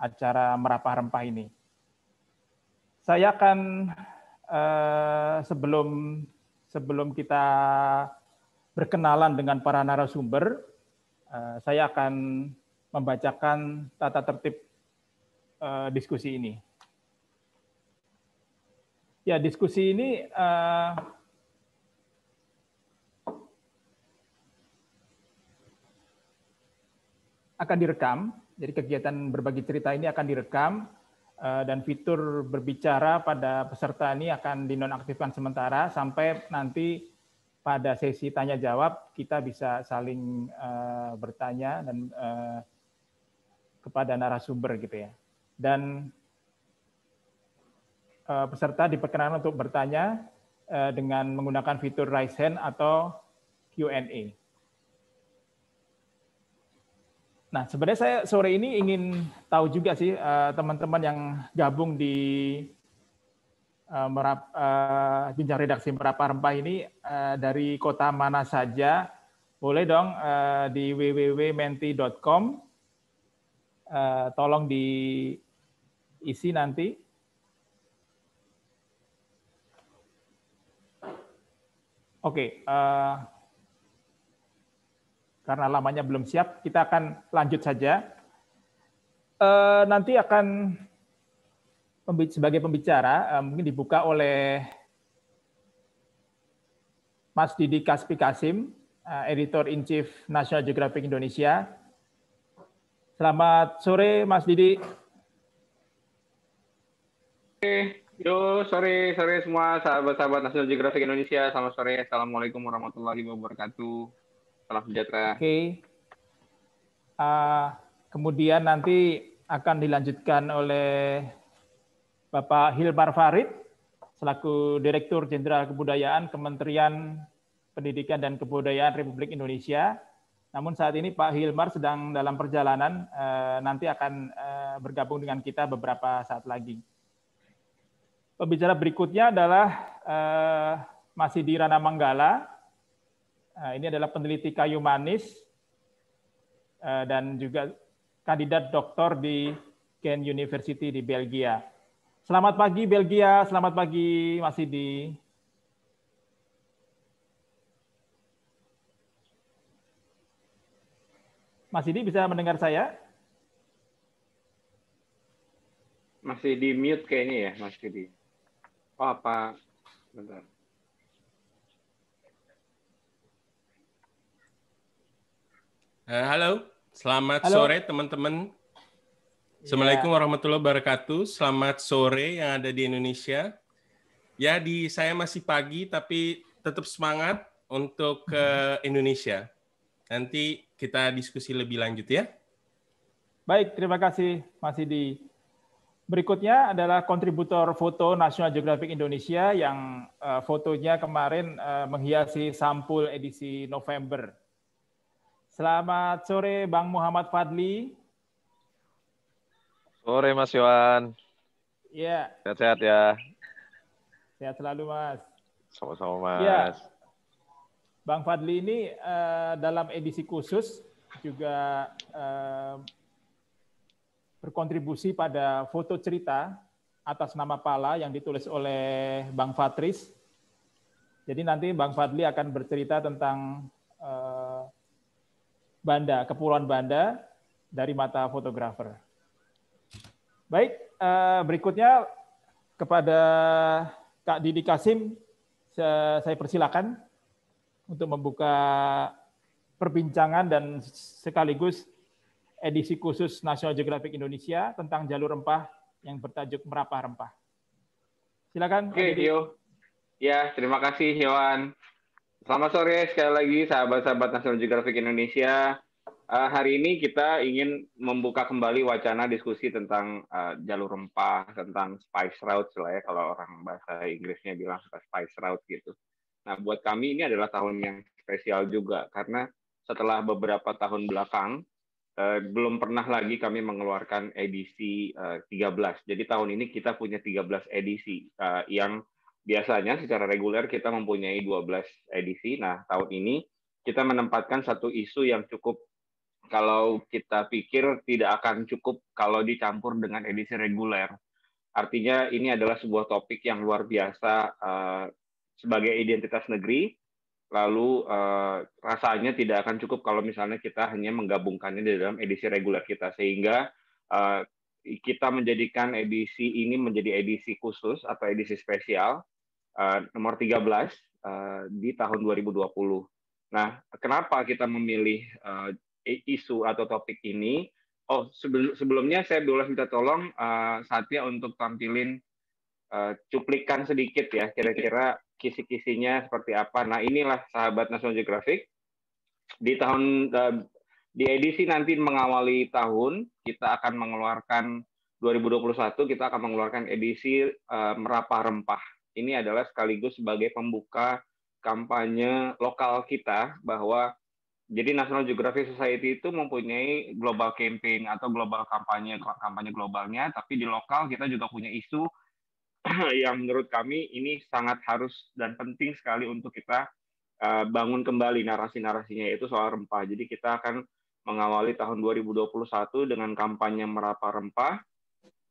acara merapah rempah ini. Saya akan eh, sebelum sebelum kita berkenalan dengan para narasumber, eh, saya akan membacakan tata tertib eh, diskusi ini. Ya, diskusi ini eh, akan direkam jadi kegiatan berbagi cerita ini akan direkam eh, dan fitur berbicara pada peserta ini akan dinonaktifkan sementara sampai nanti pada sesi tanya jawab kita bisa saling eh, bertanya dan eh, kepada narasumber gitu ya. Dan peserta diperkenankan untuk bertanya dengan menggunakan fitur raise hand atau Q&A. Nah, sebenarnya saya sore ini ingin tahu juga sih eh, teman-teman uh, yang gabung di uh, uh, redaksi Merapa Rempah ini uh, dari kota mana saja, boleh dong uh, di www.menti.com uh, tolong diisi nanti. Oke, okay, uh, karena lamanya belum siap, kita akan lanjut saja. E, nanti akan sebagai pembicara e, mungkin dibuka oleh Mas Didi Kaspi Kasim, eh, editor in chief National Geographic Indonesia. Selamat sore, Mas Didi. Yo, sore, sore semua sahabat-sahabat National Geographic Indonesia. Selamat sore. Assalamualaikum warahmatullahi wabarakatuh. Salam sejahtera. Oke. Okay. Uh, kemudian nanti akan dilanjutkan oleh Bapak Hilmar Farid selaku Direktur Jenderal Kebudayaan Kementerian Pendidikan dan Kebudayaan Republik Indonesia. Namun saat ini Pak Hilmar sedang dalam perjalanan, eh, nanti akan eh, bergabung dengan kita beberapa saat lagi. Pembicara berikutnya adalah eh, masih di Rana Manggala, Nah, Ini adalah peneliti kayu manis eh, dan juga kandidat doktor di Ken University di Belgia. Selamat pagi Belgia, selamat pagi Mas Idi. Mas Idi bisa mendengar saya? Masih di mute kayaknya ya Mas Idi. Oh apa? Bentar. Eh, halo, selamat Halo. sore teman-teman. Assalamualaikum yeah. warahmatullahi wabarakatuh. Selamat sore yang ada di Indonesia. Ya, di saya masih pagi tapi tetap semangat untuk ke mm-hmm. Indonesia. Nanti kita diskusi lebih lanjut ya. Baik, terima kasih Masih di. Berikutnya adalah kontributor foto National Geographic Indonesia yang uh, fotonya kemarin uh, menghiasi sampul edisi November Selamat sore Bang Muhammad Fadli. Sore Mas Yohan. Iya. Sehat-sehat ya. Sehat selalu Mas. Sama-sama ya. Mas. Ya. Bang Fadli ini uh, dalam edisi khusus juga uh, berkontribusi pada foto cerita atas nama Pala yang ditulis oleh Bang Fatris. Jadi nanti Bang Fadli akan bercerita tentang Banda, Kepulauan Banda dari mata fotografer. Baik, eh, berikutnya kepada Kak Didi Kasim, saya persilakan untuk membuka perbincangan dan sekaligus edisi khusus National Geographic Indonesia tentang jalur rempah yang bertajuk Merapah Rempah. Silakan. Oke, Dio. Ya, terima kasih, Hewan. Selamat sore sekali lagi sahabat-sahabat National Geographic Indonesia. Uh, hari ini kita ingin membuka kembali wacana diskusi tentang uh, jalur rempah, tentang spice route ya kalau orang bahasa Inggrisnya bilang spice route gitu. Nah, buat kami ini adalah tahun yang spesial juga karena setelah beberapa tahun belakang uh, belum pernah lagi kami mengeluarkan edisi uh, 13. Jadi tahun ini kita punya 13 edisi uh, yang biasanya secara reguler kita mempunyai 12 edisi. Nah, tahun ini kita menempatkan satu isu yang cukup kalau kita pikir tidak akan cukup kalau dicampur dengan edisi reguler. Artinya ini adalah sebuah topik yang luar biasa uh, sebagai identitas negeri. Lalu uh, rasanya tidak akan cukup kalau misalnya kita hanya menggabungkannya di dalam edisi reguler kita sehingga uh, kita menjadikan edisi ini menjadi edisi khusus atau edisi spesial uh, nomor 13 uh, eh, di tahun 2020. Nah, kenapa kita memilih uh, isu atau topik ini? Oh, sebelumnya saya boleh minta tolong uh, Satya untuk tampilin uh, cuplikan sedikit ya, kira-kira kisi-kisinya seperti apa. Nah, inilah sahabat National Geographic di tahun uh, di edisi nanti mengawali tahun, kita akan mengeluarkan 2021 kita akan mengeluarkan edisi uh, merapah rempah. Ini adalah sekaligus sebagai pembuka kampanye lokal kita bahwa jadi National Geographic Society itu mempunyai global campaign atau global kampanye kampanye globalnya, tapi di lokal kita juga punya isu yang menurut kami ini sangat harus dan penting sekali untuk kita eh, bangun kembali narasi-narasinya yaitu soal rempah. Jadi kita akan mengawali tahun 2021 dengan kampanye merapa rempah.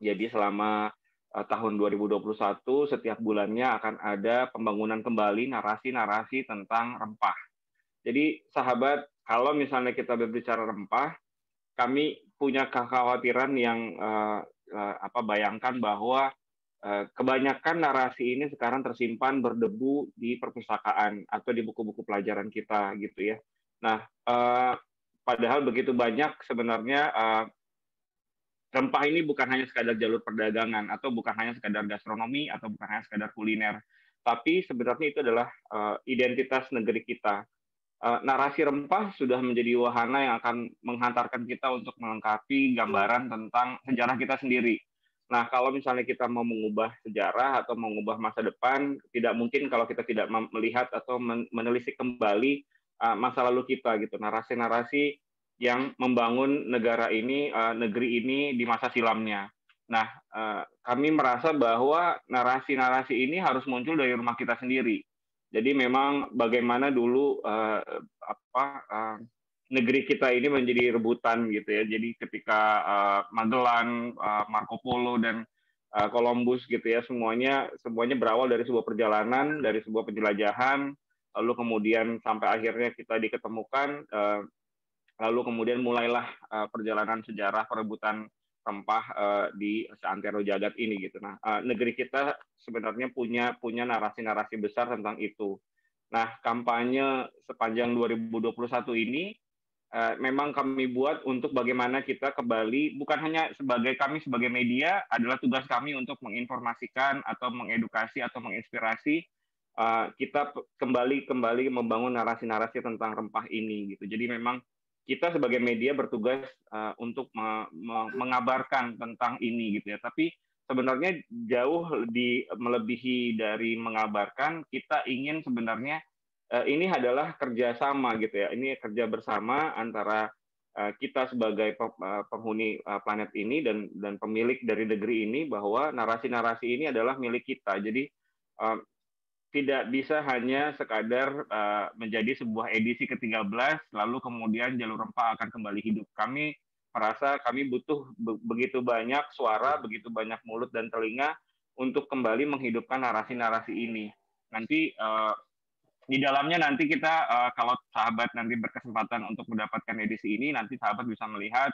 Jadi selama eh, tahun 2021 setiap bulannya akan ada pembangunan kembali narasi-narasi tentang rempah. Jadi sahabat, kalau misalnya kita berbicara rempah, kami punya kekhawatiran yang eh, eh apa bayangkan bahwa eh, kebanyakan narasi ini sekarang tersimpan berdebu di perpustakaan atau di buku-buku pelajaran kita gitu ya. Nah, Padahal begitu banyak sebenarnya uh, rempah ini bukan hanya sekadar jalur perdagangan atau bukan hanya sekadar gastronomi atau bukan hanya sekadar kuliner, tapi sebenarnya itu adalah uh, identitas negeri kita. Uh, narasi rempah sudah menjadi wahana yang akan menghantarkan kita untuk melengkapi gambaran tentang sejarah kita sendiri. Nah, kalau misalnya kita mau mengubah sejarah atau mengubah masa depan, tidak mungkin kalau kita tidak melihat atau menelisik kembali uh, masa lalu kita gitu narasi-narasi yang membangun negara ini uh, negeri ini di masa silamnya nah uh, kami merasa bahwa narasi-narasi ini harus muncul dari rumah kita sendiri jadi memang bagaimana dulu uh, apa uh, negeri kita ini menjadi rebutan gitu ya jadi ketika uh, Magelang uh, Marco Polo dan Kolombus gitu ya semuanya semuanya berawal dari sebuah perjalanan dari sebuah penjelajahan lalu kemudian sampai akhirnya kita diketemukan, eh, lalu kemudian mulailah eh, perjalanan sejarah perebutan rempah eh, di seantero jagat ini gitu. Nah, negeri kita sebenarnya punya punya narasi-narasi besar tentang itu. Nah, kampanye sepanjang 2021 ini memang kami buat untuk bagaimana kita kembali bukan hanya sebagai kami sebagai media adalah tugas kami untuk menginformasikan atau mengedukasi atau menginspirasi Eh, kita kembali kembali membangun narasi-narasi tentang rempah ini gitu. Jadi memang kita sebagai media bertugas uh, untuk me me mengabarkan tentang ini gitu ya. Tapi sebenarnya jauh di melebihi dari mengabarkan, kita ingin sebenarnya uh, ini adalah kerjasama gitu ya. Ini kerja bersama antara kita sebagai penghuni planet ini dan dan pemilik dari negeri ini bahwa narasi-narasi ini adalah milik kita. Jadi tidak bisa hanya sekadar uh, menjadi sebuah edisi ke-13 lalu kemudian jalur rempah akan kembali hidup. Kami merasa kami butuh be begitu banyak suara, begitu banyak mulut dan telinga untuk kembali menghidupkan narasi-narasi ini. Nanti uh, di dalamnya nanti kita uh, kalau sahabat nanti berkesempatan untuk mendapatkan edisi ini nanti sahabat bisa melihat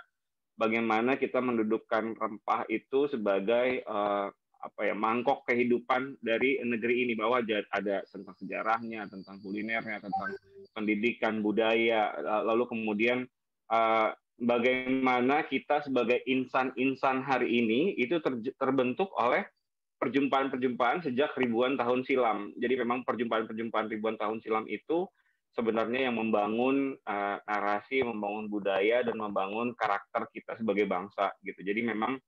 bagaimana kita mendudukkan rempah itu sebagai uh, apa ya mangkok kehidupan dari negeri ini bahwa ada tentang sejarahnya, tentang kulinernya, tentang pendidikan budaya, lalu kemudian uh, bagaimana kita sebagai insan-insan hari ini itu ter terbentuk oleh perjumpaan-perjumpaan sejak ribuan tahun silam. Jadi memang perjumpaan-perjumpaan ribuan tahun silam itu sebenarnya yang membangun uh, narasi, membangun budaya dan membangun karakter kita sebagai bangsa gitu. Jadi memang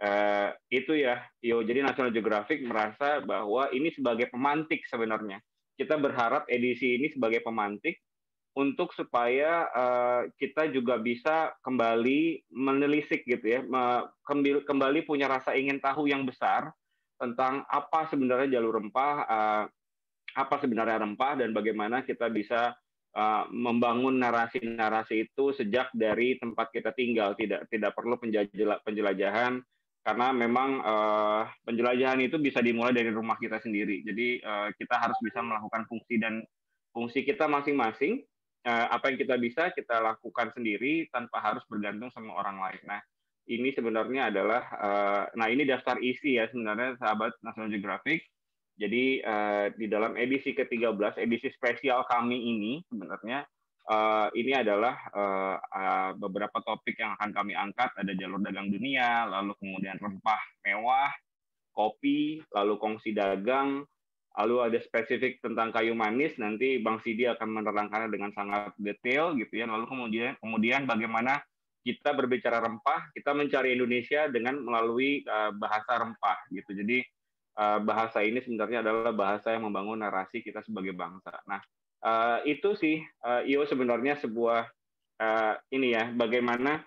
Uh, itu ya, yo. Jadi National Geographic merasa bahwa ini sebagai pemantik sebenarnya. Kita berharap edisi ini sebagai pemantik untuk supaya uh, kita juga bisa kembali menelisik gitu ya, kembali punya rasa ingin tahu yang besar tentang apa sebenarnya jalur rempah, uh, apa sebenarnya rempah dan bagaimana kita bisa uh, membangun narasi-narasi itu sejak dari tempat kita tinggal, tidak tidak perlu penjelajahan karena memang uh, penjelajahan itu bisa dimulai dari rumah kita sendiri. Jadi uh, kita harus bisa melakukan fungsi dan fungsi kita masing-masing. Uh, apa yang kita bisa kita lakukan sendiri tanpa harus bergantung sama orang lain. Nah ini sebenarnya adalah uh, nah ini daftar isi ya sebenarnya sahabat National Geographic. Jadi uh, di dalam edisi ke-13 edisi spesial kami ini sebenarnya uh, ini adalah uh, uh, beberapa topik yang akan kami angkat. Ada jalur dagang dunia, lalu kemudian rempah mewah, kopi, lalu kongsi dagang, lalu ada spesifik tentang kayu manis. Nanti Bang Sidi akan menerangkannya dengan sangat detail gitu ya. Lalu kemudian kemudian bagaimana kita berbicara rempah, kita mencari Indonesia dengan melalui uh, bahasa rempah gitu. Jadi bahasa ini sebenarnya adalah bahasa yang membangun narasi kita sebagai bangsa. Nah, uh, itu sih uh, IO sebenarnya sebuah uh, ini ya bagaimana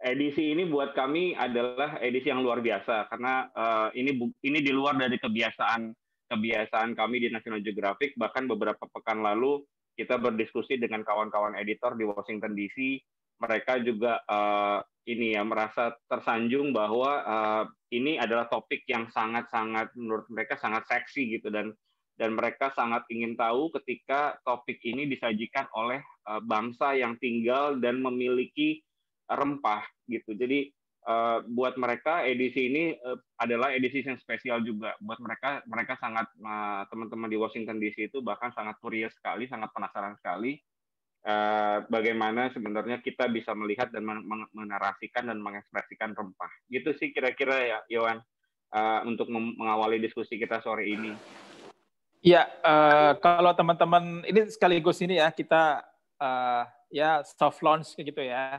edisi ini buat kami adalah edisi yang luar biasa karena uh, ini ini di luar dari kebiasaan kebiasaan kami di National Geographic bahkan beberapa pekan lalu kita berdiskusi dengan kawan-kawan editor di Washington DC mereka juga uh, ini ya merasa tersanjung bahwa uh, ini adalah topik yang sangat-sangat menurut mereka sangat seksi gitu dan dan mereka sangat ingin tahu ketika topik ini disajikan oleh eh, bangsa yang tinggal dan memiliki rempah gitu. Jadi eh, buat mereka edisi ini eh, adalah edisi yang spesial juga buat mereka. Mereka sangat teman-teman di Washington DC itu bahkan sangat curious sekali, sangat penasaran sekali bagaimana sebenarnya kita bisa melihat dan menarasikan dan mengekspresikan rempah. Gitu sih kira-kira ya, Yohan. Uh, untuk mengawali diskusi kita sore ini. Ya, uh, kalau teman-teman ini sekaligus ini ya kita uh, ya soft launch gitu ya.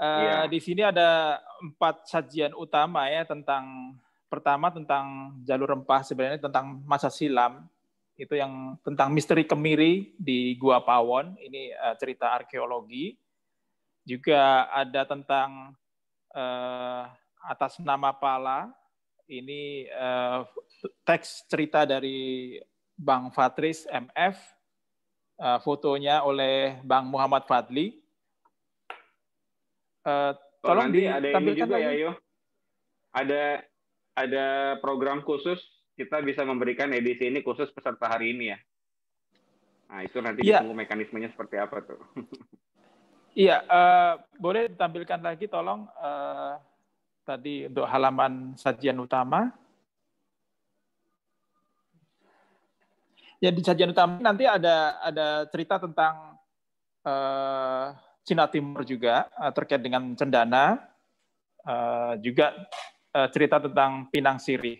Uh, eh, yeah. Di sini ada empat sajian utama ya tentang pertama tentang jalur rempah sebenarnya tentang masa silam itu yang tentang misteri kemiri di Gua Pawon ini uh, cerita arkeologi juga ada tentang uh, atas nama Pala ini uh, teks cerita dari Bang Fatris MF, uh, eh, fotonya oleh Bang Muhammad Fadli. Uh, tolong oh, ditampilkan ya, lagi. Ya, yo. Ada ada program khusus kita bisa memberikan edisi ini khusus peserta hari ini ya. Nah itu nanti ya. ditunggu mekanismenya seperti apa tuh. Iya, uh, boleh ditampilkan lagi tolong uh, tadi untuk halaman sajian utama. Ya di sajian utama nanti ada ada cerita tentang uh, Cina Timur juga uh, terkait dengan cendana, uh, juga uh, cerita tentang Pinang Siri.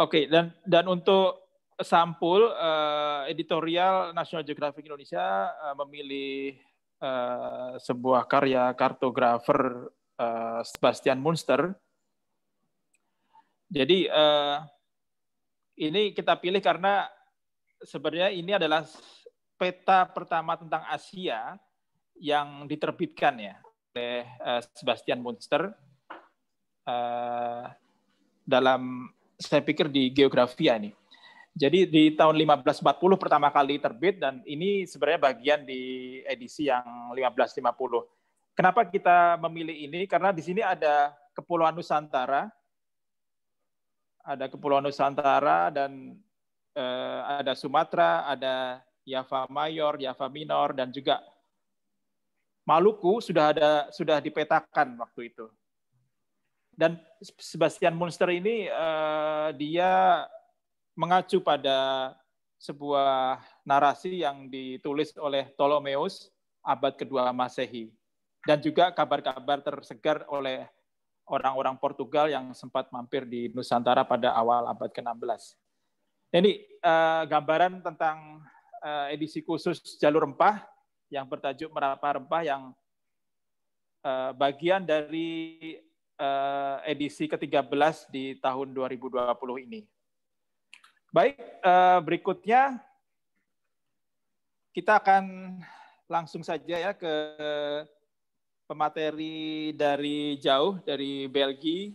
Oke, okay, dan dan untuk sampul uh, editorial National Geographic Indonesia uh, memilih uh, sebuah karya kartografer uh, Sebastian Munster jadi uh, ini kita pilih karena sebenarnya ini adalah peta pertama tentang Asia yang diterbitkan ya oleh eh, Sebastian Munster uh, dalam saya pikir di geografi ini. Jadi di tahun 1540 pertama kali terbit dan ini sebenarnya bagian di edisi yang 1550. Kenapa kita memilih ini? Karena di sini ada Kepulauan Nusantara, ada Kepulauan Nusantara dan eh, ada Sumatera, ada Java Mayor, Java Minor, dan juga Maluku sudah ada sudah dipetakan waktu itu. Dan Sebastian Munster ini eh, dia mengacu pada sebuah narasi yang ditulis oleh Ptolemeus abad kedua Masehi dan juga kabar-kabar tersegar oleh orang-orang Portugal yang sempat mampir di Nusantara pada awal abad ke-16. Jadi eh, gambaran tentang eh, edisi khusus jalur rempah yang bertajuk Merapa Rempah yang eh, bagian dari eh, edisi ke-13 di tahun 2020 ini. Baik, eh, berikutnya kita akan langsung saja ya ke pemateri dari jauh dari Belgia.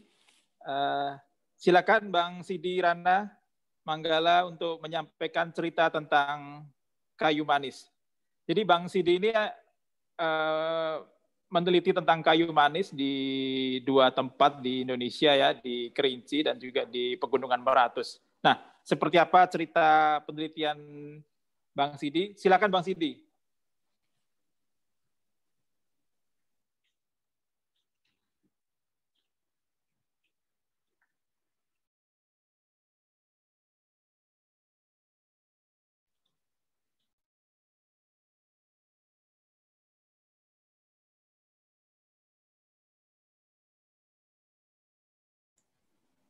Uh, eh, silakan Bang Sidi Rana Manggala untuk menyampaikan cerita tentang kayu manis. Jadi Bang Sidi ini uh, meneliti tentang kayu manis di dua tempat di Indonesia ya, di Kerinci dan juga di Pegunungan Meratus. Nah, seperti apa cerita penelitian Bang Sidi? Silakan Bang Sidi.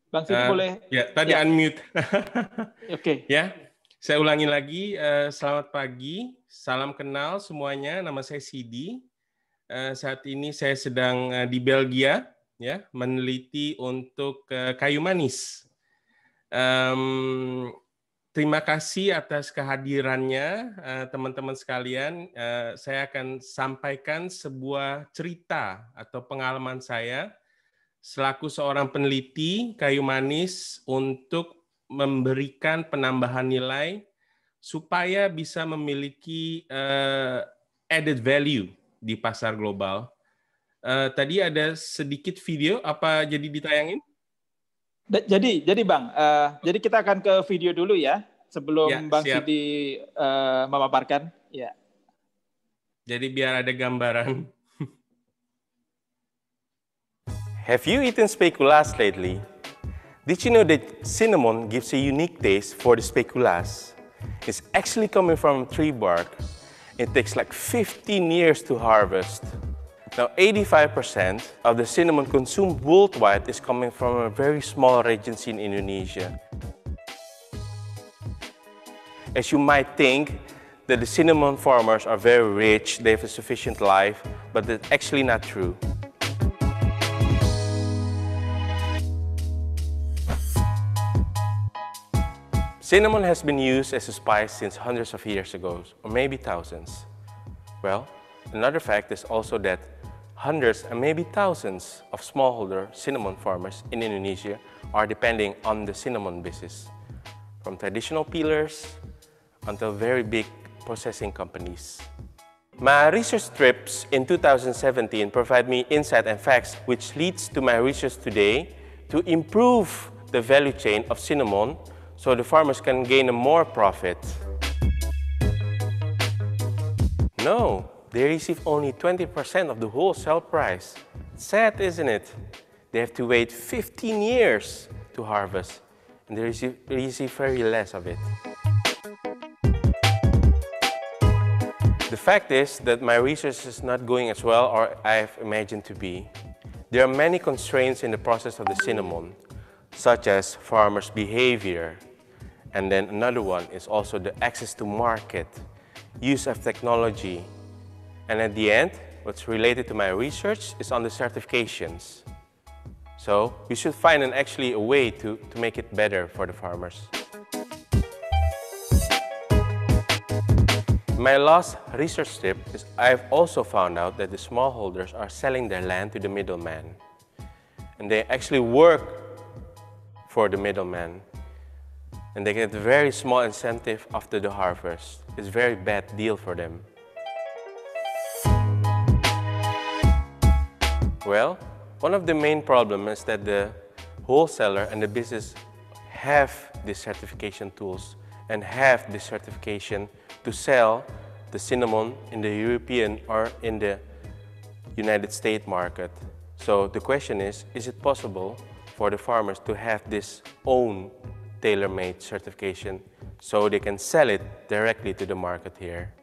Bang Siti uh, eh, boleh. Ya, tadi ya. unmute. Oke. okay. Ya, saya ulangi lagi. Eh, selamat pagi, salam kenal semuanya. Nama saya Sidi. Eh, saat ini saya sedang di Belgia, ya, meneliti untuk kayu manis. terima kasih atas kehadirannya, teman-teman sekalian. saya akan sampaikan sebuah cerita atau pengalaman saya selaku seorang peneliti kayu manis untuk memberikan penambahan nilai supaya bisa memiliki uh, added value di pasar global. Uh, tadi ada sedikit video, apa jadi ditayangin? Jadi, jadi bang, uh, jadi kita akan ke video dulu ya sebelum ya, bang Sidi uh, memaparkan. Ya. Jadi biar ada gambaran. Have you eaten speculas lately? Did you know that cinnamon gives a unique taste for the speculas? It's actually coming from tree bark. It takes like 15 years to harvest. Now 85% of the cinnamon consumed worldwide is coming from a very small region in Indonesia. As you might think, that the cinnamon farmers are very rich, they have a sufficient life, but that's actually not true. Cinnamon has been used as a spice since hundreds of years ago, or maybe thousands. Well, another fact is also that hundreds and maybe thousands of smallholder cinnamon farmers in Indonesia are depending on the cinnamon business, from traditional peelers until very big processing companies. My research trips in 2017 provide me insight and facts which leads to my research today to improve the value chain of cinnamon so the farmers can gain more profit. No, they receive only 20% of the wholesale price. Sad, isn't it? They have to wait 15 years to harvest and they receive, receive very less of it. The fact is that my research is not going as well or I've imagined to be. There are many constraints in the process of the cinnamon, such as farmers' behavior, and then another one is also the access to market, use of technology. And at the end, what's related to my research is on the certifications. So we should find an, actually a way to, to make it better for the farmers. My last research tip is I've also found out that the smallholders are selling their land to the middleman. And they actually work for the middleman and they get very small incentive after the harvest. It's very bad deal for them. Well, one of the main problems is that the wholesaler and the business have the certification tools and have the certification to sell the cinnamon in the European or in the United States market. So the question is, is it possible for the farmers to have this own tailor-made certification so they can sell it directly to the market here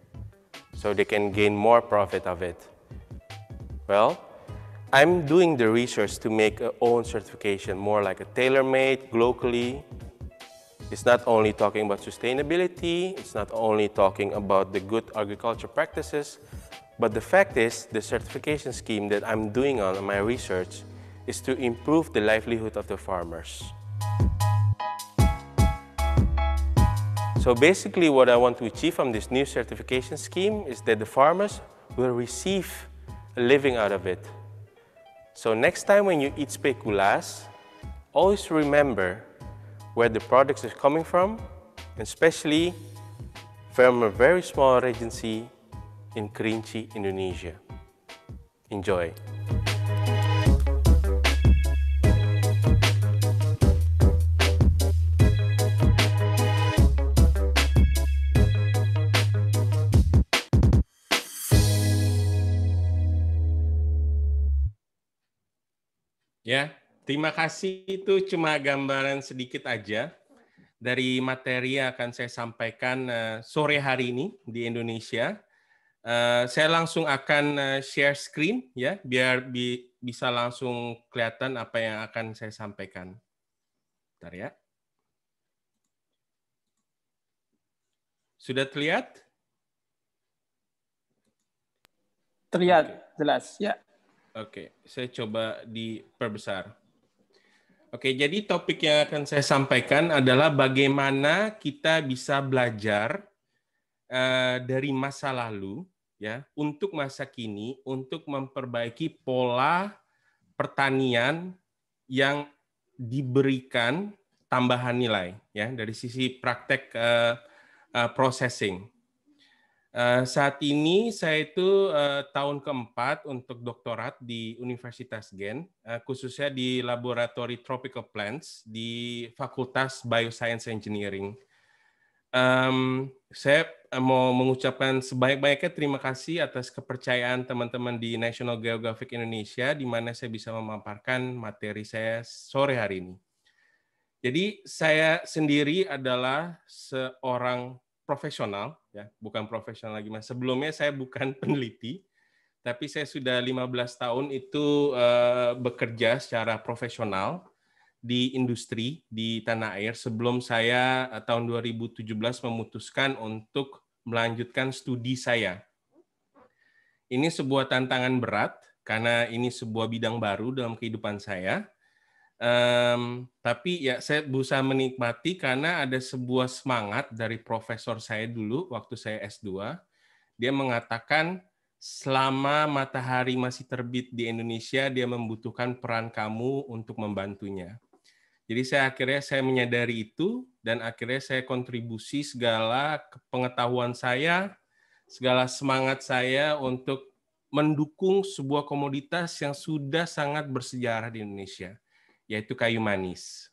so they can gain more profit of it. Well, I'm doing the research to make a own certification more like a tailor-made locally. It's not only talking about sustainability, it's not only talking about the good agriculture practices, but the fact is the certification scheme that I'm doing on my research is to improve the livelihood of the farmers. So basically what I want to achieve from this new certification scheme is that the farmers will receive a living out of it. So next time when you eat speculas, always remember where the product is coming from, especially from a very small agency in Kerinci, Indonesia. Enjoy! Ya, terima kasih. Itu cuma gambaran sedikit aja dari materi yang akan saya sampaikan eh, sore hari ini di Indonesia. Eh, saya langsung akan eh, share screen ya, biar bisa langsung kelihatan apa yang akan saya sampaikan. Bentar ya. Sudah terlihat? Terlihat, jelas. Ya. Oke, saya coba diperbesar. Oke, jadi topik yang akan saya sampaikan adalah bagaimana kita bisa belajar uh, dari masa lalu ya untuk masa kini untuk memperbaiki pola pertanian yang diberikan tambahan nilai ya dari sisi praktek uh, uh, processing. Eh, saat ini saya itu uh, tahun keempat untuk doktorat di Universitas Gen, uh, khususnya di Laboratory Tropical Plants di Fakultas Bioscience Engineering. Um, saya mau mengucapkan sebaik-baiknya terima kasih atas kepercayaan teman-teman di National Geographic Indonesia di mana saya bisa memaparkan materi saya sore hari ini. Jadi saya sendiri adalah seorang profesional ya bukan profesional lagi mas sebelumnya saya bukan peneliti tapi saya sudah 15 tahun itu uh, bekerja secara profesional di industri di tanah air sebelum saya uh, tahun 2017 memutuskan untuk melanjutkan studi saya. Ini sebuah tantangan berat karena ini sebuah bidang baru dalam kehidupan saya. Um, tapi ya saya berusaha menikmati karena ada sebuah semangat dari profesor saya dulu waktu saya S2. Dia mengatakan selama matahari masih terbit di Indonesia, dia membutuhkan peran kamu untuk membantunya. Jadi saya akhirnya saya menyadari itu dan akhirnya saya kontribusi segala pengetahuan saya, segala semangat saya untuk mendukung sebuah komoditas yang sudah sangat bersejarah di Indonesia yaitu kayu manis.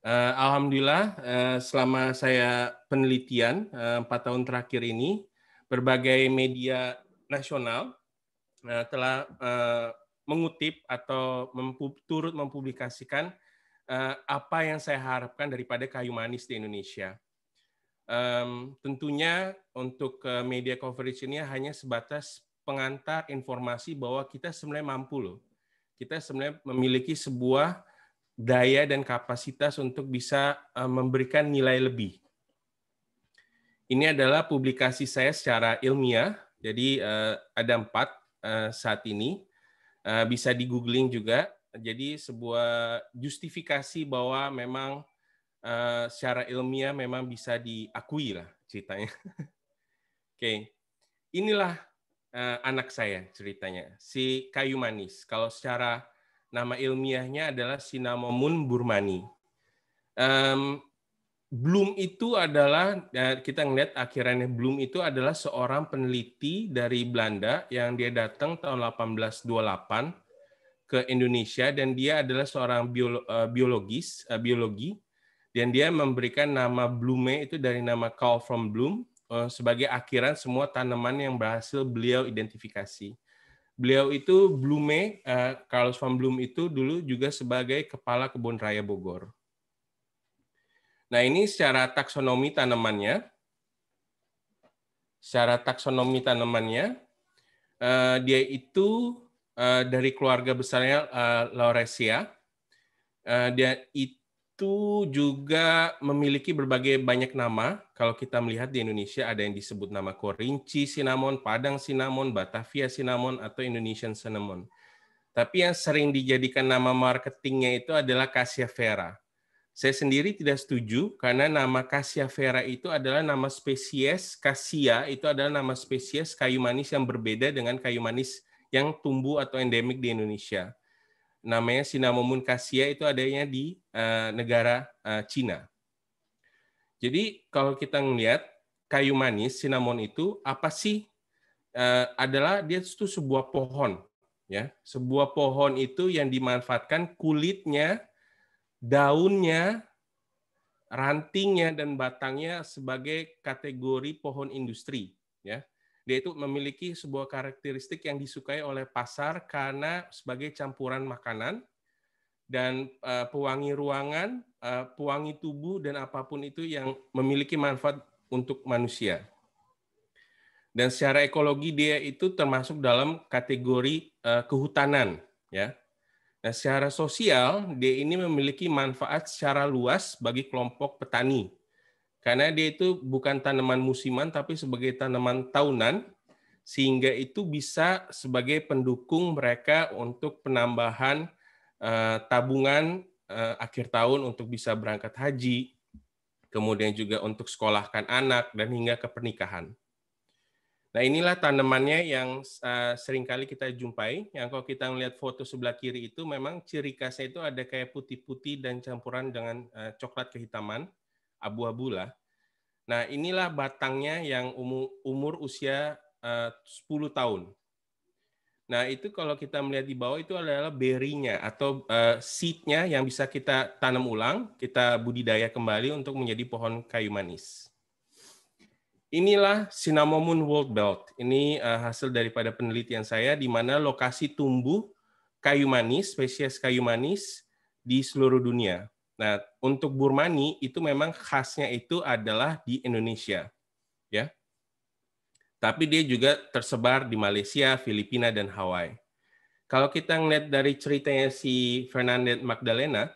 Uh, Alhamdulillah, uh, selama saya penelitian eh, empat uh, tahun terakhir ini, berbagai media nasional uh, telah uh, mengutip atau mempub, turut mempublikasikan uh, apa yang saya harapkan daripada kayu manis di Indonesia. Um, tentunya untuk uh, media coverage ini hanya sebatas pengantar informasi bahwa kita sebenarnya mampu loh kita sebenarnya memiliki sebuah daya dan kapasitas untuk bisa eh, memberikan nilai lebih. Ini adalah publikasi saya secara ilmiah, jadi eh, ada empat eh, saat ini, bisa di googling juga. Jadi sebuah justifikasi bahwa memang secara ilmiah memang bisa diakui lah ceritanya. Oke, inilah uh, anak saya ceritanya, si kayu manis. Kalau secara nama ilmiahnya adalah Cinnamomum burmani. Um, Bloom itu adalah eh, kita ngeliat akhirannya Bloom itu adalah seorang peneliti dari Belanda yang dia datang tahun 1828 ke Indonesia dan dia adalah seorang eh, biologis biologi dan dia memberikan nama Blume itu dari nama Carl from Bloom Eh, sebagai akhiran semua tanaman yang berhasil beliau identifikasi. Beliau itu Blume, uh, Carlos van Blum itu dulu juga sebagai kepala kebun raya Bogor. Nah ini secara taksonomi tanamannya, secara taksonomi tanamannya, eh, dia itu dari keluarga besarnya uh, Lauraceae. dia itu itu juga memiliki berbagai banyak nama. Kalau kita melihat di Indonesia ada yang disebut nama Korinci cinnamon, Padang cinnamon, Batavia cinnamon atau Indonesian cinnamon. Tapi yang sering dijadikan nama marketingnya itu adalah cassia vera. Saya sendiri tidak setuju karena nama cassia vera itu adalah nama spesies Cassia itu adalah nama spesies kayu manis yang berbeda dengan kayu manis yang tumbuh atau endemik di Indonesia namanya Sinamomun kasia itu adanya di eh, negara eh, Cina. Jadi kalau kita melihat kayu manis cinnamon itu apa sih? Eh, adalah dia itu sebuah pohon ya. Sebuah pohon itu yang dimanfaatkan kulitnya, daunnya, rantingnya dan batangnya sebagai kategori pohon industri ya dia itu memiliki sebuah karakteristik yang disukai oleh pasar karena sebagai campuran makanan dan uh, pewangi ruangan, uh, pewangi tubuh dan apapun itu yang memiliki manfaat untuk manusia. Dan secara ekologi dia itu termasuk dalam kategori uh, kehutanan, ya. Nah, secara sosial dia ini memiliki manfaat secara luas bagi kelompok petani karena dia itu bukan tanaman musiman tapi sebagai tanaman tahunan sehingga itu bisa sebagai pendukung mereka untuk penambahan eh, tabungan eh, akhir tahun untuk bisa berangkat haji, kemudian juga untuk sekolahkan anak dan hingga ke pernikahan. Nah inilah tanamannya yang uh, seringkali kita jumpai. Yang kalau kita melihat foto sebelah kiri itu memang ciri khasnya itu ada kayak putih-putih dan campuran dengan coklat kehitaman abu-abu lah. Nah, inilah batangnya yang umur, umur usia eh, uh, 10 tahun. Nah, itu kalau kita melihat di bawah itu adalah berinya atau uh, eh, seed yang bisa kita tanam ulang, kita budidaya kembali untuk menjadi pohon kayu manis. Inilah Cinnamomum World Belt. Ini uh, hasil daripada penelitian saya di mana lokasi tumbuh kayu manis, spesies kayu manis di seluruh dunia. Nah, untuk Burmani itu memang khasnya itu adalah di Indonesia, ya. Tapi dia juga tersebar di Malaysia, Filipina, dan Hawaii. Kalau kita ngeliat dari ceritanya si Fernandez Magdalena,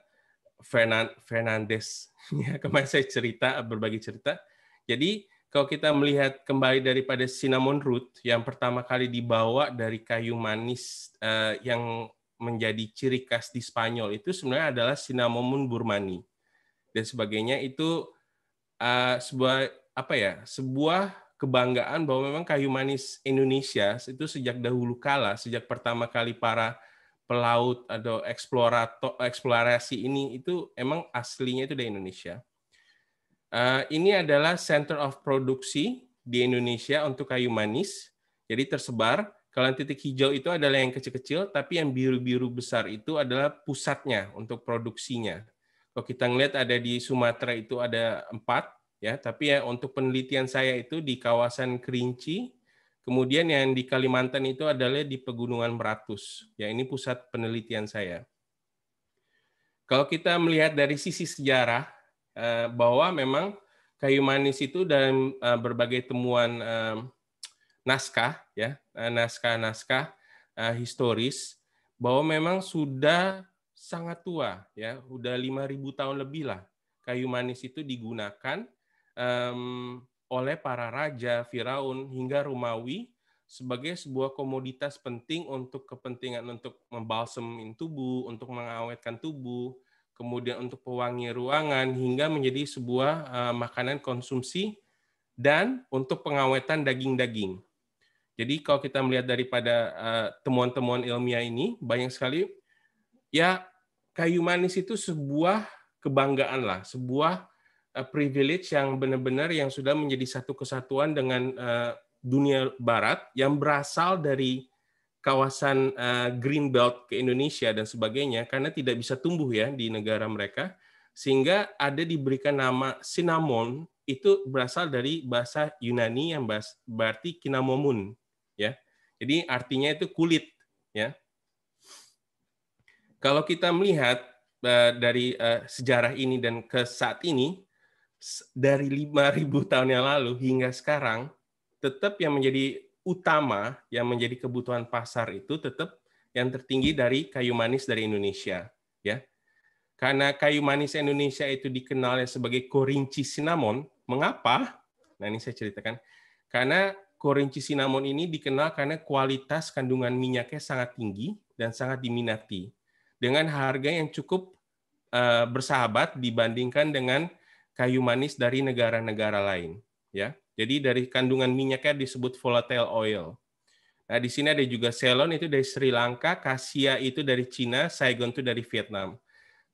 Fernan Fernandes, ya kemarin saya cerita berbagi cerita. Jadi kalau kita melihat kembali daripada cinnamon root yang pertama kali dibawa dari kayu manis uh, yang menjadi ciri khas di Spanyol itu sebenarnya adalah cinnamon burmani dan sebagainya itu uh, sebuah apa ya sebuah kebanggaan bahwa memang kayu manis Indonesia itu sejak dahulu kala sejak pertama kali para pelaut atau eksplorator eksplorasi ini itu emang aslinya itu dari Indonesia. Uh, ini adalah center of produksi di Indonesia untuk kayu manis. Jadi tersebar kalau yang titik hijau itu adalah yang kecil-kecil, tapi yang biru-biru besar itu adalah pusatnya untuk produksinya. Kalau kita ngelihat ada di Sumatera itu ada empat, ya. Tapi ya untuk penelitian saya itu di kawasan Kerinci, kemudian yang di Kalimantan itu adalah di Pegunungan Meratus. Ya ini pusat penelitian saya. Kalau kita melihat dari sisi sejarah eh, bahwa memang kayu manis itu dalam eh, berbagai temuan eh, naskah ya eh, naskah-naskah uh, historis bahwa memang sudah sangat tua ya udah 5000 tahun lebih lah kayu manis itu digunakan um, oleh para raja Firaun hingga Romawi sebagai sebuah komoditas penting untuk kepentingan untuk membalsemin tubuh, untuk mengawetkan tubuh, kemudian untuk pewangi ruangan hingga menjadi sebuah uh, makanan konsumsi dan untuk pengawetan daging-daging. Jadi kalau kita melihat daripada temuan eh, temuan-temuan ilmiah ini, banyak sekali ya kayu manis itu sebuah kebanggaan lah, sebuah uh, privilege yang benar-benar yang sudah menjadi satu kesatuan dengan uh, dunia barat yang berasal dari kawasan uh, green belt ke Indonesia dan sebagainya karena tidak bisa tumbuh ya di negara mereka sehingga ada diberikan nama cinnamon itu berasal dari bahasa Yunani yang berarti kinamomun ya. Jadi artinya itu kulit, ya. Kalau kita melihat eh, dari eh, sejarah ini dan ke saat ini dari 5000 tahun yang lalu hingga sekarang tetap yang menjadi utama yang menjadi kebutuhan pasar itu tetap yang tertinggi dari kayu manis dari Indonesia, ya. Karena kayu manis Indonesia itu dikenal sebagai korinci cinnamon. Mengapa? Nah, ini saya ceritakan. Karena Korinci cinnamon ini dikenal karena kualitas kandungan minyaknya sangat tinggi dan sangat diminati dengan harga yang cukup eh, bersahabat dibandingkan dengan kayu manis dari negara-negara lain ya. Jadi dari kandungan minyaknya disebut volatile oil. Nah, di sini ada juga Ceylon itu dari Sri Lanka, Kasia itu dari Cina, Saigon itu dari Vietnam.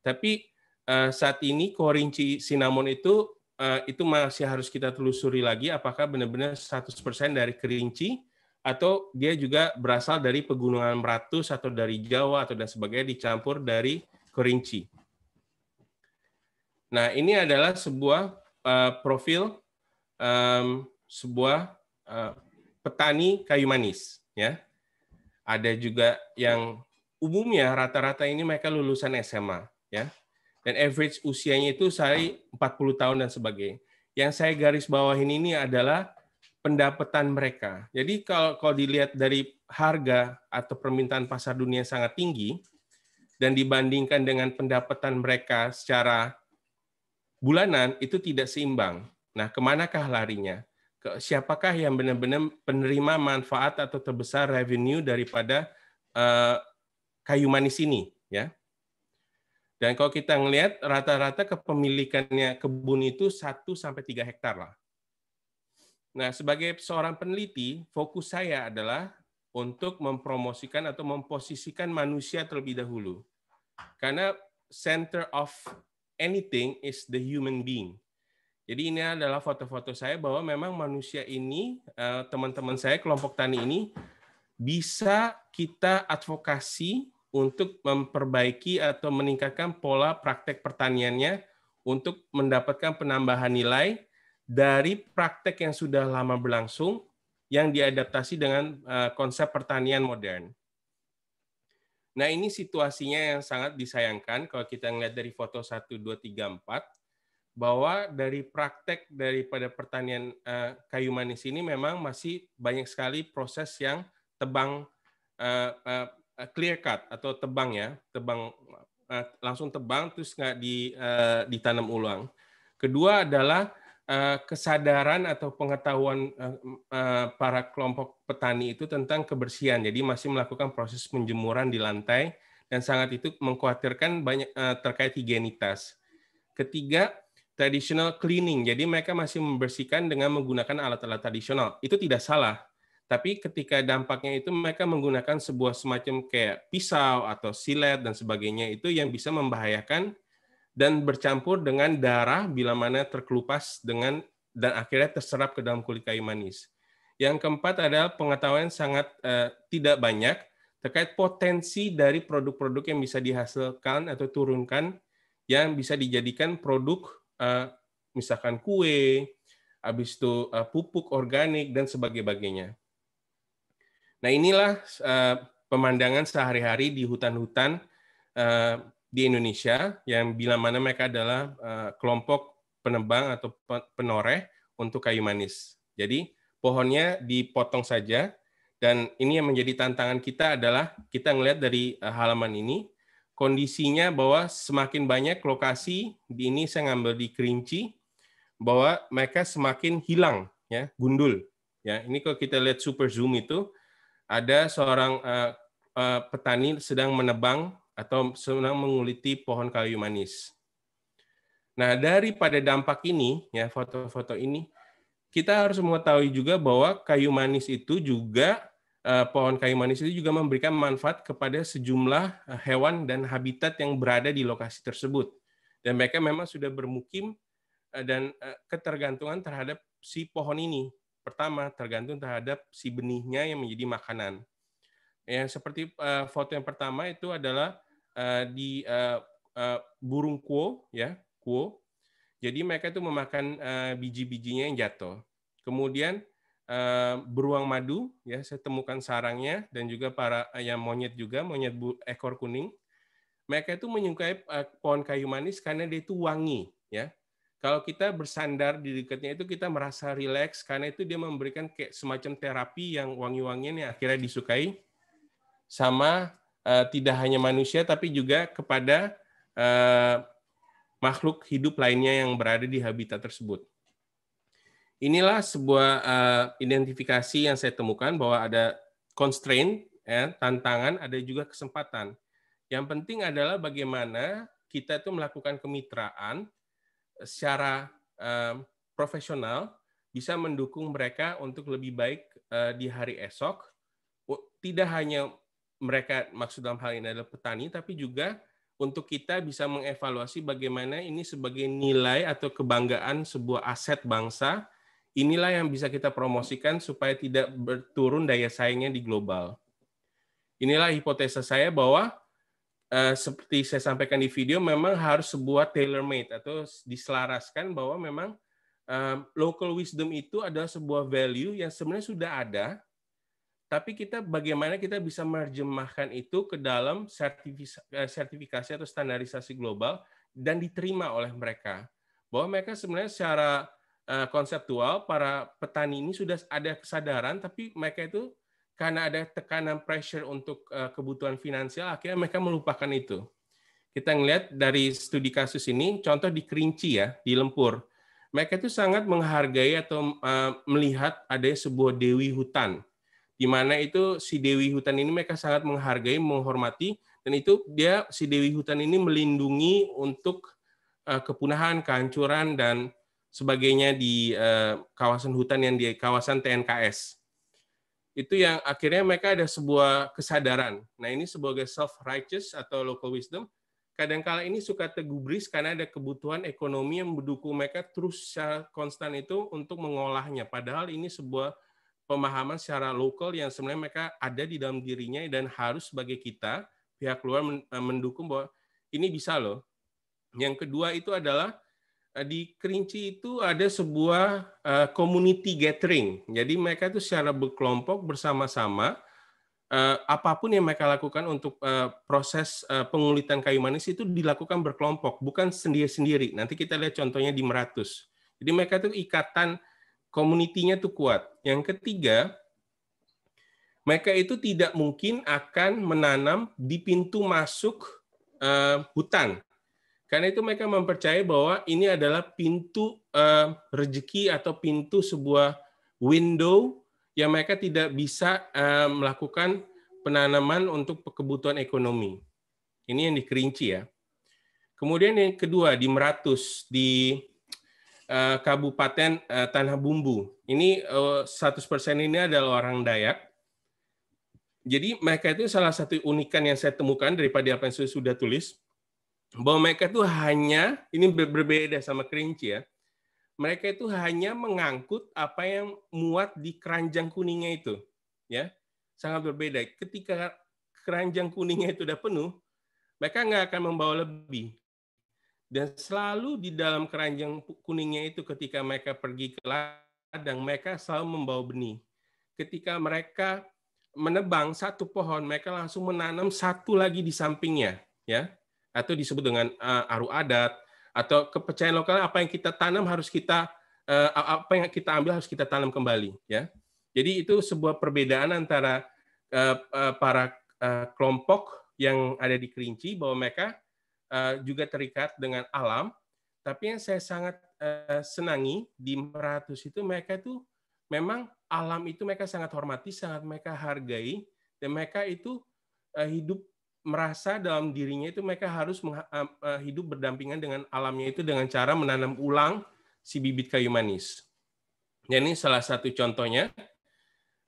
Tapi eh, saat ini korinci cinnamon itu Eh, itu masih harus kita telusuri lagi apakah benar-benar 100% dari Kerinci atau dia juga berasal dari pegunungan Meratus atau dari Jawa atau dan sebagainya dicampur dari Kerinci. Nah, ini adalah sebuah eh, profil sebuah eh, petani kayu manis ya. Ada juga yang umumnya rata-rata ini mereka lulusan SMA ya. Dan average usianya itu saya 40 tahun dan sebagainya. Yang saya garis bawahin ini adalah pendapatan mereka. Jadi kalau kalau dilihat dari harga atau permintaan pasar dunia sangat tinggi dan dibandingkan dengan pendapatan mereka secara bulanan itu tidak seimbang. Nah, kemanakah larinya? Ke siapakah yang benar-benar penerima manfaat atau terbesar revenue daripada uh, kayu manis ini? Ya, dan kalau kita ngelihat rata-rata kepemilikannya kebun itu 1 sampai 3 hektar lah. Nah, sebagai seorang peneliti, fokus saya adalah untuk mempromosikan atau memposisikan manusia terlebih dahulu. Karena center of anything is the human being. Jadi ini adalah foto-foto saya bahwa memang manusia ini, eh, teman-teman saya, kelompok tani ini, bisa kita advokasi untuk memperbaiki atau meningkatkan pola praktek pertaniannya untuk mendapatkan penambahan nilai dari praktek yang sudah lama berlangsung yang diadaptasi dengan eh, konsep pertanian modern. Nah, ini situasinya yang sangat disayangkan kalau kita melihat dari foto 1 2 3 4 bahwa dari praktek daripada pertanian eh, kayu manis ini memang masih banyak sekali proses yang tebang eh, Eh, clear cut atau tebang ya, tebang eh, langsung tebang terus nggak di, eh, ditanam ulang. Kedua adalah kesadaran atau pengetahuan para kelompok petani itu tentang kebersihan. Jadi masih melakukan proses penjemuran di lantai dan sangat itu mengkhawatirkan banyak terkait higienitas. Ketiga, traditional cleaning. Jadi mereka masih membersihkan dengan menggunakan alat-alat tradisional. Itu tidak salah. Tapi ketika dampaknya itu mereka menggunakan sebuah semacam kayak pisau atau silet dan sebagainya itu yang bisa membahayakan dan bercampur dengan darah bila mana terkelupas dengan dan akhirnya terserap ke dalam kulit kayu manis. Yang keempat adalah pengetahuan sangat uh, tidak banyak terkait potensi dari produk-produk yang bisa dihasilkan atau turunkan yang bisa dijadikan produk uh, misalkan kue, habis itu uh, pupuk organik dan sebagainya. Nah inilah uh, pemandangan sehari-hari di hutan-hutan uh, di Indonesia yang bila mana mereka adalah uh, kelompok penebang atau penoreh untuk kayu manis. Jadi pohonnya dipotong saja dan ini yang menjadi tantangan kita adalah kita melihat dari uh, halaman ini kondisinya bahwa semakin banyak lokasi di ini saya ngambil di Kerinci bahwa mereka semakin hilang ya gundul ya ini kalau kita lihat super zoom itu ada seorang uh, uh, petani sedang menebang atau sedang menguliti pohon kayu manis. Nah, daripada dampak ini, ya foto-foto ini, kita harus mengetahui juga bahwa kayu manis itu juga uh, pohon kayu manis itu juga memberikan manfaat kepada sejumlah hewan dan habitat yang berada di lokasi tersebut. Dan mereka memang sudah bermukim uh, dan uh, ketergantungan terhadap si pohon ini pertama tergantung terhadap si benihnya yang menjadi makanan. Ya, seperti uh, foto yang pertama itu adalah uh, di uh, uh, burung kuo ya, kuo. Jadi mereka itu memakan uh, biji-bijinya yang jatuh. Kemudian uh, beruang madu ya, saya temukan sarangnya dan juga para yang monyet juga, monyet bu, ekor kuning. Mereka itu menyukai uh, pohon kayu manis karena dia itu wangi ya kalau kita bersandar di dekatnya itu kita merasa rileks karena itu dia memberikan kayak semacam terapi yang wangi-wangian yang akhirnya disukai sama uh, tidak hanya manusia tapi juga kepada uh, makhluk hidup lainnya yang berada di habitat tersebut. Inilah sebuah uh, identifikasi yang saya temukan bahwa ada constraint, ya, tantangan, ada juga kesempatan. Yang penting adalah bagaimana kita itu melakukan kemitraan secara uh, profesional bisa mendukung mereka untuk lebih baik uh, di hari esok. Tidak hanya mereka maksud dalam hal ini adalah petani, tapi juga untuk kita bisa mengevaluasi bagaimana ini sebagai nilai atau kebanggaan sebuah aset bangsa. Inilah yang bisa kita promosikan supaya tidak berturun daya saingnya di global. Inilah hipotesa saya bahwa Eh, seperti saya sampaikan di video memang harus sebuah tailor made atau diselaraskan bahwa memang um, local wisdom itu adalah sebuah value yang sebenarnya sudah ada tapi kita bagaimana kita bisa menerjemahkan itu ke dalam eh, sertifikasi atau standarisasi global dan diterima oleh mereka bahwa mereka sebenarnya secara konseptual para petani ini sudah ada kesadaran tapi mereka itu karena ada tekanan pressure untuk eh, kebutuhan finansial, akhirnya mereka melupakan itu. Kita ngelihat dari studi kasus ini, contoh di Kerinci ya, di Lempur, mereka itu sangat menghargai atau eh, melihat ada sebuah dewi hutan, di mana itu si dewi hutan ini mereka sangat menghargai, menghormati, dan itu dia si dewi hutan ini melindungi untuk eh, kepunahan, kehancuran dan sebagainya di kawasan hutan yang di kawasan TNKS itu yang akhirnya mereka ada sebuah kesadaran. Nah ini sebagai self-righteous atau local wisdom, kadangkala ini suka tergubris karena ada kebutuhan ekonomi yang mendukung mereka terus secara konstan itu untuk mengolahnya. Padahal ini sebuah pemahaman secara lokal yang sebenarnya mereka ada di dalam dirinya dan harus sebagai kita, pihak luar mendukung bahwa ini bisa loh. Yang kedua itu adalah Eh, di Kerinci itu ada sebuah uh, community gathering. Jadi mereka itu secara berkelompok bersama-sama uh, apapun yang mereka lakukan untuk uh, proses uh, pengulitan kayu manis itu dilakukan berkelompok, bukan sendiri-sendiri. Nanti kita lihat contohnya di Meratus. Jadi mereka itu ikatan komunitinya itu kuat. Yang ketiga, mereka itu tidak mungkin akan menanam di pintu masuk uh, hutan karena itu mereka mempercayai bahwa ini adalah pintu uh, eh, rezeki atau pintu sebuah window yang mereka tidak bisa uh, melakukan penanaman untuk kebutuhan ekonomi. Ini yang dikerinci ya. Kemudian yang kedua di Meratus di uh, Kabupaten uh, Tanah Bumbu. Ini uh, 100% ini adalah orang Dayak. Jadi mereka itu salah satu unikan yang saya temukan daripada apa yang saya sudah tulis bahwa mereka itu hanya ini berbeda sama kerinci ya. Mereka itu hanya mengangkut apa yang muat di keranjang kuningnya itu, ya. Sangat berbeda. Ketika keranjang kuningnya itu sudah penuh, mereka nggak akan membawa lebih. Dan selalu di dalam keranjang kuningnya itu ketika mereka pergi ke ladang, mereka selalu membawa benih. Ketika mereka menebang satu pohon, mereka langsung menanam satu lagi di sampingnya, ya atau disebut dengan uh, aru adat atau kepercayaan lokal apa yang kita tanam harus kita uh, apa yang kita ambil harus kita tanam kembali ya. Jadi itu sebuah perbedaan antara uh, uh, para uh, kelompok yang ada di Kerinci bahwa mereka uh, juga terikat dengan alam tapi yang saya sangat uh, senangi di Meratus itu mereka itu memang alam itu mereka sangat hormati, sangat mereka hargai dan mereka itu uh, hidup merasa dalam dirinya itu mereka harus eh, eh, hidup berdampingan dengan alamnya itu dengan cara menanam ulang si bibit kayu manis. Dan ini salah satu contohnya.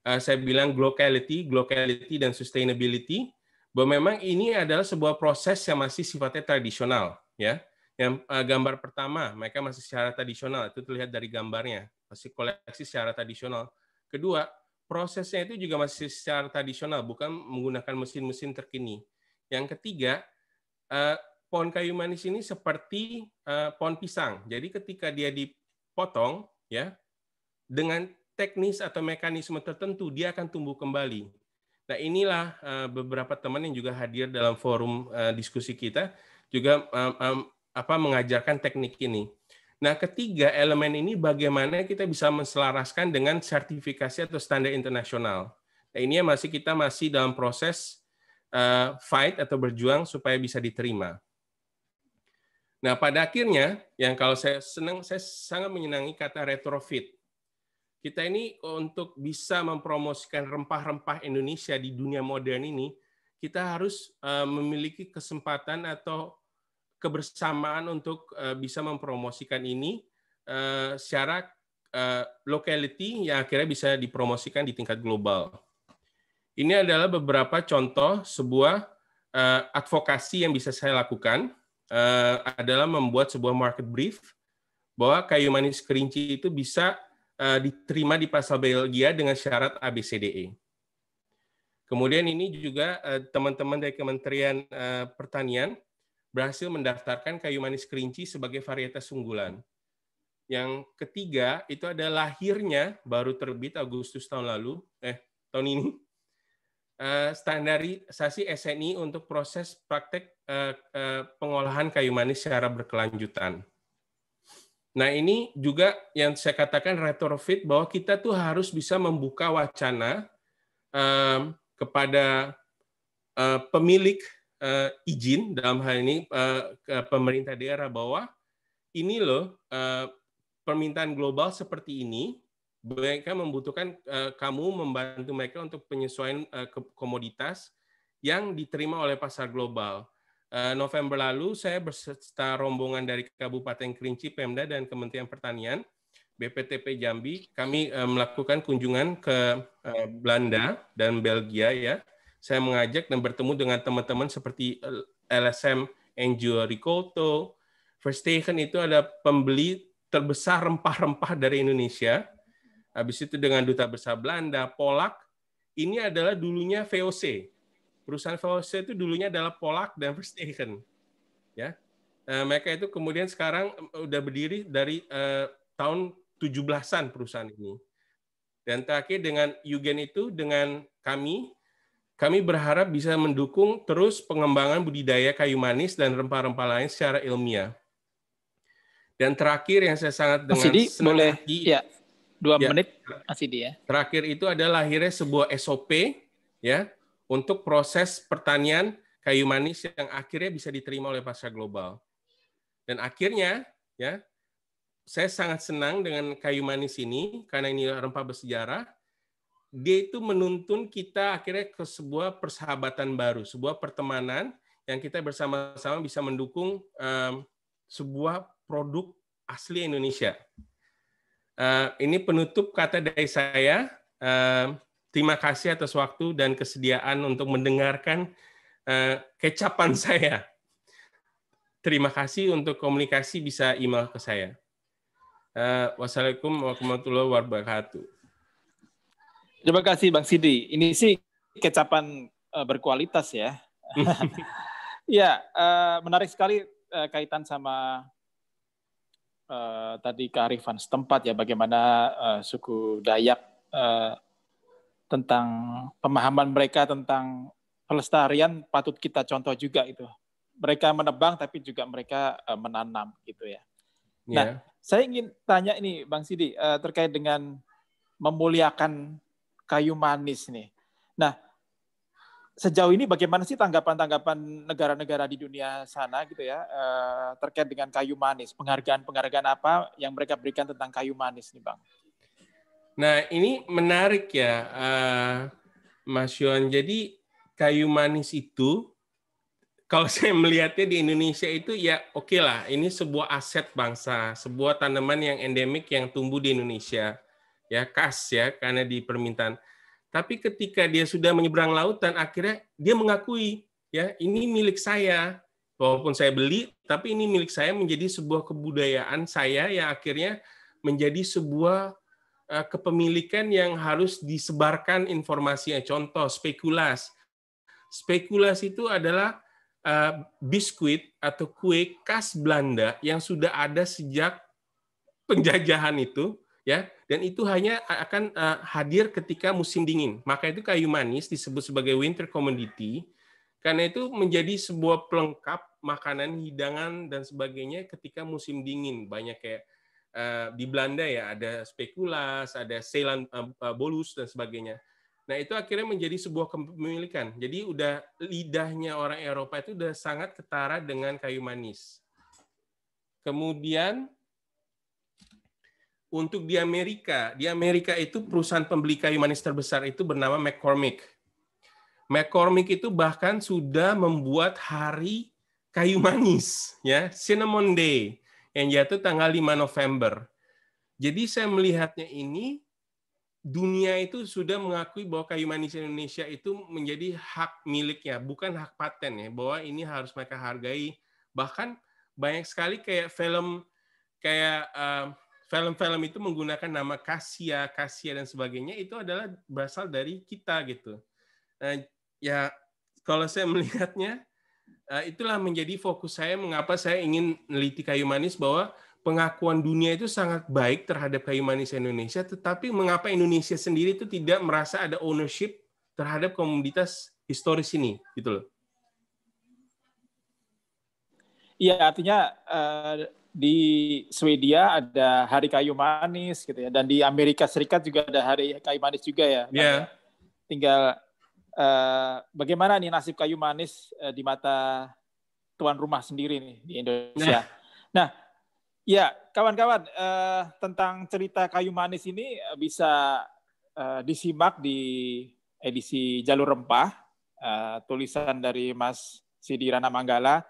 Eh, saya bilang locality, locality dan sustainability bahwa memang ini adalah sebuah proses yang masih sifatnya tradisional, ya. Yang gambar pertama mereka masih secara tradisional itu terlihat dari gambarnya masih koleksi secara tradisional. Kedua prosesnya itu juga masih secara tradisional bukan menggunakan mesin-mesin terkini yang ketiga, eh, pohon kayu manis ini seperti eh, pohon pisang. Jadi ketika dia dipotong, ya, dengan teknis atau mekanisme tertentu dia akan tumbuh kembali. Nah inilah eh, beberapa teman yang juga hadir dalam forum eh, diskusi kita juga eh, eh, apa mengajarkan teknik ini. Nah, ketiga elemen ini bagaimana kita bisa menselaraskan dengan sertifikasi atau standar internasional. Nah, ini masih kita masih dalam proses uh, fight atau berjuang supaya bisa diterima. Nah, pada akhirnya yang kalau saya senang saya sangat menyenangi kata retrofit. Kita ini untuk bisa mempromosikan rempah-rempah Indonesia di dunia modern ini, kita harus eh, memiliki kesempatan atau kebersamaan untuk eh, bisa mempromosikan ini secara uh, locality yang akhirnya bisa dipromosikan di tingkat global. Ini adalah beberapa contoh sebuah eh, advokasi yang bisa saya lakukan uh, adalah membuat sebuah market brief bahwa kayu manis kerinci itu bisa eh, diterima di pasar Belgia dengan syarat ABCDE. Kemudian ini juga teman-teman dari Kementerian Pertanian berhasil mendaftarkan kayu manis kerinci sebagai varietas unggulan. Yang ketiga itu ada lahirnya baru terbit Agustus tahun lalu, eh tahun ini Eh, standarisasi SNI untuk proses praktek eh, eh, pengolahan kayu manis secara berkelanjutan. Nah ini juga yang saya katakan retrofit bahwa kita tuh harus bisa membuka wacana kepada pemilik izin dalam hal ini pemerintah daerah bahwa ini loh permintaan global seperti ini mereka membutuhkan uh, kamu membantu mereka untuk penyesuaian uh, komoditas yang diterima oleh pasar global. Uh, November lalu saya berserta rombongan dari Kabupaten Kerinci, Pemda dan Kementerian Pertanian, BPTP Jambi, kami uh, melakukan kunjungan ke uh, Belanda dan Belgia ya. Saya mengajak dan bertemu dengan teman-teman seperti LSM Angel First Station itu ada pembeli terbesar rempah-rempah dari Indonesia habis itu dengan duta besar Belanda, Polak. Ini adalah dulunya VOC. Perusahaan VOC itu dulunya adalah Polak dan Verstegen. Ya. E, mereka itu kemudian sekarang eh, udah berdiri dari e, tahun 17-an perusahaan ini. Dan terakhir dengan Yugen itu dengan kami kami berharap bisa mendukung terus pengembangan budidaya kayu manis dan rempah-rempah lain secara ilmiah. Dan terakhir yang saya sangat dengan Mas senang boleh, hati, ya dua ya. menit masih dia. Ya. Terakhir itu adalah akhirnya sebuah SOP ya untuk proses pertanian kayu manis yang akhirnya bisa diterima oleh pasar global. Dan akhirnya ya saya sangat senang dengan kayu manis ini karena ini rempah bersejarah. Dia itu menuntun kita akhirnya ke sebuah persahabatan baru, sebuah pertemanan yang kita bersama-sama bisa mendukung um, sebuah produk asli Indonesia. Eh, ini penutup kata dari saya. Eh, terima kasih atas waktu dan kesediaan untuk mendengarkan eh, kecapan saya. Terima kasih untuk komunikasi bisa email ke saya. wassalamualaikum warahmatullahi wabarakatuh. Terima kasih Bang Sidi. Ini sih kecapan berkualitas ya. ya, menarik sekali kaitan sama uh, tadi kearifan setempat ya bagaimana uh, suku Dayak uh, tentang pemahaman mereka tentang pelestarian patut kita contoh juga itu. Mereka menebang tapi juga mereka uh, menanam gitu ya. Yeah. Nah, saya ingin tanya ini Bang Sidi uh, terkait dengan memuliakan kayu manis nih. Nah, sejauh ini bagaimana sih tanggapan-tanggapan negara-negara di dunia sana gitu ya uh, terkait dengan kayu manis, penghargaan-penghargaan apa yang mereka berikan tentang kayu manis nih bang? Nah ini menarik ya uh, Mas Yon. Jadi kayu manis itu kalau saya melihatnya di Indonesia itu ya oke okay lah, ini sebuah aset bangsa, sebuah tanaman yang endemik yang tumbuh di Indonesia, ya khas ya karena di permintaan. Tapi ketika dia sudah menyeberang lautan, akhirnya dia mengakui, ya ini milik saya. Walaupun saya beli, tapi ini milik saya menjadi sebuah kebudayaan saya yang akhirnya menjadi sebuah eh, kepemilikan yang harus disebarkan informasinya. Eh, contoh spekulas. Spekulas itu adalah eh, biskuit atau kue khas Belanda yang sudah ada sejak penjajahan itu ya dan itu hanya akan uh, hadir ketika musim dingin maka itu kayu manis disebut sebagai winter commodity karena itu menjadi sebuah pelengkap makanan hidangan dan sebagainya ketika musim dingin banyak kayak uh, di Belanda ya ada spekulas ada selan uh, uh, bolus dan sebagainya nah itu akhirnya menjadi sebuah kepemilikan jadi udah lidahnya orang Eropa itu udah sangat ketara dengan kayu manis kemudian untuk di Amerika. Di Amerika itu perusahaan pembeli kayu manis terbesar itu bernama McCormick. McCormick itu bahkan sudah membuat hari kayu manis, ya, Cinnamon Day yang jatuh tanggal 5 November. Jadi saya melihatnya ini dunia itu sudah mengakui bahwa kayu manis Indonesia itu menjadi hak miliknya, bukan hak paten ya, bahwa ini harus mereka hargai. Bahkan banyak sekali kayak film kayak uh, film-film itu menggunakan nama Kasia, Kasia dan sebagainya itu adalah berasal dari kita gitu. Nah, ya kalau saya melihatnya eh, itulah menjadi fokus saya mengapa saya ingin meneliti kayu manis bahwa pengakuan dunia itu sangat baik terhadap kayu manis Indonesia, tetapi mengapa Indonesia sendiri itu tidak merasa ada ownership terhadap komoditas historis ini gitu loh. Iya, artinya eh, di Swedia ada Hari Kayu Manis gitu ya dan di Amerika Serikat juga ada Hari Kayu Manis juga ya. Yeah. Tinggal uh, bagaimana nih nasib kayu manis uh, di mata tuan rumah sendiri nih di Indonesia. Nah, nah ya kawan-kawan uh, tentang cerita kayu manis ini bisa uh, disimak di edisi Jalur Rempah uh, tulisan dari Mas Sidirana Manggala.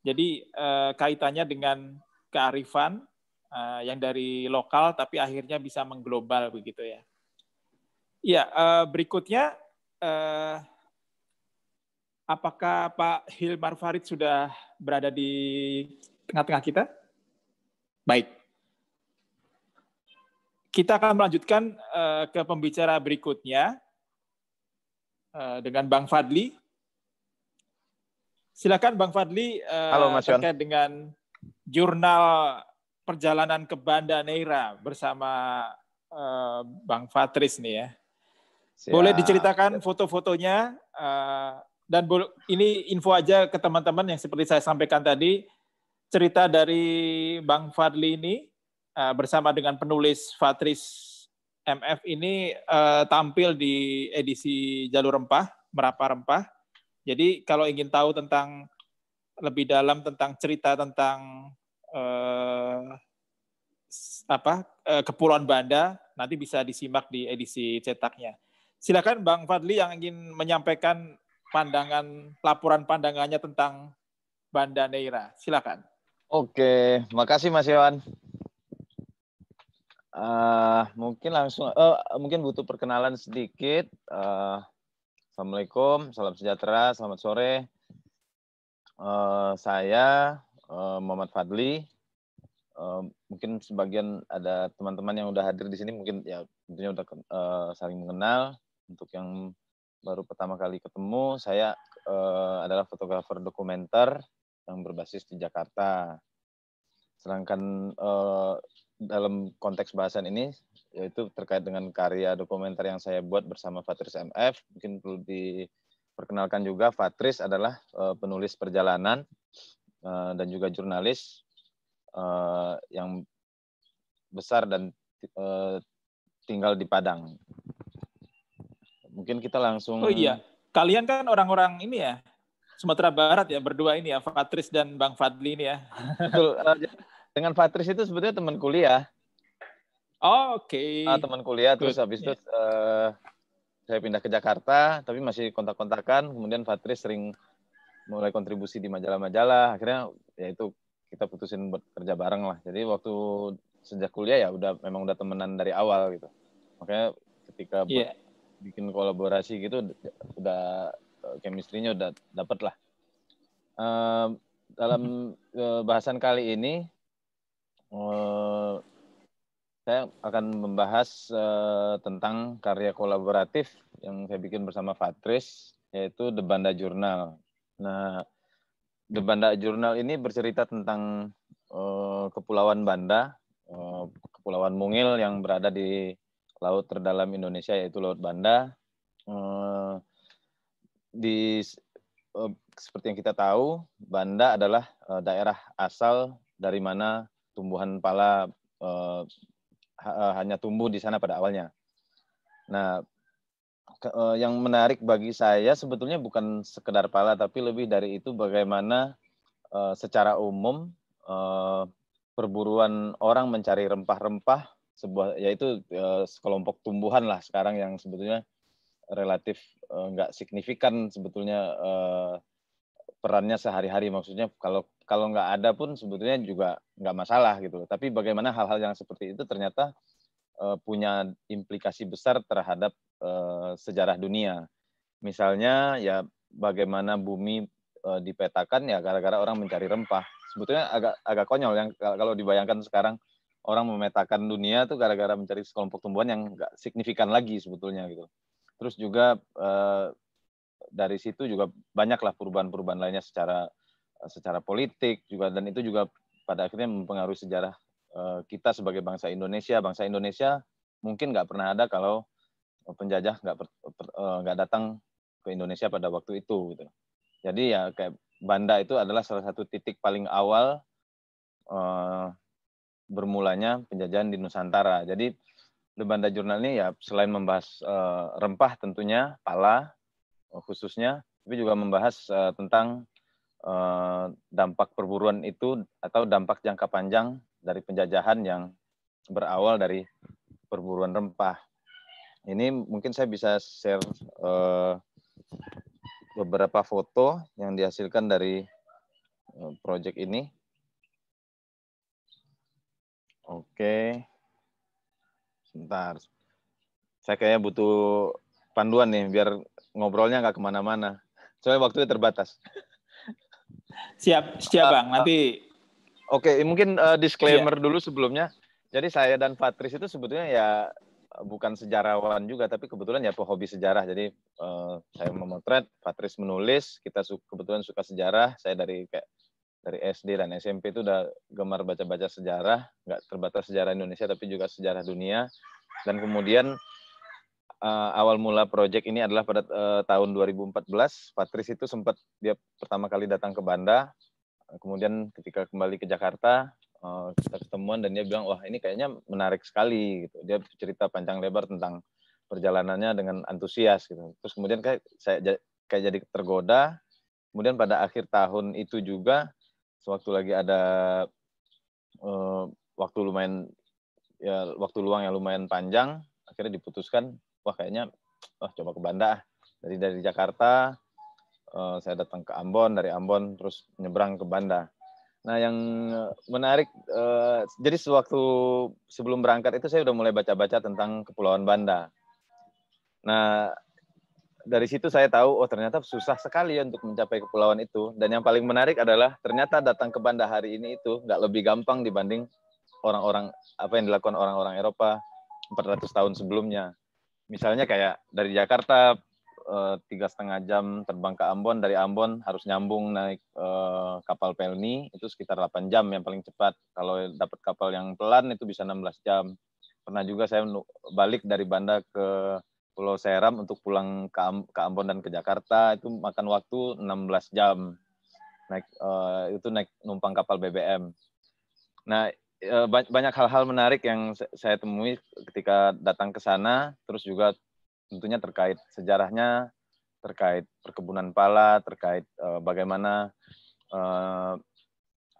Jadi uh, kaitannya dengan kearifan uh, yang dari lokal tapi akhirnya bisa mengglobal begitu ya. Ya, uh, berikutnya uh, apakah Pak Hilmar Farid sudah berada di tengah-tengah kita? Baik. Kita akan melanjutkan uh, ke pembicara berikutnya uh, dengan Bang Fadli. Silakan Bang Fadli uh, Halo, Mas terkait dengan jurnal perjalanan ke Banda Neira bersama uh, Bang Fatris nih ya. Siap. Boleh diceritakan foto-fotonya uh, dan ini info aja ke teman-teman yang seperti saya sampaikan tadi cerita dari Bang Fadli ini uh, bersama dengan penulis Fatris MF ini uh, tampil di edisi Jalur Rempah, Merapa Rempah. Jadi kalau ingin tahu tentang lebih dalam tentang cerita tentang uh, apa uh, Kepulauan Banda nanti bisa disimak di edisi cetaknya. Silakan Bang Fadli yang ingin menyampaikan pandangan laporan pandangannya tentang Banda Neira. Silakan. Oke, makasih Mas Iwan. Uh, eh, mungkin langsung, uh, mungkin butuh perkenalan sedikit. Uh, Assalamualaikum, salam sejahtera, selamat sore. Uh, saya Eh, Muhammad Fadli. Eh, mungkin sebagian ada teman-teman yang udah hadir di sini mungkin ya tentunya udah eh, saling mengenal. Untuk yang baru pertama kali ketemu, saya adalah fotografer dokumenter yang berbasis di Jakarta. Sedangkan dalam konteks bahasan ini yaitu terkait dengan karya dokumenter yang saya buat bersama Fatris MF. Mungkin perlu di perkenalkan juga Fatris adalah penulis perjalanan Eh, dan juga jurnalis uh, yang besar dan uh, tinggal di Padang. Mungkin kita langsung. Oh iya, kalian kan orang-orang ini ya Sumatera Barat ya berdua ini ya Fatris dan Bang Fadli ini ya. Betul. Dengan Fatris itu sebetulnya teman kuliah. Oh, Oke. Okay. Nah, teman kuliah Good. terus habis yeah. itu uh, saya pindah ke Jakarta tapi masih kontak-kontakan. Kemudian Fatris sering mulai kontribusi di majalah-majalah akhirnya ya itu kita putusin buat kerja bareng lah jadi waktu sejak kuliah ya udah memang udah temenan dari awal gitu makanya ketika yeah. bikin kolaborasi gitu udah eh, chemistry-nya udah dapet lah uh, dalam bahasan kali ini uh, saya akan membahas uh, tentang karya kolaboratif yang saya bikin bersama Fatris yaitu The Banda Journal Nah, The Banda Journal ini bercerita tentang uh, Kepulauan Banda, uh, Kepulauan Mungil yang berada di laut terdalam Indonesia yaitu Laut Banda. Uh, di uh, seperti yang kita tahu, Banda adalah uh, daerah asal dari mana tumbuhan pala uh, hanya tumbuh di sana pada awalnya. Nah, Eh, yang menarik bagi saya sebetulnya bukan sekedar pala tapi lebih dari itu bagaimana eh, secara umum eh, perburuan orang mencari rempah-rempah sebuah yaitu sekelompok tumbuhan lah sekarang yang sebetulnya relatif nggak signifikan sebetulnya perannya sehari-hari maksudnya kalau kalau nggak ada pun sebetulnya juga nggak masalah gitu tapi bagaimana hal-hal yang seperti itu ternyata punya implikasi besar terhadap Eh, sejarah dunia. Misalnya ya bagaimana bumi uh, dipetakan ya gara-gara orang mencari rempah. Sebetulnya agak agak konyol yang kalau dibayangkan sekarang orang memetakan dunia tuh gara-gara mencari sekelompok tumbuhan yang nggak signifikan lagi sebetulnya gitu. Terus juga uh, dari situ juga banyaklah perubahan-perubahan lainnya secara secara politik juga dan itu juga pada akhirnya mempengaruhi sejarah kita sebagai bangsa Indonesia. Bangsa Indonesia mungkin nggak pernah ada kalau penjajah nggak eh, nggak datang ke Indonesia pada waktu itu gitu. Jadi ya kayak Banda itu adalah salah satu titik paling awal uh, bermulanya penjajahan di Nusantara. Jadi The Banda Jurnal ini ya selain membahas uh, rempah tentunya pala khususnya, tapi juga membahas uh, tentang uh, dampak perburuan itu atau dampak jangka panjang dari penjajahan yang berawal dari perburuan rempah ini mungkin saya bisa share uh, beberapa foto yang dihasilkan dari uh, project ini. Oke, sebentar. Saya kayaknya butuh panduan nih biar ngobrolnya nggak kemana-mana. Soalnya waktunya terbatas. Siap, siap bang. Ah, ah. Nanti. Oke, okay, mungkin uh, disclaimer iya. dulu sebelumnya. Jadi saya dan Patris itu sebetulnya ya bukan sejarawan juga tapi kebetulan ya hobi sejarah jadi uh, saya memotret Patris menulis kita su kebetulan suka sejarah saya dari kayak dari SD dan SMP itu udah gemar baca-baca sejarah nggak terbatas sejarah Indonesia tapi juga sejarah dunia dan kemudian uh, awal mula proyek ini adalah pada uh, tahun 2014 Patris itu sempat dia pertama kali datang ke Banda kemudian ketika kembali ke Jakarta Eh, kita ketemuan dan dia bilang wah ini kayaknya menarik sekali gitu dia cerita panjang lebar tentang perjalanannya dengan antusias gitu terus kemudian kayak saya kayak jadi tergoda kemudian pada akhir tahun itu juga sewaktu lagi ada uh, waktu lumayan ya waktu luang yang lumayan panjang akhirnya diputuskan wah kayaknya wah coba ke Banda ah. dari dari Jakarta uh, saya datang ke Ambon dari Ambon terus nyebrang ke Banda Nah, yang eh, menarik, uh, jadi sewaktu sebelum berangkat itu saya udah mulai baca-baca tentang Kepulauan Banda. Nah, dari situ saya tahu, oh ternyata susah sekali ya untuk mencapai kepulauan itu. Dan yang paling menarik adalah ternyata datang ke Banda hari ini itu nggak lebih gampang dibanding orang-orang apa yang dilakukan orang-orang Eropa 400 tahun sebelumnya. Misalnya kayak dari Jakarta Eh, tiga setengah jam terbang ke Ambon dari Ambon harus nyambung naik uh, kapal Pelni itu sekitar 8 jam yang paling cepat kalau dapat kapal yang pelan itu bisa 16 jam pernah juga saya balik dari Banda ke Pulau Seram untuk pulang ke, ke Ambon dan ke Jakarta itu makan waktu 16 jam naik uh, itu naik numpang kapal BBM nah banyak hal-hal menarik yang saya temui ketika datang ke sana terus juga tentunya terkait sejarahnya, terkait perkebunan pala, terkait uh, bagaimana uh,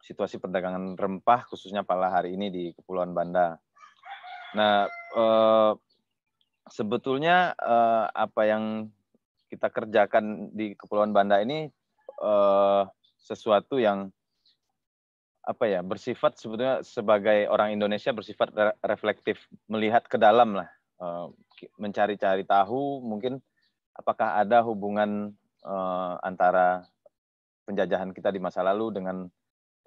situasi perdagangan rempah khususnya pala hari ini di Kepulauan Banda. Nah, uh, sebetulnya uh, apa yang kita kerjakan di Kepulauan Banda ini uh, sesuatu yang apa ya bersifat sebetulnya sebagai orang Indonesia bersifat reflektif melihat ke dalam lah Eh, mencari-cari tahu mungkin apakah ada hubungan eh, antara penjajahan kita di masa lalu dengan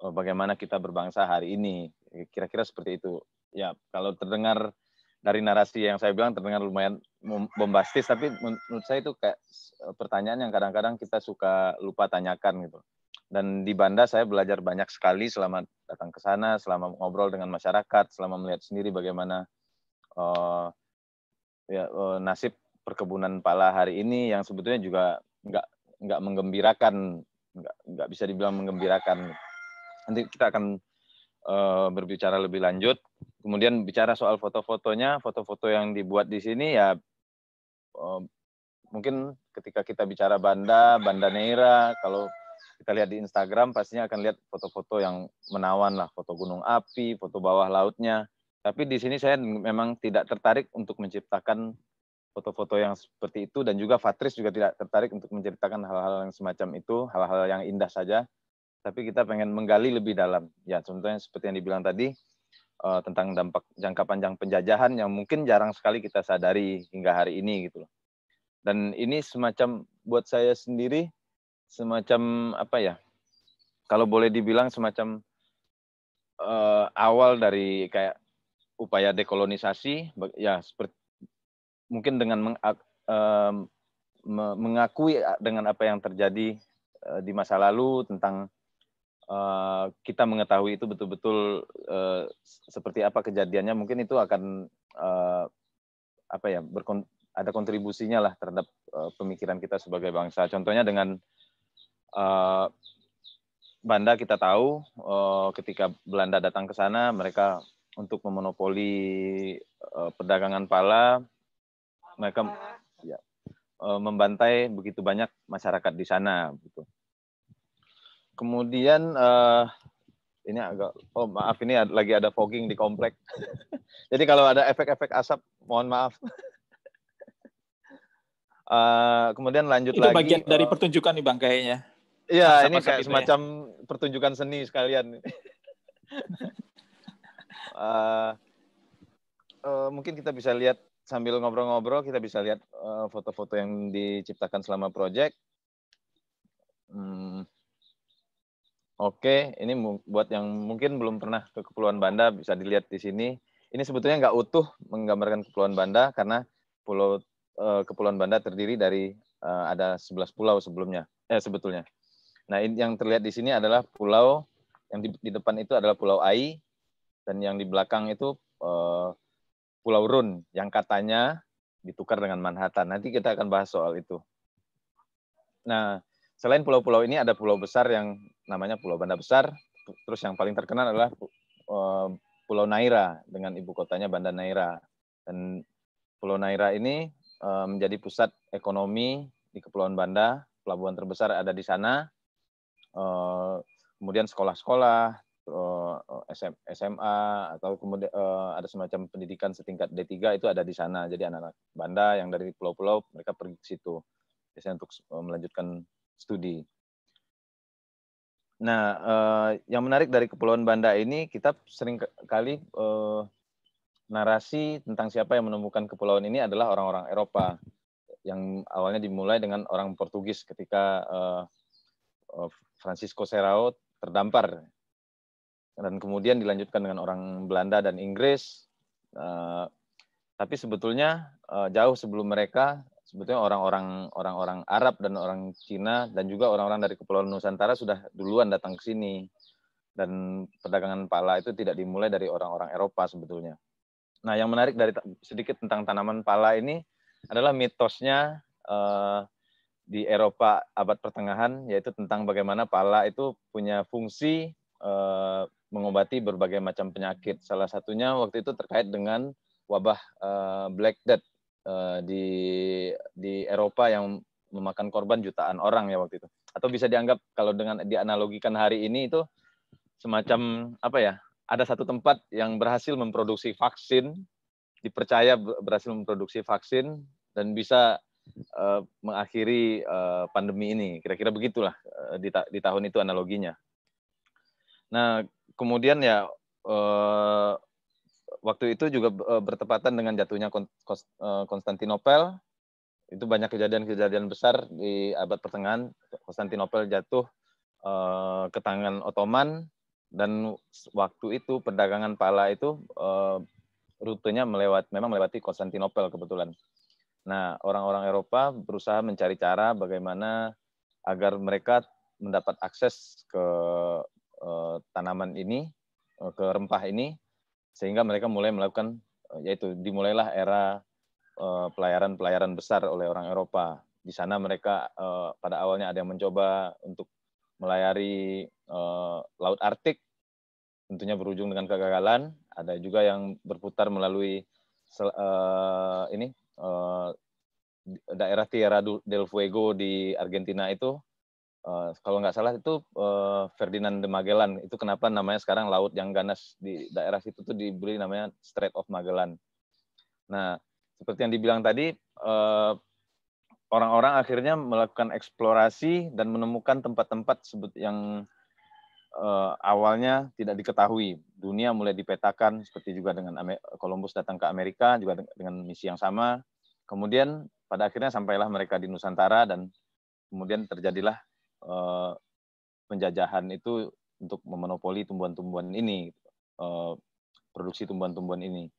eh, bagaimana kita berbangsa hari ini. Kira-kira seperti itu. Ya, kalau terdengar dari narasi yang saya bilang terdengar lumayan bombastis, tapi menurut saya itu kayak pertanyaan yang kadang-kadang kita suka lupa tanyakan gitu. Dan di Banda saya belajar banyak sekali selama datang ke sana, selama ngobrol dengan masyarakat, selama melihat sendiri bagaimana uh, ya eh, nasib perkebunan pala hari ini yang sebetulnya juga nggak nggak menggembirakan nggak nggak bisa dibilang menggembirakan nanti kita akan uh, berbicara lebih lanjut kemudian bicara soal foto-fotonya foto-foto yang dibuat di sini ya uh, mungkin ketika kita bicara Banda Banda Neira kalau kita lihat di Instagram pastinya akan lihat foto-foto yang menawan lah foto gunung api foto bawah lautnya tapi di sini saya memang tidak tertarik untuk menciptakan foto-foto yang seperti itu dan juga Fatris juga tidak tertarik untuk menceritakan hal-hal yang semacam itu, hal-hal yang indah saja. Tapi kita pengen menggali lebih dalam. Ya, contohnya seperti yang dibilang tadi uh, tentang dampak jangka panjang penjajahan yang mungkin jarang sekali kita sadari hingga hari ini gitu loh. Dan ini semacam buat saya sendiri semacam apa ya? Kalau boleh dibilang semacam uh, awal dari kayak upaya dekolonisasi ya seperti mungkin dengan meng, um, mengakui dengan apa yang terjadi uh, di masa lalu tentang uh, kita mengetahui itu betul-betul uh, seperti apa kejadiannya mungkin itu akan uh, apa ya berkon ada kontribusinya lah terhadap uh, pemikiran kita sebagai bangsa contohnya dengan uh, Banda kita tahu uh, ketika Belanda datang ke sana mereka untuk memonopoli uh, perdagangan pala mereka ya, uh, membantai begitu banyak masyarakat di sana gitu. Kemudian uh, ini agak oh maaf ini ada, lagi ada fogging di komplek. Jadi kalau ada efek-efek asap mohon maaf. uh, kemudian lanjut itu lagi. Itu bagian dari uh, pertunjukan nih Bang kayaknya. Iya, ini kayak ya. semacam ya. pertunjukan seni sekalian. uh, mungkin kita bisa lihat sambil ngobrol-ngobrol kita bisa lihat eh, foto-foto uh, yang diciptakan selama proyek. Hmm. Oke, okay. ini buat yang mungkin belum pernah ke Kepulauan Banda bisa dilihat di sini. Ini sebetulnya nggak utuh menggambarkan Kepulauan Banda karena pulau uh, Kepulauan Banda terdiri dari uh, ada 11 pulau sebelumnya. Eh sebetulnya. Nah, yang terlihat di sini adalah pulau yang di, di depan itu adalah Pulau Ai, dan yang di belakang itu uh, Pulau Run yang katanya ditukar dengan Manhattan. Nanti kita akan bahas soal itu. Nah, selain pulau-pulau ini ada pulau besar yang namanya Pulau Banda Besar, terus yang paling terkenal adalah uh, Pulau Naira dengan ibu kotanya Banda Naira. Dan Pulau Naira ini uh, menjadi pusat ekonomi di Kepulauan Banda, pelabuhan terbesar ada di sana. Uh, kemudian sekolah-sekolah, Eh, eh, SMA atau kemudian eh, ada semacam pendidikan setingkat D3 itu ada di sana. Jadi anak-anak Banda yang dari pulau-pulau mereka pergi ke situ biasanya untuk melanjutkan studi. Nah, yang menarik dari Kepulauan Banda ini kita sering kali narasi tentang siapa yang menemukan kepulauan ini adalah orang-orang Eropa yang awalnya dimulai dengan orang Portugis ketika Francisco Serrao terdampar dan kemudian dilanjutkan dengan orang Belanda dan Inggris. Eh, tapi sebetulnya eh, jauh sebelum mereka, sebetulnya orang-orang orang-orang Arab dan orang Cina dan juga orang-orang dari Kepulauan Nusantara sudah duluan datang ke sini. Dan perdagangan pala itu tidak dimulai dari orang-orang Eropa sebetulnya. Nah, yang menarik dari sedikit tentang tanaman pala ini adalah mitosnya uh, di Eropa abad pertengahan, yaitu tentang bagaimana pala itu punya fungsi uh, mengobati berbagai macam penyakit. Salah satunya waktu itu terkait dengan wabah eh, Black Death eh, di di Eropa yang memakan korban jutaan orang ya waktu itu. Atau bisa dianggap kalau dengan dianalogikan hari ini itu semacam apa ya? Ada satu tempat yang berhasil memproduksi vaksin, dipercaya berhasil memproduksi vaksin dan bisa uh, mengakhiri uh, pandemi ini. Kira-kira begitulah uh, di, ta di tahun itu analoginya. Nah, kemudian ya eh, waktu itu juga eh, bertepatan dengan jatuhnya eh, Konstantinopel itu banyak kejadian-kejadian besar di abad pertengahan Konstantinopel jatuh eh, ke tangan Ottoman dan waktu itu perdagangan pala itu eh, rutenya melewati memang melewati Konstantinopel kebetulan. Nah, orang-orang Eropa berusaha mencari cara bagaimana agar mereka mendapat akses ke Eh, tanaman ini uh, ke rempah ini sehingga mereka mulai melakukan eh, yaitu dimulailah era pelayaran-pelayaran besar oleh orang Eropa. Di sana mereka pada awalnya ada yang mencoba untuk melayari laut Arktik, tentunya berujung dengan kegagalan. Ada juga yang berputar melalui ini daerah Tierra del Fuego di Argentina itu uh, kalau nggak salah itu uh, Ferdinand de Magellan itu kenapa namanya sekarang laut yang ganas di daerah situ tuh diberi namanya Strait of Magellan. Nah, seperti yang dibilang tadi orang eh, orang-orang akhirnya melakukan eksplorasi dan menemukan tempat-tempat yang uh, awalnya tidak diketahui. Dunia mulai dipetakan seperti juga dengan Columbus datang ke Amerika juga dengan misi yang sama. Kemudian pada akhirnya sampailah mereka di Nusantara dan kemudian terjadilah Eh, penjajahan itu untuk memonopoli tumbuhan-tumbuhan ini, eh, produksi tumbuhan-tumbuhan ini.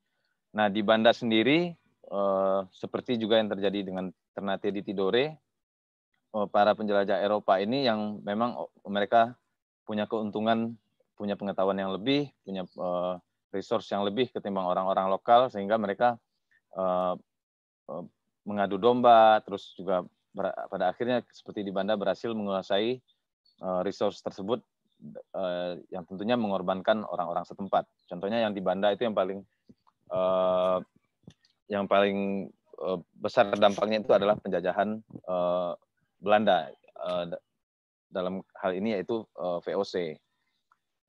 Nah di Banda sendiri eh, seperti juga yang terjadi dengan Ternate di Tidore, para penjelajah Eropa ini yang memang mereka punya keuntungan, punya pengetahuan yang lebih, punya resource yang lebih ketimbang orang-orang lokal sehingga mereka mengadu domba, terus juga pada akhirnya seperti di Banda berhasil menguasai eh, resource tersebut eh, yang tentunya mengorbankan orang-orang setempat. Contohnya yang di Banda itu yang paling eh, yang paling besar dampaknya itu adalah penjajahan Belanda dalam hal ini yaitu VOC.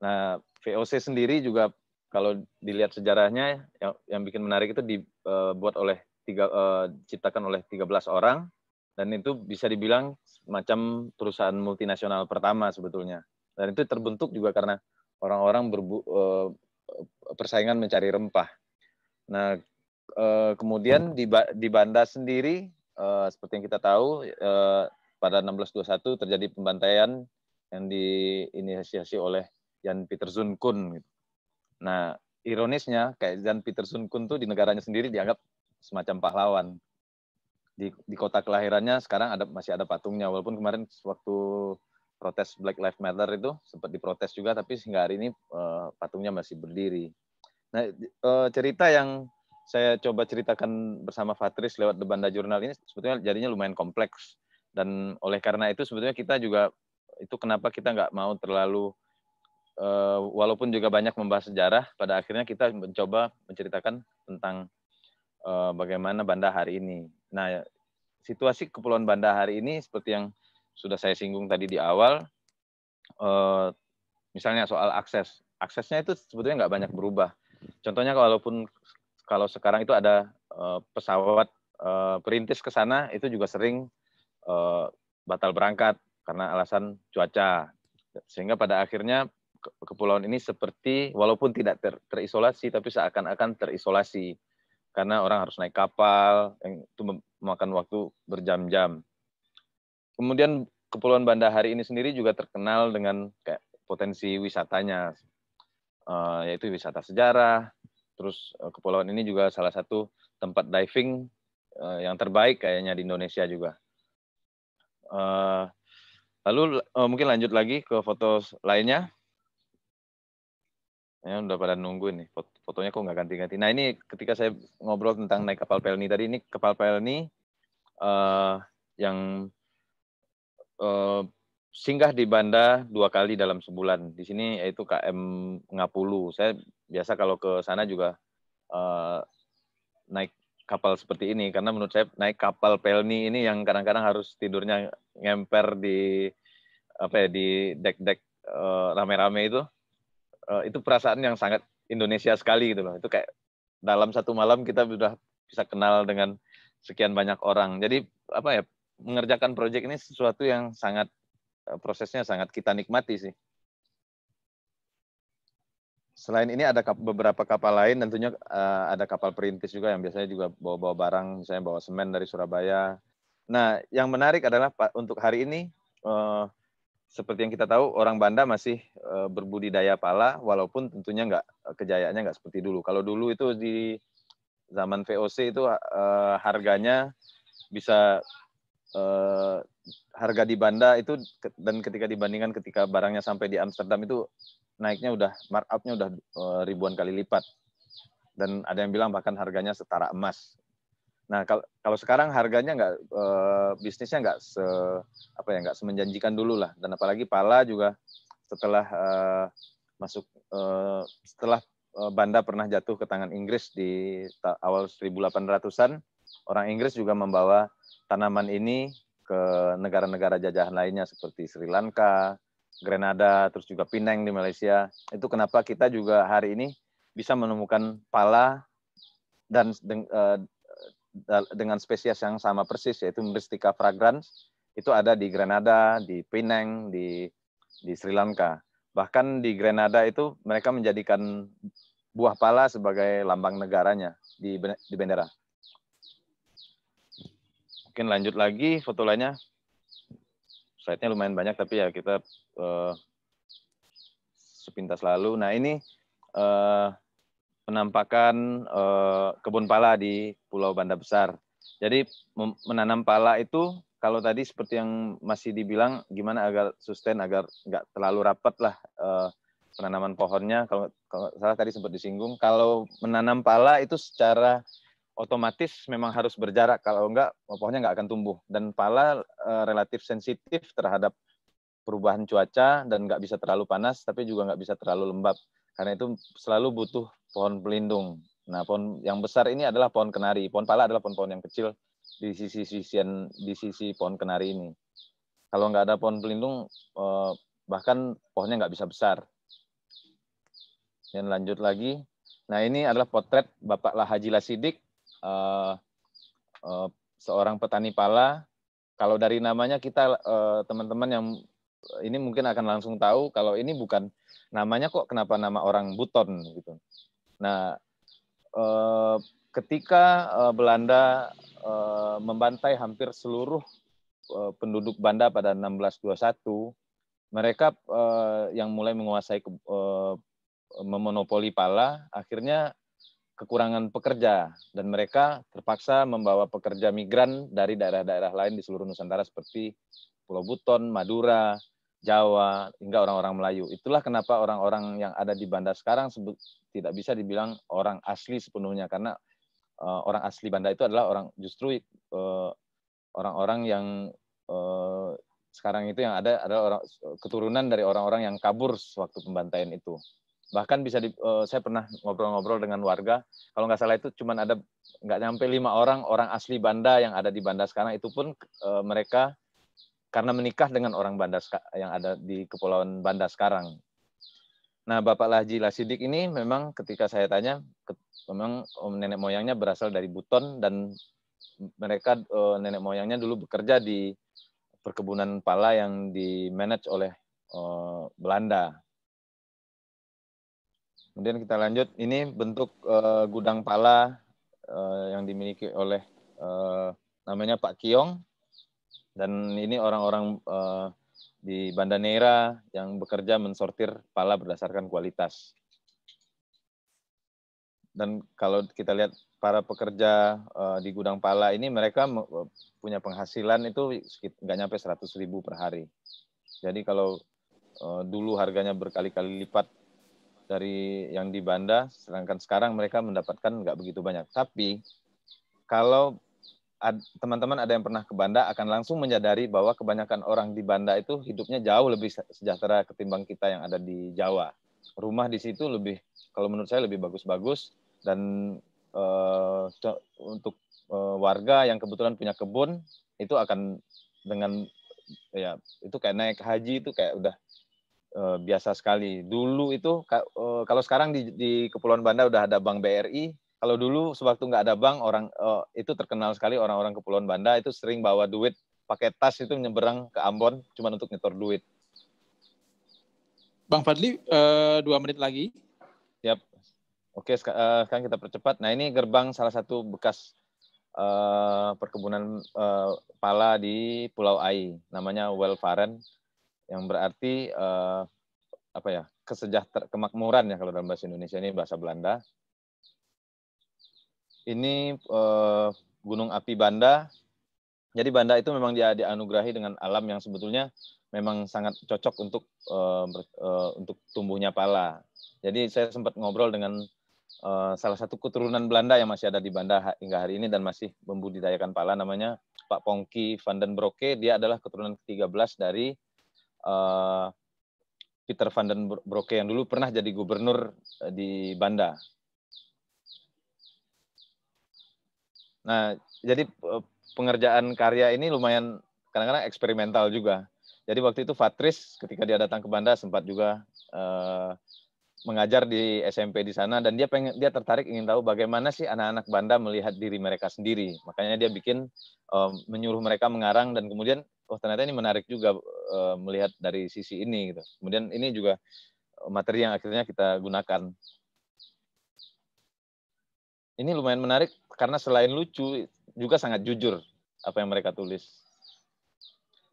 Nah, VOC sendiri juga kalau dilihat sejarahnya yang, bikin menarik itu dibuat oleh tiga uh, ciptakan oleh 13 orang dan itu bisa dibilang macam perusahaan multinasional pertama sebetulnya. Dan itu terbentuk juga karena orang-orang berbu- eh, persaingan mencari rempah. Nah, eh, kemudian di, di Banda sendiri, eh, seperti yang kita tahu, pada 1621 terjadi pembantaian yang diinisiasi oleh Jan Peter gitu. Nah, ironisnya kayak Jan Peter Kun tuh di negaranya sendiri dianggap semacam pahlawan di di kota kelahirannya sekarang ada masih ada patungnya walaupun kemarin waktu protes Black Lives Matter itu sempat diprotes juga tapi hingga hari ini uh, patungnya masih berdiri. Nah, uh, cerita yang saya coba ceritakan bersama Fatris lewat The Banda Jurnal ini sebetulnya jadinya lumayan kompleks dan oleh karena itu sebetulnya kita juga itu kenapa kita nggak mau terlalu uh, walaupun juga banyak membahas sejarah pada akhirnya kita mencoba menceritakan tentang uh, bagaimana Banda hari ini Nah, situasi Kepulauan Banda hari ini seperti yang sudah saya singgung tadi di awal, eh, misalnya soal akses, aksesnya itu sebetulnya nggak banyak berubah. Contohnya walaupun kalau sekarang itu ada eh, pesawat eh, perintis ke sana, itu juga sering batal berangkat karena alasan cuaca. Sehingga pada akhirnya kepulauan ini seperti walaupun tidak ter, terisolasi tapi seakan-akan terisolasi karena orang harus naik kapal, yang itu memakan waktu berjam-jam. Kemudian Kepulauan Banda Hari ini sendiri juga terkenal dengan kayak potensi wisatanya, eh, yaitu wisata sejarah. Terus eh, Kepulauan ini juga salah satu tempat diving eh, yang terbaik kayaknya di Indonesia juga. Lalu mungkin lanjut lagi ke foto lainnya. Ya, udah pada nunggu nih fotonya kok nggak ganti-ganti. Nah ini ketika saya ngobrol tentang naik kapal Pelni tadi, ini kapal Pelni uh, yang uh, singgah di Banda dua kali dalam sebulan. Di sini yaitu KM Ngapulu. Saya biasa kalau ke sana juga uh, naik kapal seperti ini karena menurut saya naik kapal Pelni ini yang kadang-kadang harus tidurnya ngemper di apa ya di dek-dek rame rame-rame itu uh, itu perasaan yang sangat Indonesia sekali gitu loh. Itu kayak dalam satu malam kita sudah bisa kenal dengan sekian banyak orang. Jadi apa ya mengerjakan proyek ini sesuatu yang sangat eh, prosesnya sangat kita nikmati sih. Selain ini ada beberapa kapal lain, tentunya uh, ada kapal perintis juga yang biasanya juga bawa-bawa barang, misalnya bawa semen dari Surabaya. Nah, yang menarik adalah untuk hari ini uh, seperti yang kita tahu orang Banda masih eh, berbudidaya pala walaupun tentunya nggak eh, kejayaannya nggak seperti dulu. Kalau dulu itu di zaman VOC itu eh, harganya bisa harga di Banda itu dan ketika dibandingkan ketika barangnya sampai di Amsterdam itu naiknya udah markupnya udah ribuan kali lipat dan ada yang bilang bahkan harganya setara emas Nah kalau kalau sekarang harganya nggak e, bisnisnya nggak se apa ya nggak semenjanjikan dulu lah dan apalagi pala juga setelah e, masuk e, setelah Banda pernah jatuh ke tangan Inggris di awal 1800-an orang Inggris juga membawa tanaman ini ke negara-negara jajahan lainnya seperti Sri Lanka, Grenada, terus juga Pinang di Malaysia. Itu kenapa kita juga hari ini bisa menemukan pala dan dengan spesies yang sama persis yaitu Mristika fragrans itu ada di Grenada, di Penang, di di Sri Lanka. Bahkan di Grenada itu mereka menjadikan buah pala sebagai lambang negaranya di di bendera. Mungkin lanjut lagi foto lainnya. Slide-nya lumayan banyak tapi ya kita uh, sepintas lalu. Nah, ini uh, penampakan eh, kebun pala di Pulau Banda Besar. Jadi menanam pala itu kalau tadi seperti yang masih dibilang gimana agar sustain agar nggak terlalu rapat lah eh, penanaman pohonnya. Kalau kalau salah tadi sempat disinggung kalau menanam pala itu secara otomatis memang harus berjarak kalau enggak pohonnya nggak akan tumbuh dan pala eh, relatif sensitif terhadap perubahan cuaca dan nggak bisa terlalu panas tapi juga nggak bisa terlalu lembab karena itu selalu butuh pohon pelindung. Nah, pohon yang besar ini adalah pohon kenari. Pohon pala adalah pohon-pohon yang kecil di sisi sisian di sisi pohon kenari ini. Kalau nggak ada pohon pelindung, eh, bahkan pohonnya nggak bisa besar. Dan lanjut lagi. Nah, ini adalah potret Bapak Lahaji Lasidik, eh, eh, seorang petani pala. Kalau dari namanya kita teman-teman yang ini mungkin akan langsung tahu kalau ini bukan namanya kok kenapa nama orang Buton gitu. Nah, eh, ketika eh, Belanda eh, membantai hampir seluruh penduduk Banda pada 1621, mereka yang mulai menguasai memonopoli pala, akhirnya kekurangan pekerja dan mereka terpaksa membawa pekerja migran dari daerah-daerah lain di seluruh Nusantara seperti Pulau Buton, Madura, Jawa, hingga orang-orang Melayu. Itulah kenapa orang-orang yang ada di Banda sekarang sebut, tidak bisa dibilang orang asli sepenuhnya karena uh, orang asli Banda itu adalah orang justru orang eh, orang-orang yang uh, sekarang itu yang ada adalah orang keturunan dari orang-orang yang kabur waktu pembantaian itu. Bahkan bisa di, uh, saya pernah ngobrol-ngobrol dengan warga, kalau nggak salah itu cuma ada nggak sampai lima orang orang asli Banda yang ada di Banda sekarang itu pun uh, mereka karena menikah dengan orang Banda yang ada di Kepulauan Banda sekarang. Nah, Bapak Laji Lasidik ini memang ketika saya tanya, memang om um, nenek moyangnya berasal dari Buton dan mereka uh, nenek moyangnya dulu bekerja di perkebunan pala yang di manage oleh uh, Belanda. Kemudian kita lanjut, ini bentuk uh, gudang pala yang dimiliki oleh namanya Pak Kiong dan ini orang-orang uh, di Banda Neira yang bekerja mensortir pala berdasarkan kualitas. Dan kalau kita lihat para pekerja uh, di gudang pala ini mereka punya penghasilan itu nggak nyampe 100 ribu per hari. Jadi kalau uh, dulu harganya berkali-kali lipat dari yang di Banda, sedangkan sekarang mereka mendapatkan nggak begitu banyak. Tapi kalau teman-teman ada yang pernah ke Banda akan langsung menyadari bahwa kebanyakan orang di Banda itu hidupnya jauh lebih sejahtera ketimbang kita yang ada di Jawa. Rumah di situ lebih, kalau menurut saya lebih bagus-bagus dan uh, untuk uh, warga yang kebetulan punya kebun itu akan dengan ya itu kayak naik haji itu kayak udah uh, biasa sekali. Dulu itu kalau sekarang di, di Kepulauan Banda udah ada Bank BRI, kalau dulu sewaktu nggak ada bank orang uh, itu terkenal sekali orang-orang kepulauan Banda itu sering bawa duit pakai tas itu menyeberang ke Ambon cuma untuk nyetor duit. Bang Fadli uh, dua menit lagi. Yap. Oke uh, sekarang kita percepat. Nah ini gerbang salah satu bekas uh, perkebunan uh, pala di Pulau Ai namanya Welfaren yang berarti uh, apa ya kesejahter kemakmuran ya kalau dalam bahasa Indonesia ini bahasa Belanda ini uh, Gunung Api Banda. Jadi Banda itu memang dia dianugerahi dengan alam yang sebetulnya memang sangat cocok untuk uh, uh, untuk tumbuhnya pala. Jadi saya sempat ngobrol dengan uh, salah satu keturunan Belanda yang masih ada di Banda hingga hari ini dan masih membudidayakan pala namanya Pak Pongki van den Broeke. Dia adalah keturunan ke-13 dari uh, Peter van den Broeke yang dulu pernah jadi gubernur di Banda. Nah, jadi eh, pengerjaan karya ini lumayan kadang-kadang eksperimental juga. Jadi waktu itu Fatris ketika dia datang ke Banda sempat juga eh, mengajar di SMP di sana dan dia pengen dia tertarik ingin tahu bagaimana sih anak-anak Banda melihat diri mereka sendiri. Makanya dia bikin eh, menyuruh mereka mengarang dan kemudian oh ternyata ini menarik juga eh, melihat dari sisi ini gitu. Kemudian ini juga materi yang akhirnya kita gunakan. Ini lumayan menarik karena selain lucu juga sangat jujur apa yang mereka tulis.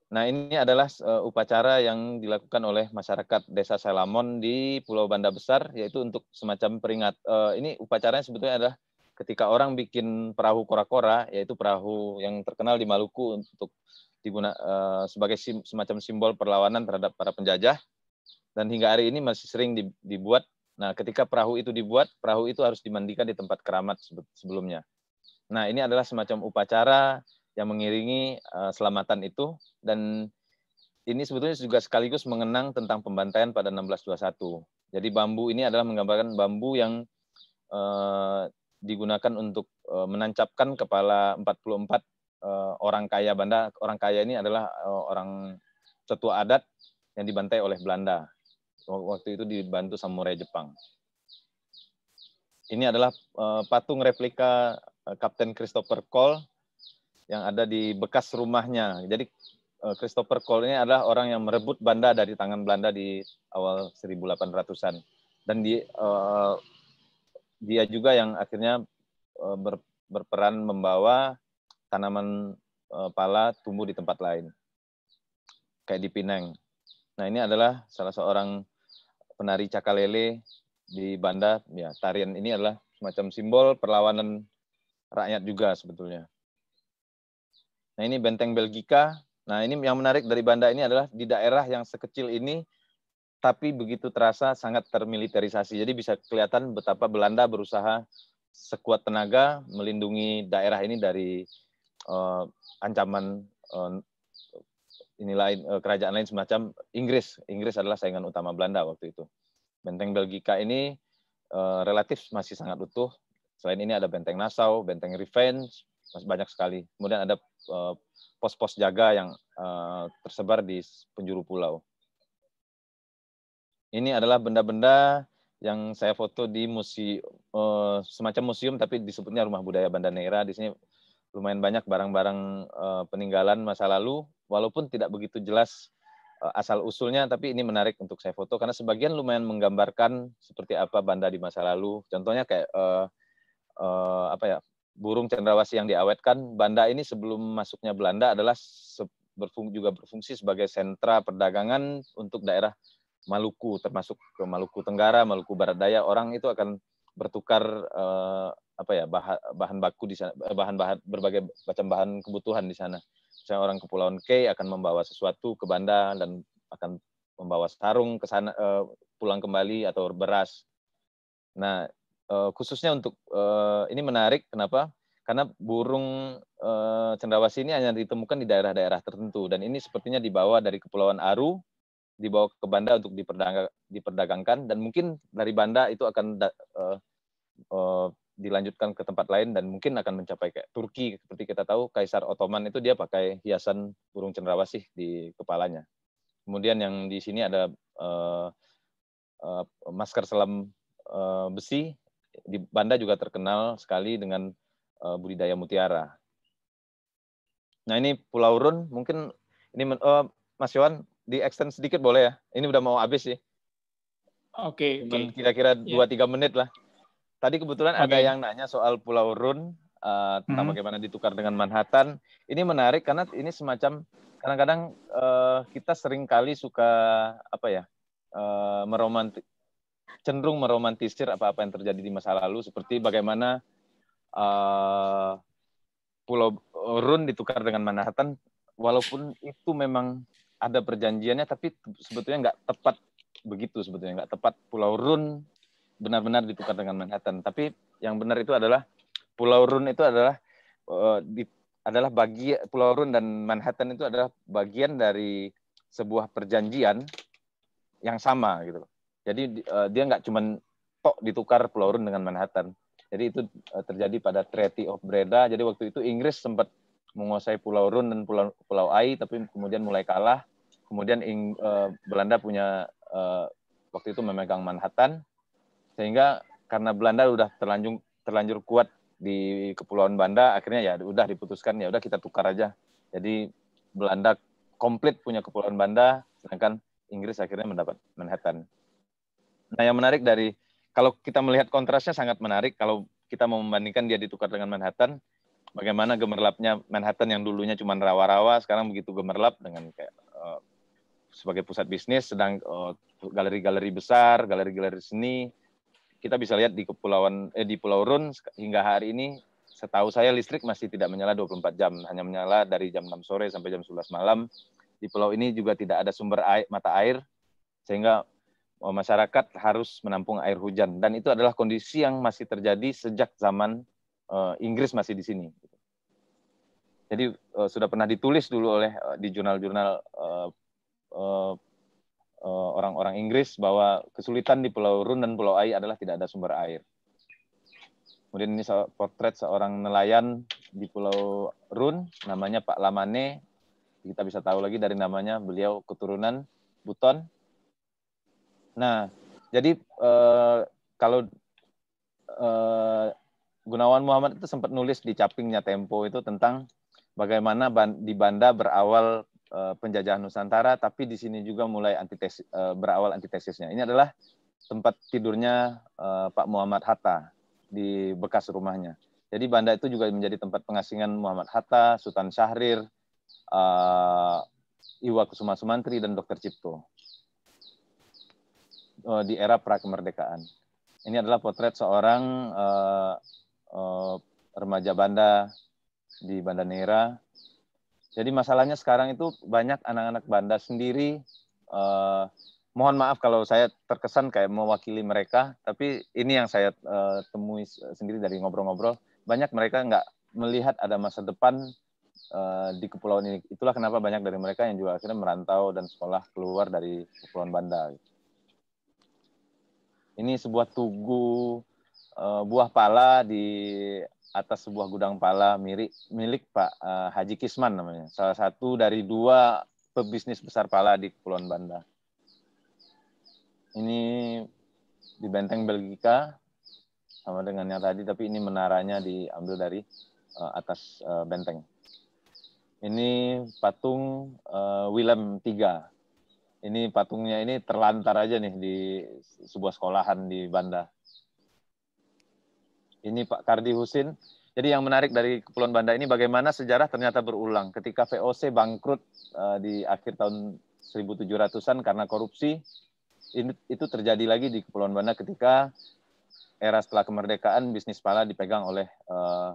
Nah, ini adalah uh, upacara yang dilakukan oleh masyarakat Desa Salamon di Pulau Banda Besar yaitu untuk semacam peringat uh, ini upacaranya sebetulnya adalah ketika orang bikin perahu kora-kora yaitu perahu yang terkenal di Maluku untuk diguna uh, sebagai sim, semacam simbol perlawanan terhadap para penjajah dan hingga hari ini masih sering dibuat. Nah, ketika perahu itu dibuat, perahu itu harus dimandikan di tempat keramat sebelumnya. Nah, ini adalah semacam upacara yang mengiringi uh, selamatan itu dan ini sebetulnya juga sekaligus mengenang tentang pembantaian pada 1621. Jadi bambu ini adalah menggambarkan bambu yang uh, digunakan untuk uh, menancapkan kepala 44 uh, orang kaya Banda. Orang kaya ini adalah uh, orang tetua adat yang dibantai oleh Belanda. Waktu itu dibantu samurai Jepang. Ini adalah uh, patung replika Eh, Kapten Christopher Cole yang ada di bekas rumahnya. Jadi eh, Christopher Cole ini adalah orang yang merebut Banda dari tangan Belanda di awal 1800-an dan di uh, dia juga yang akhirnya uh, ber, berperan membawa tanaman uh, pala tumbuh di tempat lain kayak di Pinang. Nah ini adalah salah seorang penari cakalele di Banda. Ya tarian ini adalah semacam simbol perlawanan rakyat juga sebetulnya. Nah ini benteng Belgika. Nah ini yang menarik dari Banda ini adalah di daerah yang sekecil ini, tapi begitu terasa sangat termiliterisasi. Jadi bisa kelihatan betapa Belanda berusaha sekuat tenaga melindungi daerah ini dari uh, ancaman uh, ini lain uh, kerajaan lain semacam Inggris. Inggris adalah saingan utama Belanda waktu itu. Benteng Belgika ini uh, relatif masih sangat utuh, Selain ini ada Benteng Nassau, Benteng Revenge, masih banyak sekali. Kemudian ada eh, pos-pos jaga yang eh, tersebar di penjuru pulau. Ini adalah benda-benda yang saya foto di museum eh, semacam museum tapi disebutnya rumah budaya Banda Neira. Di sini lumayan banyak barang-barang peninggalan masa lalu walaupun tidak begitu jelas asal usulnya tapi ini menarik untuk saya foto karena sebagian lumayan menggambarkan seperti apa banda di masa lalu contohnya kayak uh, uh, apa ya burung cendrawasih yang diawetkan. Banda ini sebelum masuknya Belanda adalah berfung, juga berfungsi sebagai sentra perdagangan untuk daerah Maluku, termasuk ke Maluku Tenggara, Maluku Barat Daya. Orang itu akan bertukar uh, apa ya bahan, bahan baku di sana, eh, bahan bahan berbagai macam bahan kebutuhan di sana. Misalnya orang Kepulauan K akan membawa sesuatu ke Banda dan akan membawa sarung ke sana uh, pulang kembali atau beras. Nah, uh, khususnya untuk uh, ini menarik kenapa? Karena burung uh, cendrawasih ini hanya ditemukan di daerah-daerah tertentu dan ini sepertinya dibawa dari Kepulauan Aru dibawa ke Banda untuk diperdaga diperdagangkan dan mungkin dari Banda itu akan uh, uh, dilanjutkan ke tempat lain dan mungkin akan mencapai kayak Turki seperti kita tahu Kaisar Ottoman itu dia pakai hiasan burung cendrawasih di kepalanya. Kemudian yang di sini ada uh, uh, masker selam uh, besi di Banda juga terkenal sekali dengan uh, budidaya mutiara. Nah ini Pulau Run mungkin ini uh, Mas Yohan di extend sedikit boleh ya? Ini udah mau habis sih. Oke. Okay, okay. Kira-kira ya. dua yeah. tiga menit lah. Tadi kebetulan okay. ada yang nanya soal Pulau Run uh, tentang hmm. bagaimana ditukar dengan Manhattan. Ini menarik karena ini semacam kadang-kadang uh, kita sering kali suka apa ya uh, meromantik cenderung meromantisir apa-apa yang terjadi di masa lalu seperti bagaimana uh, Pulau Run ditukar dengan Manhattan walaupun itu memang ada perjanjiannya tapi sebetulnya nggak tepat begitu sebetulnya nggak tepat Pulau Run benar-benar ditukar dengan Manhattan tapi yang benar itu adalah Pulau Run itu adalah uh, di, adalah bagi Pulau Run dan Manhattan itu adalah bagian dari sebuah perjanjian yang sama gitu loh jadi uh, dia nggak cuma tok ditukar Pulau Rune dengan Manhattan. Jadi itu uh, terjadi pada Treaty of Breda. Jadi waktu itu Inggris sempat menguasai Pulau Rune dan Pulau Pulau Ai, tapi kemudian mulai kalah. Kemudian Ing, uh, Belanda punya uh, waktu itu memegang Manhattan, sehingga karena Belanda udah terlanjur terlanjur kuat di Kepulauan Banda, akhirnya ya udah diputuskan ya udah kita tukar aja. Jadi Belanda komplit punya Kepulauan Banda, sedangkan Inggris akhirnya mendapat Manhattan. Nah, yang menarik dari kalau kita melihat kontrasnya sangat menarik kalau kita membandingkan dia ditukar dengan Manhattan, bagaimana gemerlapnya Manhattan yang dulunya cuma rawa-rawa sekarang begitu gemerlap dengan kayak uh, sebagai pusat bisnis, sedang eh, galeri-galeri uh, besar, galeri-galeri seni. Kita bisa lihat di kepulauan eh, di Pulau Run hingga hari ini setahu saya listrik masih tidak menyala 24 jam, hanya menyala dari jam 6 sore sampai jam 11 malam. Di pulau ini juga tidak ada sumber air, mata air sehingga Oh, masyarakat harus menampung air hujan dan itu adalah kondisi yang masih terjadi sejak zaman uh, Inggris masih di sini. Jadi uh, sudah pernah ditulis dulu oleh uh, di jurnal-jurnal uh, uh, uh, orang-orang Inggris bahwa kesulitan di Pulau Run dan Pulau Ai adalah tidak ada sumber air. Kemudian ini potret seorang nelayan di Pulau Run, namanya Pak Lamane. Kita bisa tahu lagi dari namanya, beliau keturunan Buton, Nah, jadi uh, kalau uh, Gunawan Muhammad itu sempat nulis di capingnya Tempo itu tentang bagaimana di Banda berawal eh, penjajahan Nusantara, tapi di sini juga mulai antitesis, uh, berawal antitesisnya. Ini adalah tempat tidurnya Pak Muhammad Hatta di bekas rumahnya. Jadi Banda itu juga menjadi tempat pengasingan Muhammad Hatta, Sultan Syahrir, uh, Iwa Kusuma Sumantri, dan Dr. Cipto uh, di era pra kemerdekaan. Ini adalah potret seorang uh, uh, remaja banda di Banda Neira. Jadi masalahnya sekarang itu banyak anak-anak banda sendiri. Uh, mohon maaf kalau saya terkesan kayak mewakili mereka, tapi ini yang saya uh, temui sendiri dari ngobrol-ngobrol. Banyak mereka nggak melihat ada masa depan uh, di kepulauan ini. Itulah kenapa banyak dari mereka yang juga akhirnya merantau dan sekolah keluar dari kepulauan Banda. Gitu ini sebuah tugu eh, buah pala di atas sebuah gudang pala milik milik Pak eh, Haji Kisman namanya. Salah satu dari dua pebisnis besar pala di Kepulauan Banda. Ini di benteng Belgika sama dengan yang tadi, tapi ini menaranya diambil dari eh, atas benteng. Ini patung Willem III ini patungnya ini terlantar aja nih di sebuah sekolahan di Banda. Ini Pak Kardi Husin. Jadi yang menarik dari Kepulauan Banda ini bagaimana sejarah ternyata berulang. Ketika VOC bangkrut uh, di akhir tahun 1700-an karena korupsi, ini, itu terjadi lagi di Kepulauan Banda ketika era setelah kemerdekaan bisnis pala dipegang oleh uh,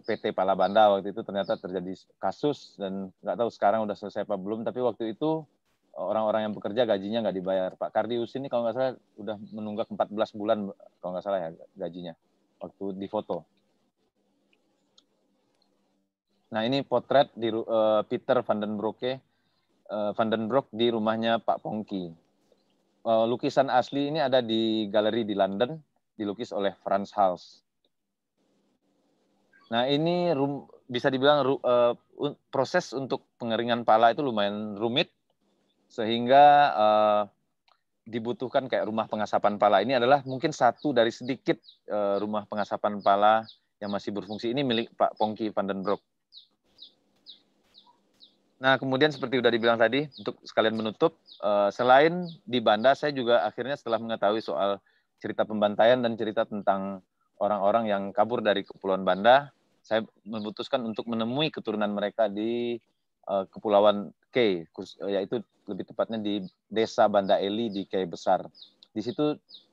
eh, PT Pala Banda waktu itu ternyata terjadi kasus dan nggak tahu sekarang udah selesai apa belum tapi waktu itu orang-orang yang bekerja gajinya nggak dibayar. Pak Kardius ini kalau nggak salah udah menunggak 14 bulan kalau nggak salah ya gajinya waktu di foto. Nah ini potret di uh, Peter Van den Broeke, uh, eh, Van den Broek di rumahnya Pak Pongki. Uh, lukisan asli ini ada di galeri di London, dilukis oleh Franz Hals. Nah ini rum, bisa dibilang uh, proses untuk pengeringan pala itu lumayan rumit sehingga uh, dibutuhkan kayak rumah pengasapan pala ini adalah mungkin satu dari sedikit uh, rumah pengasapan pala yang masih berfungsi ini milik Pak Pongki Vandenbroek. Nah, kemudian seperti sudah dibilang tadi, untuk sekalian menutup, eh, selain di Banda, saya juga akhirnya setelah mengetahui soal cerita pembantaian dan cerita tentang orang-orang yang kabur dari Kepulauan Banda, saya memutuskan untuk menemui keturunan mereka di Kepulauan K, yaitu lebih tepatnya di desa Banda Eli di K Besar. Di situ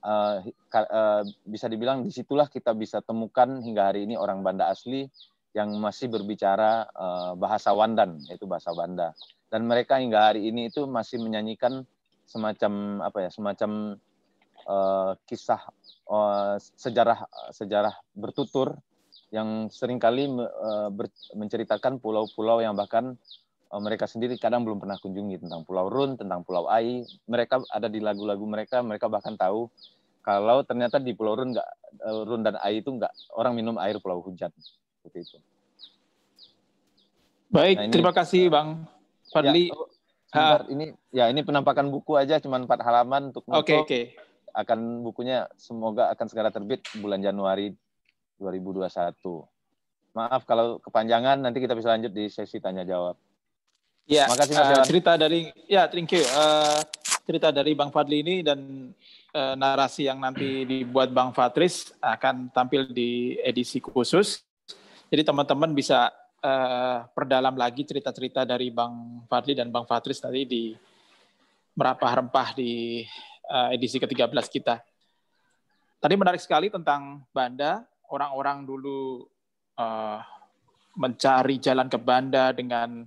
eh, eh, bisa dibilang disitulah kita bisa temukan hingga hari ini orang Banda asli yang masih berbicara eh, bahasa Wandan, yaitu bahasa Banda. Dan mereka hingga hari ini itu masih menyanyikan semacam apa ya, semacam kisah sejarah sejarah bertutur yang seringkali uh, ber, menceritakan pulau-pulau yang bahkan Eh, mereka sendiri kadang belum pernah kunjungi tentang Pulau Run, tentang Pulau Ai. Mereka ada di lagu-lagu mereka, mereka bahkan tahu kalau ternyata di Pulau Run nggak eh, Run dan Ai itu enggak orang minum air Pulau Hujan seperti itu. Baik, nah, ini, terima kasih eh, Bang Fadli. Ya, oh, sebentar, ah. ini ya ini penampakan buku aja, cuma empat halaman untuk Oke oke. Okay. Akan bukunya semoga akan segera terbit bulan Januari 2021. Maaf kalau kepanjangan, nanti kita bisa lanjut di sesi tanya jawab. Ya, makasih Mas uh, cerita dari ya thank you. Uh, cerita dari Bang Fadli ini dan uh, narasi yang nanti dibuat Bang Fatris akan tampil di edisi khusus. Jadi teman-teman bisa uh, perdalam lagi cerita-cerita dari Bang Fadli dan Bang Fatris tadi di merapah rempah di uh, edisi ke-13 kita. Tadi menarik sekali tentang Banda, orang-orang dulu uh, mencari jalan ke Banda dengan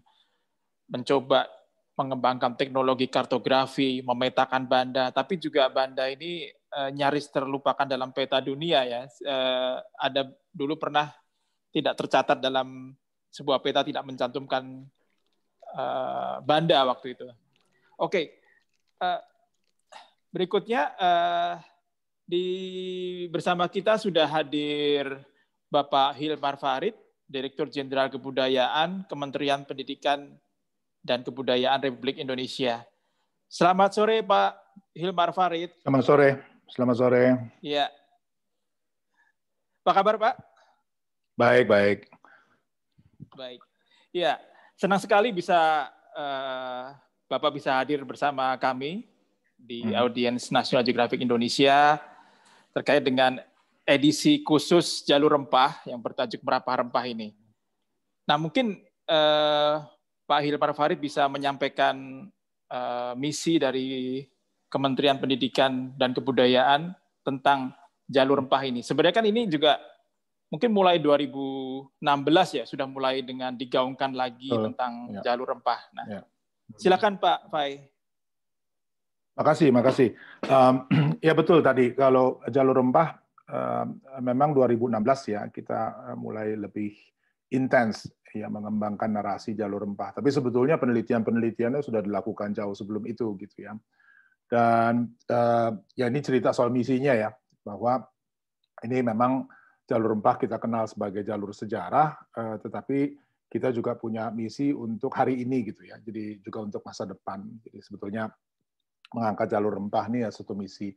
mencoba mengembangkan teknologi kartografi, memetakan banda, tapi juga banda ini uh, nyaris terlupakan dalam peta dunia ya. Uh, ada dulu pernah tidak tercatat dalam sebuah peta tidak mencantumkan uh, banda waktu itu. Oke, uh, berikutnya uh, di bersama kita sudah hadir Bapak Hilmar Farid, Direktur Jenderal Kebudayaan Kementerian Pendidikan dan Kebudayaan Republik Indonesia. Selamat sore Pak Hilmar Farid. Selamat sore. Selamat sore. Iya. Apa kabar Pak? Baik, baik. Baik. Iya, senang sekali bisa uh, Bapak bisa hadir bersama kami di hmm. audiens Nasional Geographic Indonesia terkait dengan edisi khusus jalur rempah yang bertajuk merapah rempah ini. Nah, mungkin uh, Pak Hilpar Farid bisa menyampaikan uh, misi dari Kementerian Pendidikan dan Kebudayaan tentang jalur rempah ini. Sebenarnya kan ini juga mungkin mulai 2016 ya sudah mulai dengan digaungkan lagi oh, tentang ya. jalur rempah. Nah, ya. silakan Pak Fai. Makasih, makasih. Um, ya betul tadi kalau jalur rempah um, memang 2016 ya kita eh, mulai lebih intens ya mengembangkan narasi jalur rempah. Tapi sebetulnya penelitian-penelitiannya sudah dilakukan jauh sebelum itu gitu ya. Dan eh, ya ini cerita soal misinya ya bahwa ini memang jalur rempah kita kenal sebagai jalur sejarah, eh, tetapi kita juga punya misi untuk hari ini gitu ya. Jadi juga untuk masa depan. Jadi sebetulnya mengangkat jalur rempah ini ya satu misi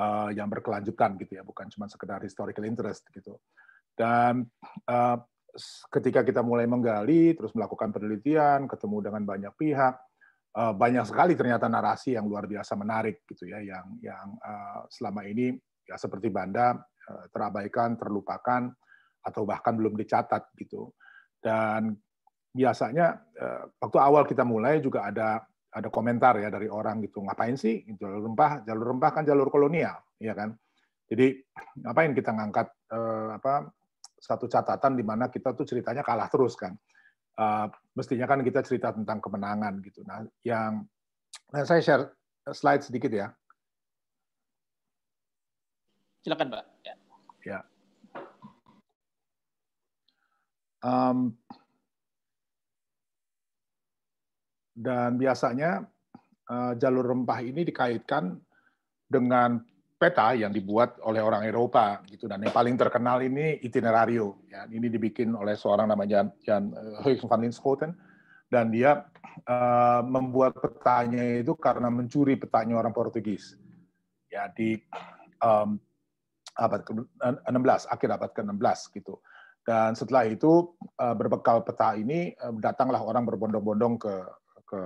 eh, yang berkelanjutan gitu ya, bukan cuma sekedar historical interest gitu. Dan uh, ketika kita mulai menggali, terus melakukan penelitian, ketemu dengan banyak pihak, eh, banyak sekali ternyata narasi yang luar biasa menarik gitu ya, yang yang eh, selama ini ya seperti banda eh, terabaikan, terlupakan, atau bahkan belum dicatat gitu. Dan biasanya waktu awal kita mulai juga ada ada komentar ya dari orang gitu ngapain sih jalur rempah jalur rempah kan jalur kolonial ya kan jadi ngapain kita ngangkat eh, apa satu catatan di mana kita tuh ceritanya kalah terus kan. Uh, mestinya kan kita cerita tentang kemenangan gitu. Nah, yang nah saya share slide sedikit ya. Silakan, Pak. Ya. ya. Um, dan biasanya uh, jalur rempah ini dikaitkan dengan peta yang dibuat oleh orang Eropa gitu dan yang paling terkenal ini itinerario ya ini dibikin oleh seorang namanya Jan Huygens eh, van Linschoten dan dia uh, membuat petanya itu karena mencuri petanya orang Portugis ya di um, abad ke-16 eh, akhir abad ke-16 gitu dan setelah itu uh, berbekal peta ini uh, datanglah orang berbondong-bondong ke ke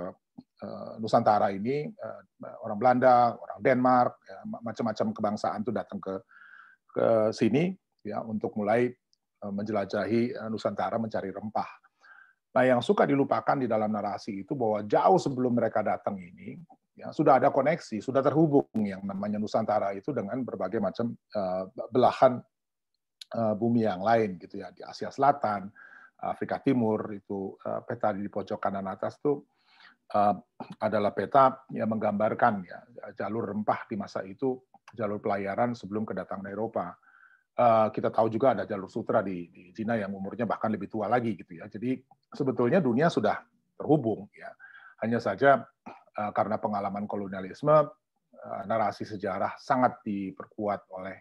Eh, Nusantara ini eh, orang Belanda, orang Denmark, ya, macam-macam kebangsaan itu datang ke ke sini ya untuk mulai eh, menjelajahi Nusantara mencari rempah. Nah, yang suka dilupakan di dalam narasi itu bahwa jauh sebelum mereka datang ini ya sudah ada koneksi, sudah terhubung yang namanya Nusantara itu dengan berbagai macam uh, belahan uh, bumi yang lain gitu ya di Asia Selatan, Afrika Timur itu uh, peta di pojok kanan atas tuh Eh, adalah peta yang menggambarkan ya jalur rempah di masa itu jalur pelayaran sebelum kedatangan Eropa. Eh, kita tahu juga ada jalur sutra di, di Cina yang umurnya bahkan lebih tua lagi gitu ya. Jadi sebetulnya dunia sudah terhubung ya. Hanya saja eh, karena pengalaman kolonialisme, narasi sejarah sangat diperkuat oleh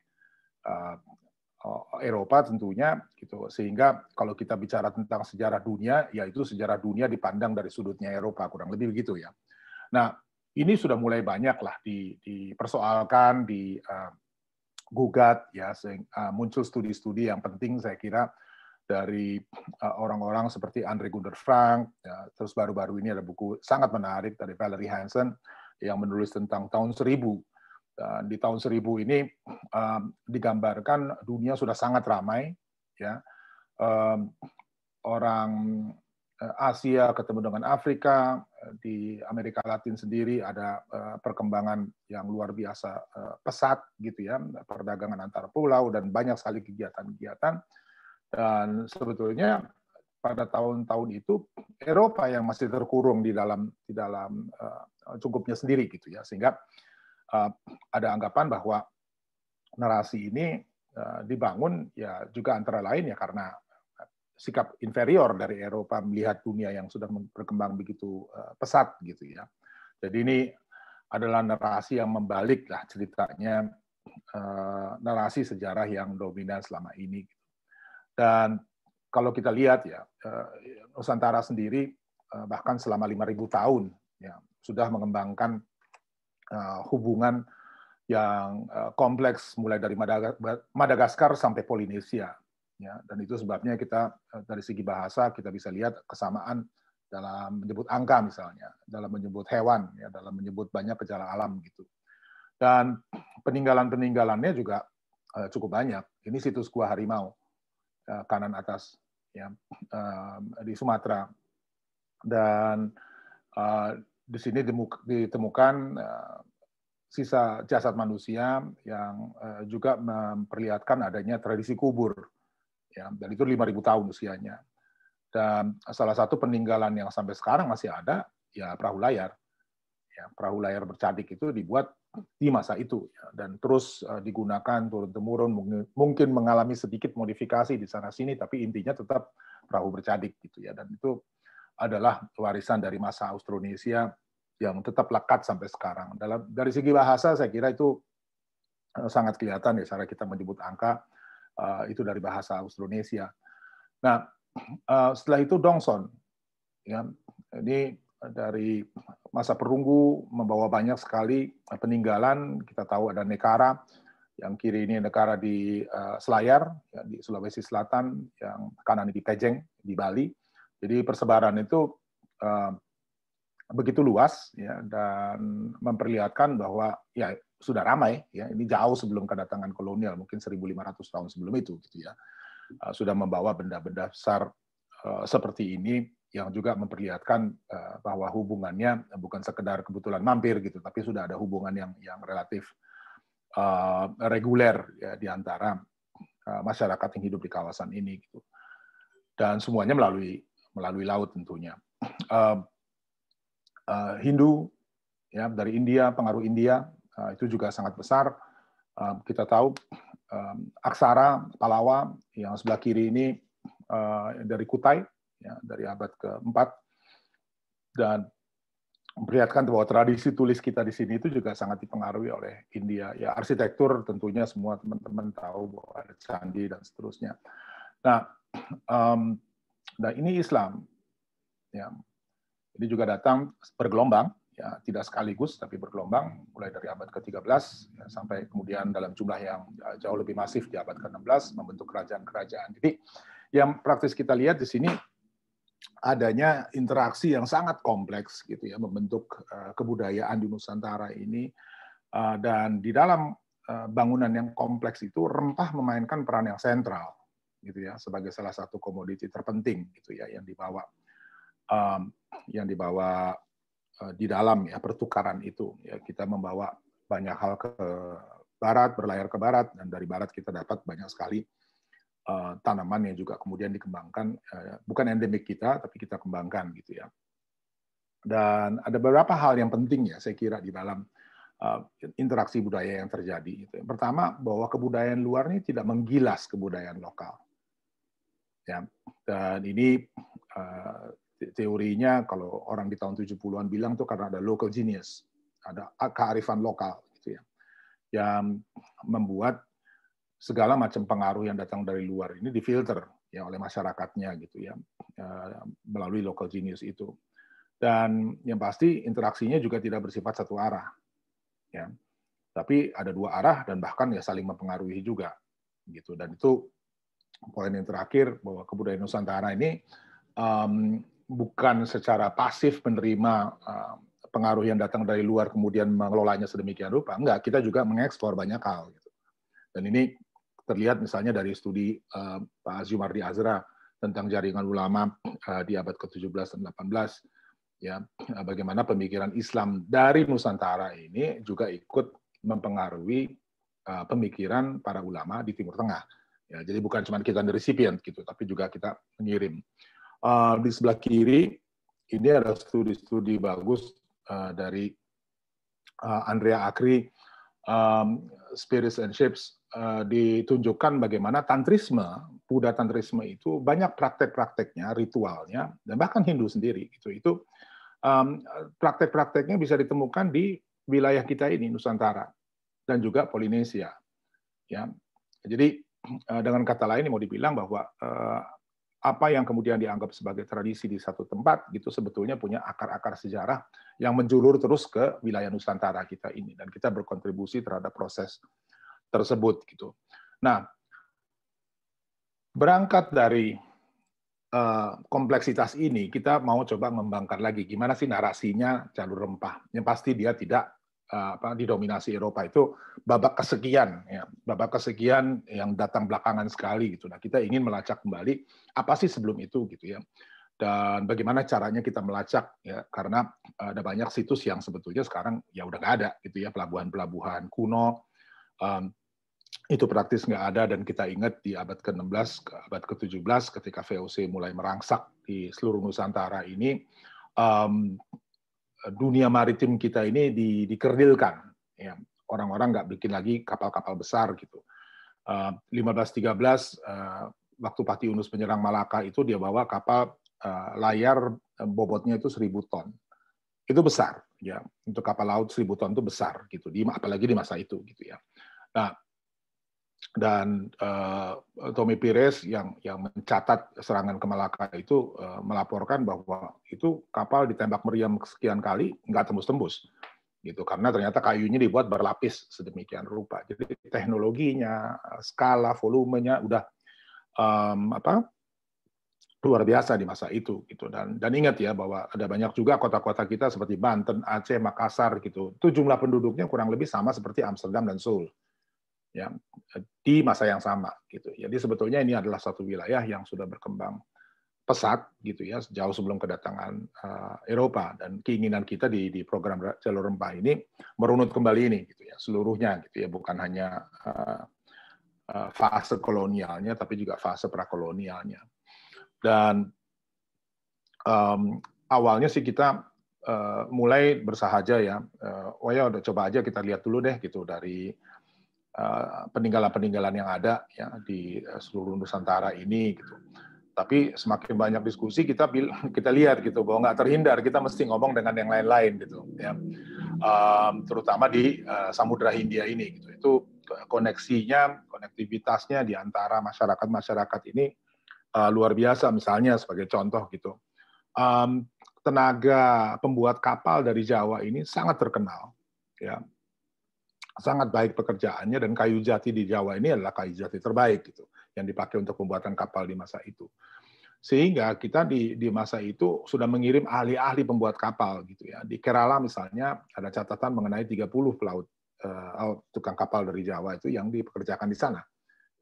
Eh, Eropa tentunya gitu sehingga kalau kita bicara tentang sejarah dunia yaitu sejarah dunia dipandang dari sudutnya Eropa kurang lebih begitu ya. Nah ini sudah mulai banyak lah dipersoalkan di eh, gugat ya sehingga, eh, muncul studi-studi yang penting saya kira dari orang-orang seperti Andre Gunder Frank ya, terus baru-baru ini ada buku sangat menarik dari Valerie Hansen yang menulis tentang tahun 1000 Eh, di tahun 1000 ini eh, digambarkan dunia sudah sangat ramai ya eh, orang Asia ketemu dengan Afrika di Amerika Latin sendiri ada perkembangan yang luar biasa pesat gitu ya perdagangan antar pulau dan banyak sekali kegiatan-kegiatan dan sebetulnya pada tahun-tahun itu Eropa yang masih terkurung di dalam di dalam cukupnya sendiri gitu ya sehingga Eh, ada anggapan bahwa narasi ini eh, dibangun ya juga antara lain ya karena sikap inferior dari Eropa melihat dunia yang sudah berkembang begitu eh, pesat gitu ya. Jadi ini adalah narasi yang membalik lah ceritanya narasi sejarah yang dominan selama ini. Dan kalau kita lihat ya Nusantara sendiri bahkan selama 5.000 tahun ya sudah mengembangkan Eh, hubungan yang eh, kompleks mulai dari Madagaskar sampai Polinesia ya dan itu sebabnya kita eh, dari segi bahasa kita bisa lihat kesamaan dalam menyebut angka misalnya dalam menyebut hewan ya dalam menyebut banyak gejala alam gitu dan peninggalan peninggalannya juga cukup banyak ini situs gua harimau kanan atas ya di Sumatera dan di sini ditemukan eh, sisa jasad manusia yang eh, juga memperlihatkan adanya tradisi kubur. Ya, dan itu 5.000 tahun usianya. Dan salah satu peninggalan yang sampai sekarang masih ada, ya perahu layar. Ya, perahu layar bercadik itu dibuat di masa itu ya, dan terus eh, digunakan turun temurun mungkin mengalami sedikit modifikasi di sana sini tapi intinya tetap perahu bercadik gitu ya dan itu adalah warisan dari masa Austronesia yang tetap lekat sampai sekarang. Dalam dari segi bahasa saya kira itu eh, sangat kelihatan ya cara kita menyebut angka uh, itu dari bahasa Austronesia. Nah, uh, setelah itu Dongson ya ini dari masa perunggu membawa banyak sekali peninggalan. Kita tahu ada Nekara yang kiri ini Nekara di uh, Selayar ya, di Sulawesi Selatan, yang kanan di Pejeng di Bali jadi persebaran itu uh, begitu luas ya dan memperlihatkan bahwa ya sudah ramai ya ini jauh sebelum kedatangan kolonial mungkin 1500 tahun sebelum itu gitu ya. Uh, sudah membawa benda-benda besar uh, seperti ini yang juga memperlihatkan uh, bahwa hubungannya bukan sekedar kebetulan mampir gitu tapi sudah ada hubungan yang yang relatif uh, reguler ya di antara uh, masyarakat yang hidup di kawasan ini gitu. Dan semuanya melalui melalui laut tentunya. Uh, uh, Hindu ya dari India, pengaruh India uh, itu juga sangat besar. Uh, kita tahu uh, aksara Palawa yang sebelah kiri ini uh, dari Kutai ya, dari abad keempat dan memperlihatkan bahwa tradisi tulis kita di sini itu juga sangat dipengaruhi oleh India. Ya arsitektur tentunya semua teman-teman tahu bahwa ada candi dan seterusnya. Nah, um, Dan ini Islam. Ya. Ini juga datang bergelombang, ya, tidak sekaligus tapi bergelombang mulai dari abad ke-13 ya, sampai kemudian dalam jumlah yang ya, jauh lebih masif di abad ke-16 membentuk kerajaan-kerajaan. Jadi yang praktis kita lihat di sini adanya interaksi yang sangat kompleks gitu ya membentuk eh, kebudayaan di Nusantara ini eh, dan di dalam eh, bangunan yang kompleks itu rempah memainkan peran yang sentral gitu ya sebagai salah satu komoditi terpenting gitu ya yang dibawa um, yang dibawa uh, di dalam ya pertukaran itu ya kita membawa banyak hal ke barat berlayar ke barat dan dari barat kita dapat banyak sekali uh, tanaman yang juga kemudian dikembangkan uh, bukan endemik kita tapi kita kembangkan gitu ya dan ada beberapa hal yang penting ya saya kira di dalam uh, interaksi budaya yang terjadi. pertama bahwa kebudayaan luar ini tidak menggilas kebudayaan lokal. Ya, dan ini eh, teorinya kalau orang di tahun 70-an bilang itu karena ada local genius, ada kearifan lokal gitu ya. Yang membuat segala macam pengaruh yang datang dari luar ini difilter ya oleh masyarakatnya gitu ya eh, melalui local genius itu. Dan yang pasti interaksinya juga tidak bersifat satu arah. Ya. Tapi ada dua arah dan bahkan ya saling mempengaruhi juga gitu dan itu poin yang terakhir bahwa kebudayaan Nusantara ini um, bukan secara pasif menerima uh, pengaruh yang datang dari luar kemudian mengelolanya sedemikian rupa. Enggak, kita juga mengekspor banyak hal. Gitu. Dan ini terlihat misalnya dari studi uh, Pak Azumardi Azra tentang jaringan ulama uh, di abad ke-17 dan 18 ya eh, bagaimana pemikiran Islam dari Nusantara ini juga ikut mempengaruhi eh, pemikiran para ulama di Timur Tengah Ya, jadi bukan cuma kita yang recipient gitu, tapi juga kita mengirim. Uh, di sebelah kiri ini ada studi-studi bagus uh, dari uh, Andrea Akri, um, Spirits and Shapes, uh, ditunjukkan bagaimana tantrisme, Buddha tantrisme itu banyak praktek-prakteknya, ritualnya, dan bahkan Hindu sendiri. Gitu. Itu itu um, praktek-prakteknya bisa ditemukan di wilayah kita ini Nusantara dan juga Polinesia. Ya, jadi Eh, dengan kata lain mau dibilang bahwa eh, apa yang kemudian dianggap sebagai tradisi di satu tempat gitu sebetulnya punya akar-akar sejarah yang menjulur terus ke wilayah Nusantara kita ini dan kita berkontribusi terhadap proses tersebut gitu. Nah, berangkat dari eh, kompleksitas ini kita mau coba membangkar lagi gimana sih narasinya jalur rempah. Yang pasti dia tidak Eh, apa didominasi Eropa itu babak kesekian ya babak kesekian yang datang belakangan sekali gitu nah kita ingin melacak kembali apa sih sebelum itu gitu ya dan bagaimana caranya kita melacak ya karena eh, ada banyak situs yang sebetulnya sekarang ya udah nggak ada gitu ya pelabuhan-pelabuhan kuno um, itu praktis nggak ada dan kita ingat di abad ke-16 ke abad ke-17 ketika VOC mulai merangsak di seluruh Nusantara ini um, dunia maritim kita ini di, dikerdilkan. Ya, orang-orang nggak bikin lagi kapal-kapal besar gitu. Uh, 1513 uh, waktu Pati Unus menyerang Malaka itu dia bawa kapal uh, layar eh, bobotnya itu 1000 ton. Itu besar ya. Untuk kapal laut 1000 ton itu besar gitu. Di apalagi di masa itu gitu ya. Nah, dan uh, Tommy Pires yang yang mencatat serangan ke Malaka itu uh, melaporkan bahwa itu kapal ditembak meriam sekian kali nggak tembus-tembus gitu karena ternyata kayunya dibuat berlapis sedemikian rupa jadi teknologinya skala volumenya udah um, apa luar biasa di masa itu gitu dan dan ingat ya bahwa ada banyak juga kota-kota kita seperti Banten Aceh Makassar gitu itu jumlah penduduknya kurang lebih sama seperti Amsterdam dan Seoul ya di masa yang sama gitu. Jadi sebetulnya ini adalah satu wilayah yang sudah berkembang pesat gitu ya jauh sebelum kedatangan uh, Eropa dan keinginan kita di, di program jalur rempah ini merunut kembali ini gitu ya seluruhnya gitu ya bukan hanya uh, uh, fase kolonialnya tapi juga fase prakolonialnya dan um, awalnya sih kita uh, mulai bersahaja ya uh, oh ya udah coba aja kita lihat dulu deh gitu dari Eh, peninggalan-peninggalan yang ada ya di eh, seluruh Nusantara ini gitu. Tapi semakin banyak diskusi kita kita lihat gitu bahwa nggak terhindar kita mesti ngomong dengan yang lain-lain gitu ya. Um, terutama di uh, Samudra Hindia ini gitu. Itu koneksinya, konektivitasnya di antara masyarakat-masyarakat ini uh, luar biasa misalnya sebagai contoh gitu. Um, tenaga pembuat kapal dari Jawa ini sangat terkenal ya sangat baik pekerjaannya dan kayu jati di Jawa ini adalah kayu jati terbaik gitu yang dipakai untuk pembuatan kapal di masa itu. Sehingga kita di, di masa itu sudah mengirim ahli-ahli pembuat kapal gitu ya. Di Kerala misalnya ada catatan mengenai 30 pelaut uh, tukang kapal dari Jawa itu yang dipekerjakan di sana.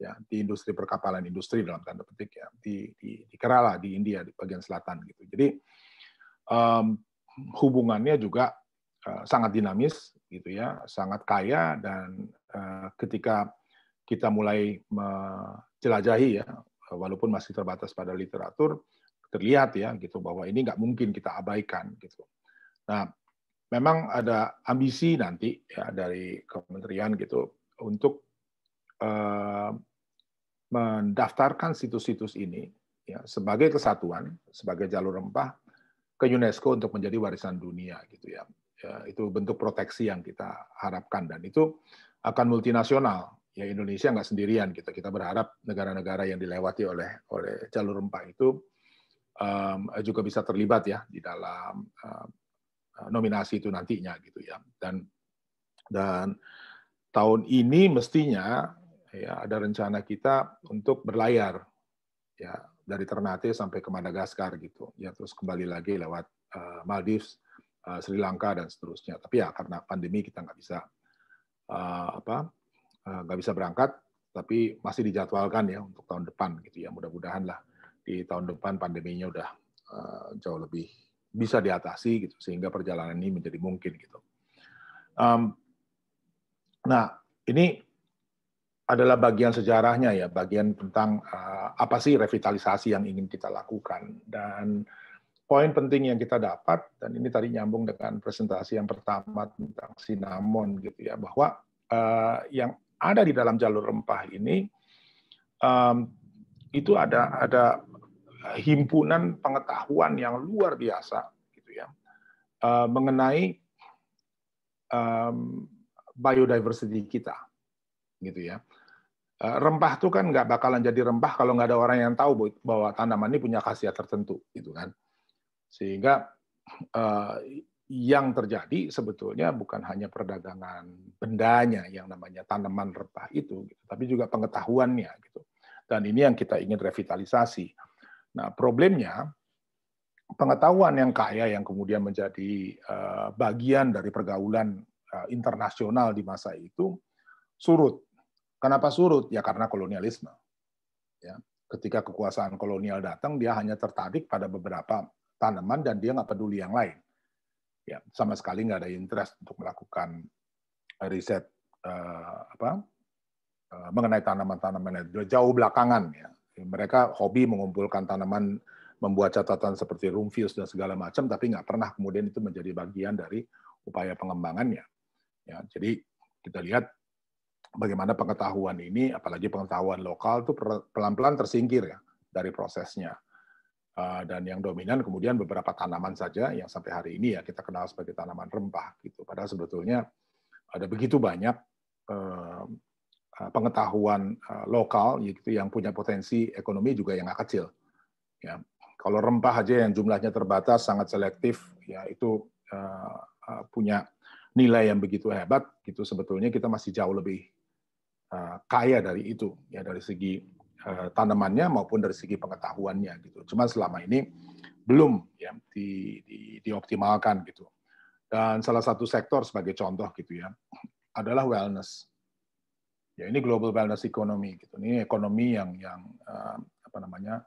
Ya, di industri perkapalan industri dalam tanda petik ya di, di, di Kerala di India di bagian selatan gitu. Jadi um, hubungannya juga uh, sangat dinamis gitu ya, sangat kaya dan eh, ketika kita mulai menjelajahi ya, walaupun masih terbatas pada literatur, terlihat ya gitu bahwa ini nggak mungkin kita abaikan gitu. Nah, memang ada ambisi nanti ya dari kementerian gitu untuk eh, mendaftarkan situs-situs ini ya sebagai kesatuan, sebagai jalur rempah ke UNESCO untuk menjadi warisan dunia gitu ya. Ya, itu bentuk proteksi yang kita harapkan dan itu akan multinasional. Ya Indonesia nggak sendirian kita gitu. kita berharap negara-negara yang dilewati oleh oleh jalur rempah itu um, juga bisa terlibat ya di dalam um, nominasi itu nantinya gitu ya dan dan tahun ini mestinya ya ada rencana kita untuk berlayar ya dari Ternate sampai ke Madagaskar gitu ya terus kembali lagi lewat uh, Maldives Eh, Sri Lanka dan seterusnya. Tapi ya karena pandemi kita nggak bisa eh, apa eh, nggak bisa berangkat, tapi masih dijadwalkan ya untuk tahun depan gitu ya. Mudah-mudahan lah di tahun depan pandeminya udah jauh lebih bisa diatasi gitu sehingga perjalanan ini menjadi mungkin gitu. Um, nah ini adalah bagian sejarahnya ya, bagian tentang uh, apa sih revitalisasi yang ingin kita lakukan dan poin penting yang kita dapat dan ini tadi nyambung dengan presentasi yang pertama tentang sinamon gitu ya bahwa uh, yang ada di dalam jalur rempah ini um, itu ada ada himpunan pengetahuan yang luar biasa gitu ya uh, mengenai um, biodiversity kita gitu ya eh, rempah itu kan nggak bakalan jadi rempah kalau nggak ada orang yang tahu bahwa tanaman ini punya khasiat tertentu gitu kan sehingga eh, yang terjadi sebetulnya bukan hanya perdagangan bendanya yang namanya tanaman rempah itu, gitu, tapi juga pengetahuannya gitu. Dan ini yang kita ingin revitalisasi. Nah, problemnya pengetahuan yang kaya yang kemudian menjadi eh, bagian dari pergaulan eh, internasional di masa itu surut. Kenapa surut? Ya karena kolonialisme. Ya, ketika kekuasaan kolonial datang, dia hanya tertarik pada beberapa tanaman dan dia nggak peduli yang lain. Ya, sama sekali nggak ada interest untuk melakukan eh, riset uh, apa, uh, mengenai tanaman-tanaman itu jauh belakangan. Ya. Mereka hobi mengumpulkan tanaman, membuat catatan seperti room views dan segala macam, tapi nggak pernah kemudian itu menjadi bagian dari upaya pengembangannya. Ya, jadi kita lihat bagaimana pengetahuan ini, apalagi pengetahuan lokal, itu pelan-pelan tersingkir ya dari prosesnya Ah, dan yang dominan kemudian beberapa tanaman saja yang sampai hari ini ya kita kenal sebagai tanaman rempah gitu. Padahal sebetulnya ada begitu banyak eh, ah, pengetahuan eh, lokal gitu yang punya potensi ekonomi juga yang kecil. Ya, kalau rempah aja yang jumlahnya terbatas sangat selektif ya itu eh, ah, punya nilai yang begitu hebat gitu sebetulnya kita masih jauh lebih kaya dari itu ya dari segi Eh, tanamannya maupun dari segi pengetahuannya gitu. Cuma selama ini belum ya di, di, dioptimalkan gitu. Dan salah satu sektor sebagai contoh gitu ya adalah wellness. Ya ini global wellness economy gitu. Ini ekonomi yang yang eh, apa namanya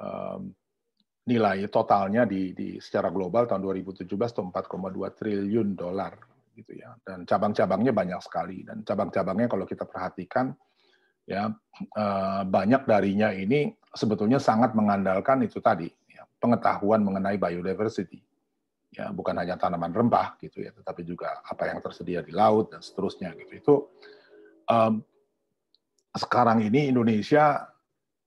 eh, nilai totalnya di, di secara global tahun 2017 itu 4,2 triliun dolar gitu ya. Dan cabang-cabangnya banyak sekali dan cabang-cabangnya kalau kita perhatikan ya eh, banyak darinya ini sebetulnya sangat mengandalkan itu tadi ya, pengetahuan mengenai biodiversity ya bukan hanya tanaman rempah gitu ya tetapi juga apa yang tersedia di laut dan seterusnya gitu itu um, sekarang ini Indonesia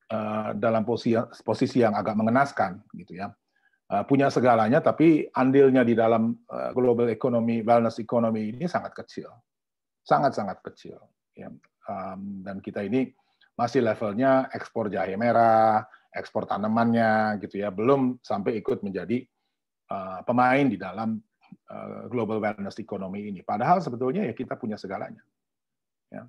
uh, dalam posisi posisi yang agak mengenaskan gitu ya uh, punya segalanya tapi andilnya di dalam uh, global economy wellness economy ini sangat kecil sangat sangat kecil ya Um, dan kita ini masih levelnya ekspor jahe merah, ekspor tanamannya gitu ya, belum sampai ikut menjadi uh, pemain di dalam uh, global wellness ekonomi ini. Padahal sebetulnya ya kita punya segalanya. Ya.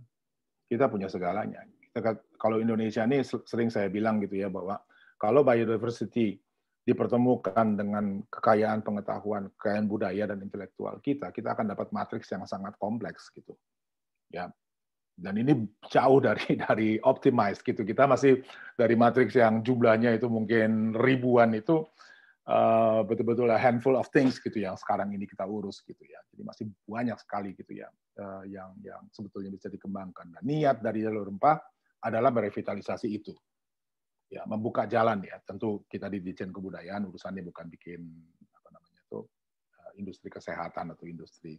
Kita punya segalanya. Kita, kan, kalau Indonesia ini sering saya bilang gitu ya bahwa kalau biodiversity dipertemukan dengan kekayaan pengetahuan, kekayaan budaya dan intelektual kita, kita akan dapat matriks yang sangat kompleks gitu. Ya, dan ini jauh dari dari optimized gitu kita masih dari matriks yang jumlahnya itu mungkin ribuan itu eh, betul-betul a handful of things gitu yang sekarang ini kita urus gitu ya jadi masih banyak sekali gitu ya uh, yang yang sebetulnya bisa dikembangkan dan niat dari jalur rempah adalah merevitalisasi itu ya membuka jalan ya tentu kita di Dijen Kebudayaan urusannya bukan bikin apa namanya itu eh, industri kesehatan atau industri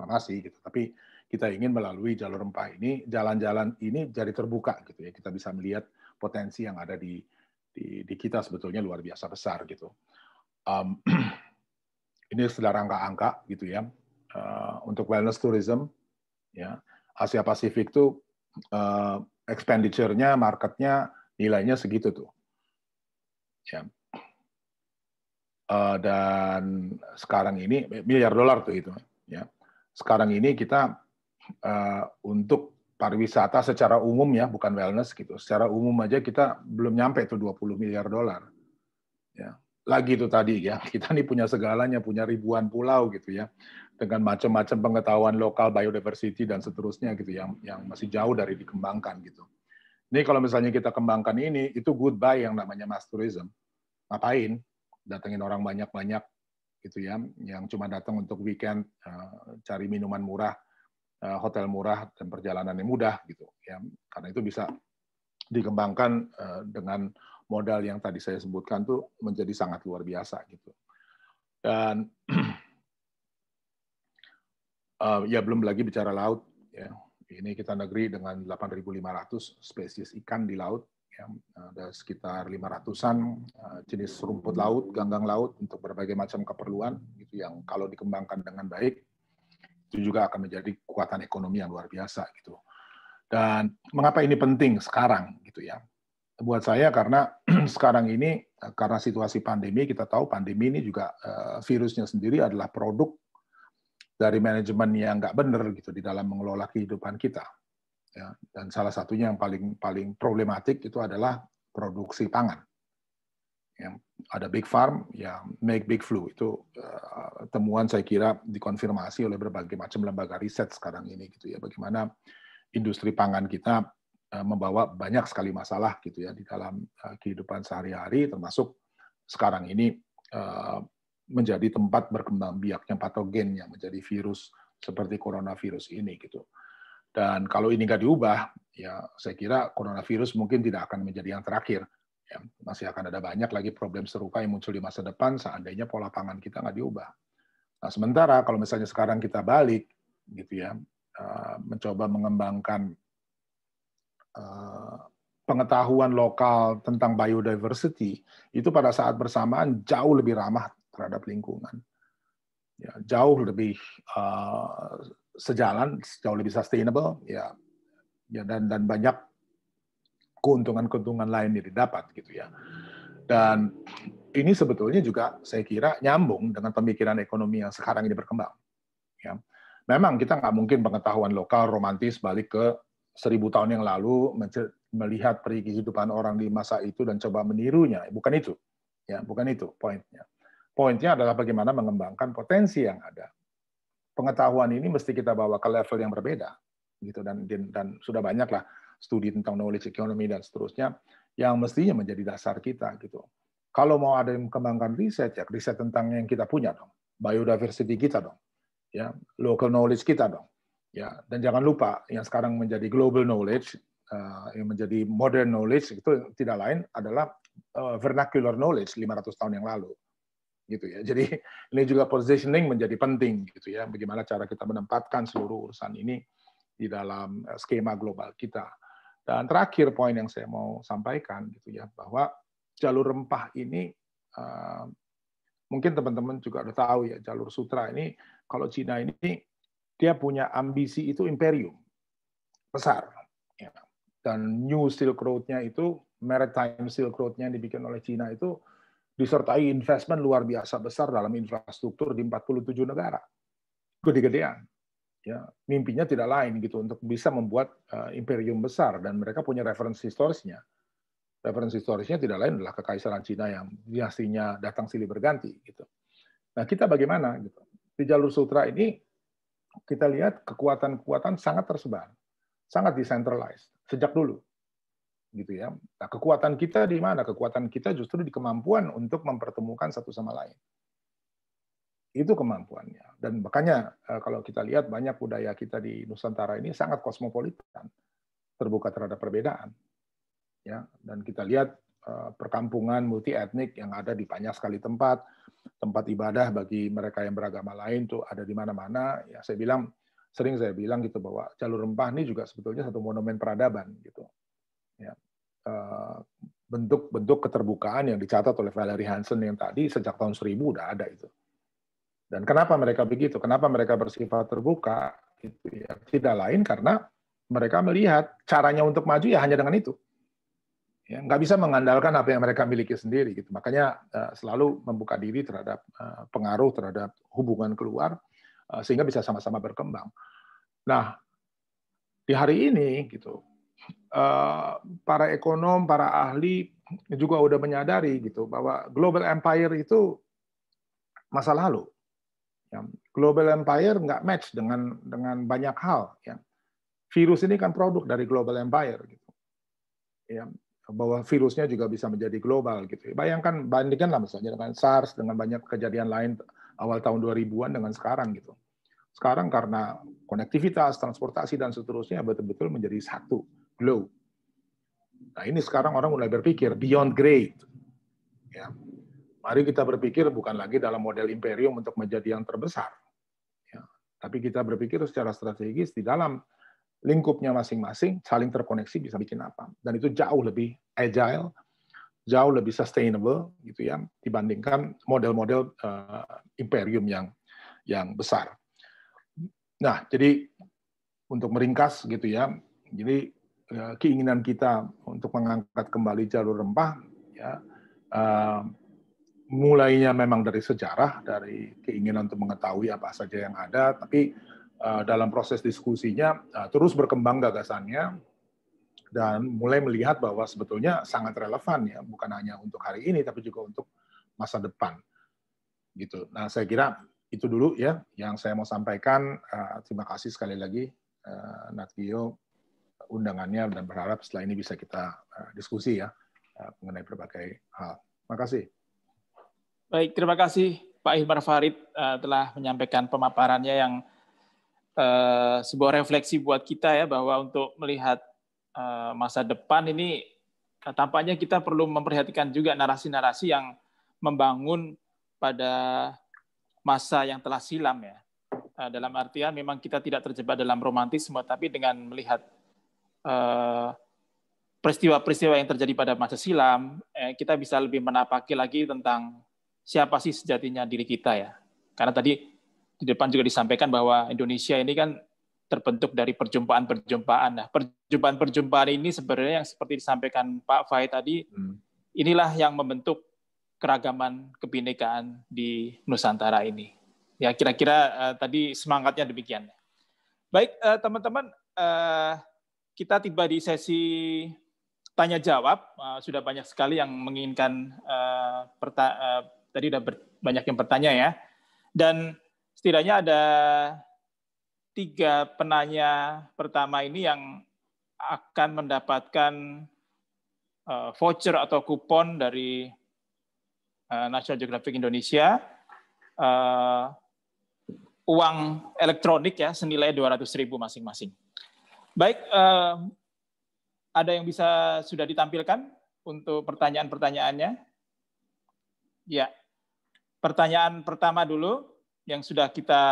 farmasi gitu. Tapi kita ingin melalui jalur rempah ini, jalan-jalan ini jadi terbuka gitu ya. Kita bisa melihat potensi yang ada di di, di kita sebetulnya luar biasa besar gitu. Um, ini sudah angka-angka gitu ya. Uh, untuk wellness tourism ya Asia Pasifik tuh uh, expenditure-nya, market-nya nilainya segitu tuh. Ya. Uh, dan sekarang ini miliar dolar tuh itu ya sekarang ini kita uh, untuk pariwisata secara umum ya, bukan wellness gitu. Secara umum aja kita belum nyampe tuh 20 miliar dolar. Ya. Lagi itu tadi ya, kita nih punya segalanya, punya ribuan pulau gitu ya, dengan macam-macam pengetahuan lokal, biodiversity dan seterusnya gitu yang yang masih jauh dari dikembangkan gitu. Ini kalau misalnya kita kembangkan ini, itu goodbye yang namanya mass tourism. Ngapain? Datengin orang banyak-banyak, gitu ya, yang cuma datang untuk weekend eh, cari minuman murah, eh, hotel murah dan perjalanan yang mudah gitu ya. Karena itu bisa dikembangkan eh, dengan modal yang tadi saya sebutkan tuh menjadi sangat luar biasa gitu. Dan ya belum lagi bicara laut ya. Ini kita negeri dengan 8.500 spesies ikan di laut Ya, ada sekitar 500-an eh, jenis rumput laut, ganggang laut untuk berbagai macam keperluan gitu yang kalau dikembangkan dengan baik itu juga akan menjadi kekuatan ekonomi yang luar biasa gitu. Dan mengapa ini penting sekarang gitu ya? Buat saya karena sekarang ini eh, karena situasi pandemi kita tahu pandemi ini juga eh, virusnya sendiri adalah produk dari manajemen yang nggak benar gitu di dalam mengelola kehidupan kita Ya, dan salah satunya yang paling paling problematik itu adalah produksi pangan. Yang ada big farm yang make big flu itu uh, temuan saya kira dikonfirmasi oleh berbagai macam lembaga riset sekarang ini gitu ya bagaimana industri pangan kita eh, membawa banyak sekali masalah gitu ya di dalam eh, kehidupan sehari-hari termasuk sekarang ini menjadi tempat berkembang biaknya patogen yang menjadi virus seperti coronavirus ini gitu. Dan kalau ini nggak diubah, ya saya kira coronavirus mungkin tidak akan menjadi yang terakhir. Ya, masih akan ada banyak lagi problem serupa yang muncul di masa depan seandainya pola pangan kita nggak diubah. Nah, sementara kalau misalnya sekarang kita balik, gitu ya, eh, mencoba mengembangkan eh, pengetahuan lokal tentang biodiversity itu pada saat bersamaan jauh lebih ramah terhadap lingkungan, ya, jauh lebih eh, sejalan jauh lebih sustainable ya ya dan dan banyak keuntungan-keuntungan lain yang didapat gitu ya dan ini sebetulnya juga saya kira nyambung dengan pemikiran ekonomi yang sekarang ini berkembang ya memang kita nggak mungkin pengetahuan lokal romantis balik ke seribu tahun yang lalu melihat peri kehidupan orang di masa itu dan coba menirunya bukan itu ya bukan itu poinnya poinnya adalah bagaimana mengembangkan potensi yang ada pengetahuan ini mesti kita bawa ke level yang berbeda gitu dan dan sudah banyaklah studi tentang knowledge economy dan seterusnya yang mestinya menjadi dasar kita gitu. Kalau mau ada yang kembangkan riset ya riset tentang yang kita punya dong, biodiversity kita dong, ya local knowledge kita dong, ya dan jangan lupa yang sekarang menjadi global knowledge eh, yang menjadi modern knowledge itu tidak lain adalah eh, vernacular knowledge 500 tahun yang lalu gitu ya. Jadi ini juga positioning menjadi penting gitu ya. Bagaimana cara kita menempatkan seluruh urusan ini di dalam eh, skema global kita. Dan terakhir poin yang saya mau sampaikan gitu ya bahwa jalur rempah ini uh, mungkin teman-teman juga udah tahu ya jalur sutra ini kalau Cina ini dia punya ambisi itu imperium besar ya. dan New Silk Road-nya itu Maritime Silk Road-nya yang dibikin oleh Cina itu disertai investment luar biasa besar dalam infrastruktur di 47 negara. Gede-gedean. Ya, mimpinya tidak lain gitu untuk bisa membuat uh, imperium besar dan mereka punya referensi historisnya. Referensi historisnya tidak lain adalah kekaisaran Cina yang biasanya datang silih berganti gitu. Nah, kita bagaimana gitu. Di jalur sutra ini kita lihat kekuatan-kekuatan sangat tersebar, sangat decentralized sejak dulu gitu ya. Nah, kekuatan kita di mana? Kekuatan kita justru di kemampuan untuk mempertemukan satu sama lain. Itu kemampuannya. Dan makanya eh, kalau kita lihat banyak budaya kita di Nusantara ini sangat kosmopolitan, terbuka terhadap perbedaan. Ya, dan kita lihat eh, perkampungan multi etnik yang ada di banyak sekali tempat, tempat ibadah bagi mereka yang beragama lain tuh ada di mana-mana. Ya saya bilang sering saya bilang gitu bahwa jalur rempah ini juga sebetulnya satu monumen peradaban gitu. Ya. Eh, bentuk-bentuk keterbukaan yang dicatat oleh Valerie Hansen yang tadi sejak tahun 1000 udah ada itu. Dan kenapa mereka begitu? Kenapa mereka bersifat terbuka? Itu ya, tidak lain karena mereka melihat caranya untuk maju ya hanya dengan itu. Ya, nggak bisa mengandalkan apa yang mereka miliki sendiri gitu. Makanya eh, selalu membuka diri terhadap eh, pengaruh terhadap hubungan keluar sehingga bisa sama-sama berkembang. Nah, di hari ini gitu Eh, para ekonom, para ahli juga udah menyadari gitu bahwa global empire itu masa lalu. Ya, global empire nggak match dengan dengan banyak hal. Ya. Virus ini kan produk dari global empire. Gitu. Ya, bahwa virusnya juga bisa menjadi global. Gitu. Bayangkan bandingkanlah misalnya dengan SARS dengan banyak kejadian lain awal tahun 2000-an dengan sekarang gitu. Sekarang karena konektivitas, transportasi dan seterusnya betul-betul menjadi satu glow. Nah ini sekarang orang mulai berpikir beyond great. Ya. Mari kita berpikir bukan lagi dalam model imperium untuk menjadi yang terbesar. Ya. Tapi kita berpikir secara strategis di dalam lingkupnya masing-masing, saling terkoneksi bisa bikin apa. Dan itu jauh lebih agile, jauh lebih sustainable gitu ya dibandingkan model-model uh, imperium yang yang besar. Nah, jadi untuk meringkas gitu ya. Jadi Ya, keinginan kita untuk mengangkat kembali jalur rempah, ya, uh, mulainya memang dari sejarah, dari keinginan untuk mengetahui apa saja yang ada, tapi uh, dalam proses diskusinya uh, terus berkembang gagasannya dan mulai melihat bahwa sebetulnya sangat relevan ya, bukan hanya untuk hari ini tapi juga untuk masa depan, gitu. Nah, saya kira itu dulu ya yang saya mau sampaikan. Uh, terima kasih sekali lagi, uh, undangannya dan berharap setelah ini bisa kita eh, diskusi ya eh, mengenai berbagai hal. Terima kasih. Baik, terima kasih Pak Ihmar Farid eh, telah menyampaikan pemaparannya yang sebuah refleksi buat kita ya bahwa untuk melihat masa depan ini tampaknya kita perlu memperhatikan juga narasi-narasi yang membangun pada masa yang telah silam ya. Dalam artian memang kita tidak terjebak dalam romantisme, tapi dengan melihat Eh, peristiwa-peristiwa yang terjadi pada masa silam, eh, kita bisa lebih menapaki lagi tentang siapa sih sejatinya diri kita ya. Karena tadi di depan juga disampaikan bahwa Indonesia ini kan terbentuk dari perjumpaan-perjumpaan. Nah, perjumpaan-perjumpaan ini sebenarnya yang seperti disampaikan Pak Fai tadi, hmm. inilah yang membentuk keragaman kebinekaan di Nusantara ini. Ya, kira-kira uh, tadi semangatnya demikian. Baik, teman-teman, uh, uh kita tiba di sesi tanya jawab. Eh, sudah banyak sekali yang menginginkan uh, uh, tadi sudah banyak yang bertanya ya. Dan setidaknya ada tiga penanya pertama ini yang akan mendapatkan uh, voucher atau kupon dari uh, National Geographic Indonesia. Uh, uang elektronik ya senilai 200.000 masing-masing. Baik, eh, ada yang bisa sudah ditampilkan untuk pertanyaan-pertanyaannya? Ya, pertanyaan pertama dulu yang sudah kita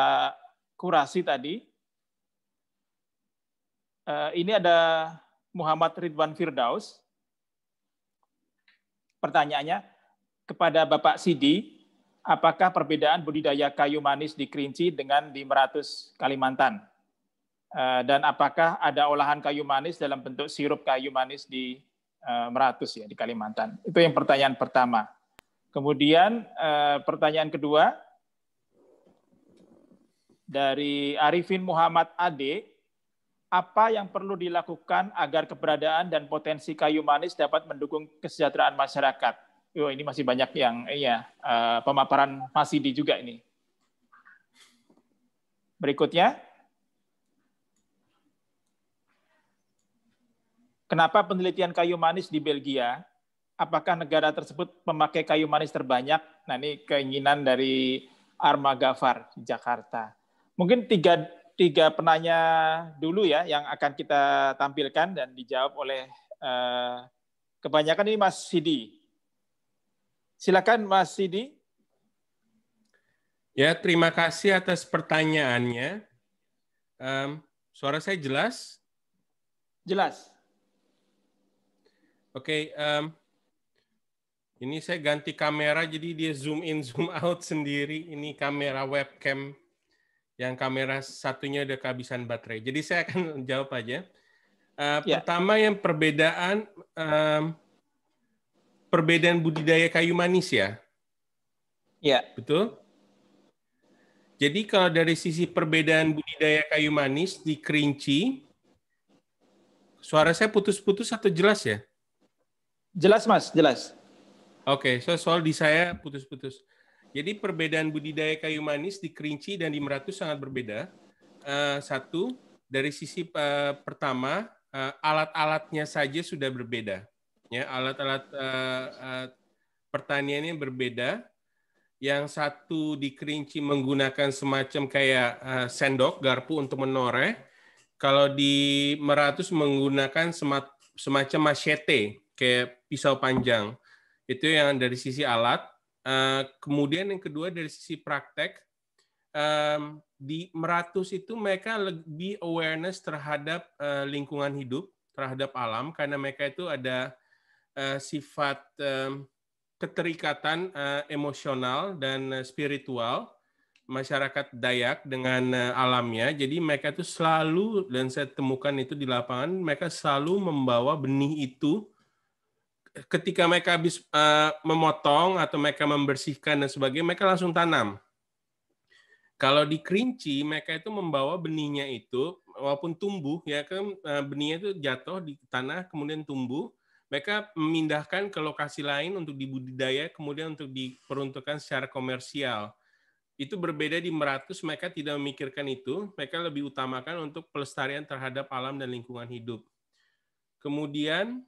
kurasi tadi. Eh, ini ada Muhammad Ridwan Firdaus. Pertanyaannya, kepada Bapak Sidi, apakah perbedaan budidaya kayu manis di Kerinci dengan di Meratus, Kalimantan? Eh, dan apakah ada olahan kayu manis dalam bentuk sirup kayu manis di eh, Meratus ya di Kalimantan. Itu yang pertanyaan pertama. Kemudian eh, pertanyaan kedua dari Arifin Muhammad Ade, apa yang perlu dilakukan agar keberadaan dan potensi kayu manis dapat mendukung kesejahteraan masyarakat? Oh, ini masih banyak yang iya pemaparan masih di juga ini. Berikutnya, Kenapa penelitian kayu manis di Belgia? Apakah negara tersebut memakai kayu manis terbanyak? Nah, ini keinginan dari Arma Gafar Jakarta. Mungkin tiga, tiga penanya dulu ya yang akan kita tampilkan dan dijawab oleh eh, kebanyakan ini Mas Sidi. Silakan Mas Sidi. Ya, terima kasih atas pertanyaannya. Um, suara saya jelas? Jelas. Oke, okay, um, ini saya ganti kamera jadi dia zoom in zoom out sendiri. Ini kamera webcam yang kamera satunya udah kehabisan baterai. Jadi saya akan jawab aja. Uh, eh, yeah. Pertama yang perbedaan um, perbedaan budidaya kayu manis ya. Ya. Yeah. Betul. Jadi kalau dari sisi perbedaan budidaya kayu manis di Kerinci, suara saya putus-putus atau jelas ya? Jelas mas, jelas. Oke, okay, so soal di saya putus-putus. Jadi perbedaan budidaya kayu manis di Kerinci dan di Meratus sangat berbeda. Uh, satu, dari sisi uh, pertama, uh, alat-alatnya saja sudah berbeda. Ya, alat-alat uh, uh, pertaniannya berbeda. Yang satu di Kerinci menggunakan semacam kayak uh, sendok, garpu untuk menoreh. Kalau di Meratus menggunakan semacam machete kayak pisau panjang. Itu yang dari sisi alat. Eh, kemudian yang kedua dari sisi praktek, di Meratus itu mereka lebih awareness terhadap eh, lingkungan hidup, terhadap alam, karena mereka itu ada eh, sifat keterikatan emosional dan spiritual masyarakat Dayak dengan alamnya. Jadi mereka itu selalu dan saya temukan itu di lapangan, mereka selalu membawa benih itu ketika mereka habis uh, memotong atau mereka membersihkan dan sebagainya, mereka langsung tanam. Kalau di kerinci, mereka itu membawa benihnya itu, walaupun tumbuh, ya kan eh, benihnya itu jatuh di tanah, kemudian tumbuh, mereka memindahkan ke lokasi lain untuk dibudidaya, kemudian untuk diperuntukkan secara komersial. Itu berbeda di Meratus, mereka tidak memikirkan itu, mereka lebih utamakan untuk pelestarian terhadap alam dan lingkungan hidup. Kemudian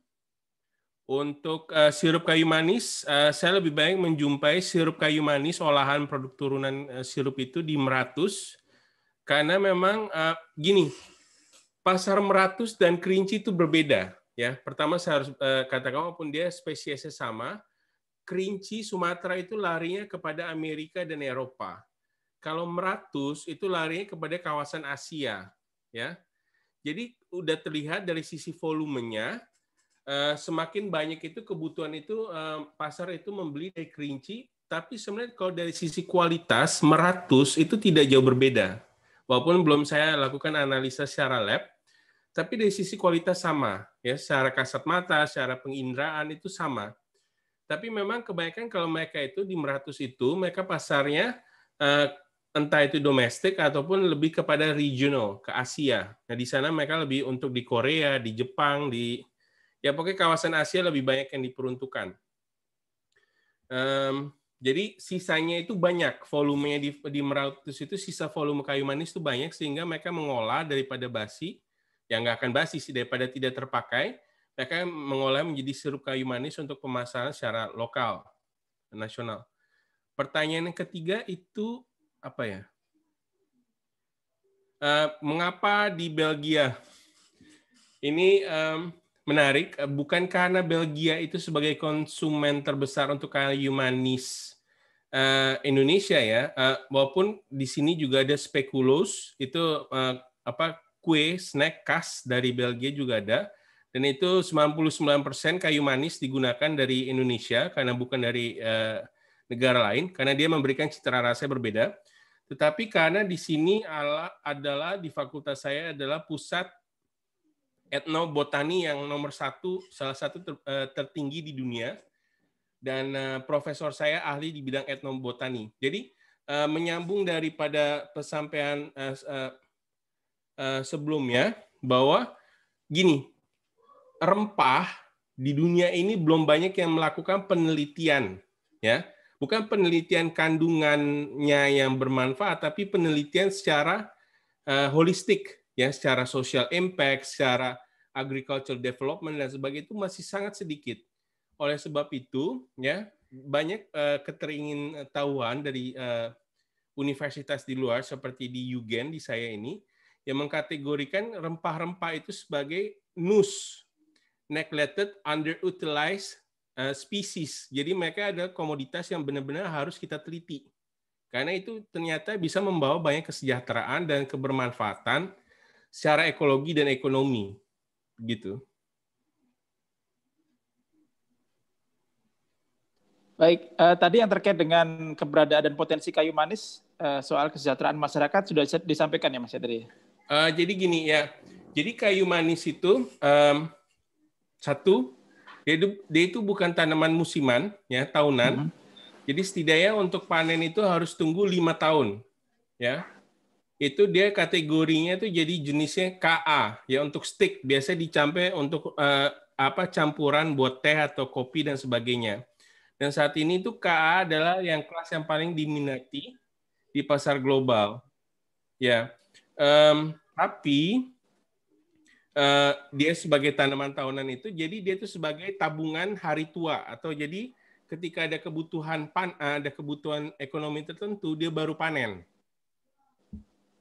untuk uh, sirup kayu manis, uh, saya lebih baik menjumpai sirup kayu manis olahan produk turunan uh, sirup itu di Meratus, karena memang uh, gini, pasar Meratus dan Kerinci itu berbeda. Ya, pertama saya harus uh, katakan walaupun dia spesiesnya sama, Kerinci Sumatera itu larinya kepada Amerika dan Eropa. Kalau Meratus itu larinya kepada kawasan Asia, ya. Jadi udah terlihat dari sisi volumenya Eh, semakin banyak itu kebutuhan itu eh, pasar itu membeli dari kerinci, tapi sebenarnya kalau dari sisi kualitas meratus itu tidak jauh berbeda. Walaupun belum saya lakukan analisa secara lab, tapi dari sisi kualitas sama, ya secara kasat mata, secara penginderaan itu sama. Tapi memang kebanyakan kalau mereka itu di meratus itu mereka pasarnya eh, entah itu domestik ataupun lebih kepada regional ke Asia. Nah di sana mereka lebih untuk di Korea, di Jepang, di ya pokoknya kawasan Asia lebih banyak yang diperuntukkan. Um, jadi sisanya itu banyak, volumenya di, di Merautus itu sisa volume kayu manis itu banyak sehingga mereka mengolah daripada basi, yang nggak akan basi sih daripada tidak terpakai, mereka mengolah menjadi sirup kayu manis untuk pemasaran secara lokal, nasional. Pertanyaan yang ketiga itu apa ya? Uh, mengapa di Belgia ini um, menarik. Eh, bukan karena Belgia itu sebagai konsumen terbesar untuk kayu manis uh, eh, Indonesia ya, uh, walaupun di sini juga ada spekulos itu uh, apa kue snack khas dari Belgia juga ada. Dan itu 99% kayu manis digunakan dari Indonesia karena bukan dari uh, negara lain karena dia memberikan citra rasa berbeda. Tetapi karena di sini adalah di fakultas saya adalah pusat etnobotani yang nomor satu, salah satu ter, eh, tertinggi di dunia. Dan eh, profesor saya ahli di bidang etnobotani. Jadi eh, menyambung daripada pesampaian sebelumnya bahwa gini, rempah di dunia ini belum banyak yang melakukan penelitian, ya. Bukan penelitian kandungannya yang bermanfaat, tapi penelitian secara holistik ya secara social impact, secara agricultural development dan sebagainya itu masih sangat sedikit. Oleh sebab itu, ya banyak uh, keteringin tahuan dari uh, universitas di luar seperti di UGen di saya ini yang mengkategorikan rempah-rempah itu sebagai nus neglected underutilized uh, species. Jadi mereka ada komoditas yang benar-benar harus kita teliti. Karena itu ternyata bisa membawa banyak kesejahteraan dan kebermanfaatan secara ekologi dan ekonomi gitu. Baik, uh, tadi yang terkait dengan keberadaan dan potensi kayu manis uh, soal kesejahteraan masyarakat sudah disampaikan ya Mas Yadri? Uh, eh, jadi gini ya, jadi kayu manis itu um, satu dia itu, dia itu bukan tanaman musiman ya tahunan. Mm -hmm. Jadi setidaknya untuk panen itu harus tunggu lima tahun ya itu dia kategorinya itu jadi jenisnya KA ya untuk stick biasa dicampai untuk uh, apa campuran buat teh atau kopi dan sebagainya. Dan saat ini itu KA adalah yang kelas yang paling diminati di pasar global. Ya. Um, tapi uh, dia sebagai tanaman tahunan itu jadi dia itu sebagai tabungan hari tua atau jadi ketika ada kebutuhan pan eh, ada kebutuhan ekonomi tertentu dia baru panen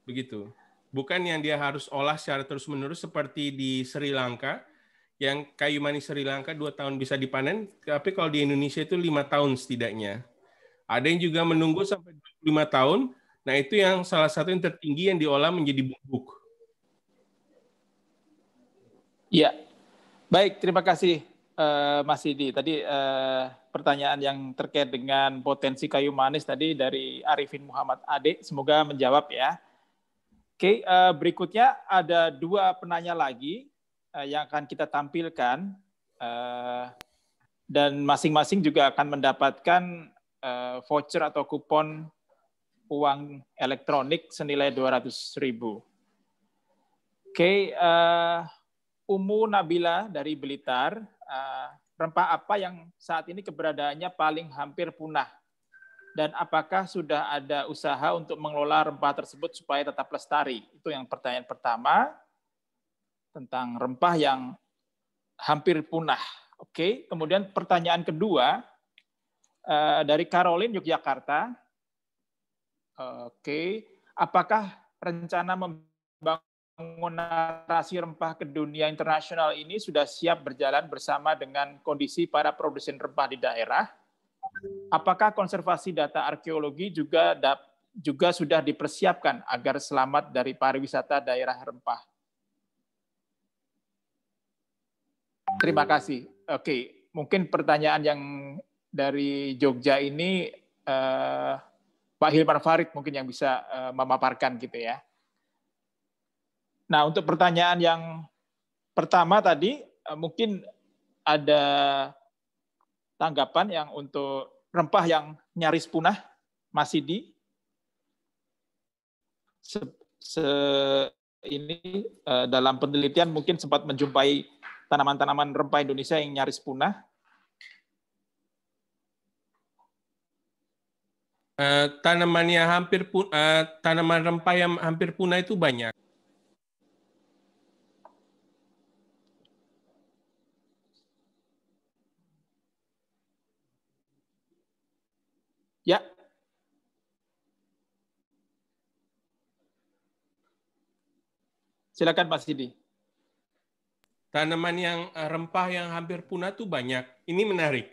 begitu. Bukan yang dia harus olah secara terus-menerus seperti di Sri Lanka, yang kayu manis Sri Lanka dua tahun bisa dipanen, tapi kalau di Indonesia itu lima tahun setidaknya. Ada yang juga menunggu sampai 25 tahun, nah itu yang salah satu yang tertinggi yang diolah menjadi bubuk. ya baik terima kasih uh, Mas Sidi. Tadi uh, pertanyaan yang terkait dengan potensi kayu manis tadi dari Arifin Muhammad Ade, semoga menjawab ya. Oke, okay, uh, eh, berikutnya ada dua penanya lagi uh, yang akan kita tampilkan uh, dan masing-masing juga akan mendapatkan uh, voucher atau kupon uang elektronik senilai 200 ribu. Oke, okay, uh, Umu Nabila dari Blitar, uh, rempah apa yang saat ini keberadaannya paling hampir punah dan apakah sudah ada usaha untuk mengelola rempah tersebut supaya tetap lestari? Itu yang pertanyaan pertama tentang rempah yang hampir punah. Oke, kemudian pertanyaan kedua eh, dari Caroline Yogyakarta. Oke, apakah rencana membangun narasi rempah ke dunia internasional ini sudah siap berjalan bersama dengan kondisi para produsen rempah di daerah? apakah konservasi data arkeologi juga dap, juga sudah dipersiapkan agar selamat dari pariwisata daerah rempah? Terima iya. kasih. Oke, mungkin pertanyaan yang dari Jogja ini uh, Pak Hilman Farid mungkin yang bisa uh, memaparkan gitu ya. Nah, untuk pertanyaan yang pertama tadi uh, mungkin ada tanggapan yang untuk rempah yang nyaris punah masih di se, se ini uh, dalam penelitian mungkin sempat menjumpai tanaman-tanaman rempah Indonesia yang nyaris punah. Uh, eh, tanaman yang hampir pun, uh, eh, tanaman rempah yang hampir punah itu banyak. Silakan Pak Sidi. Tanaman yang eh, rempah yang hampir punah tuh banyak. Ini menarik.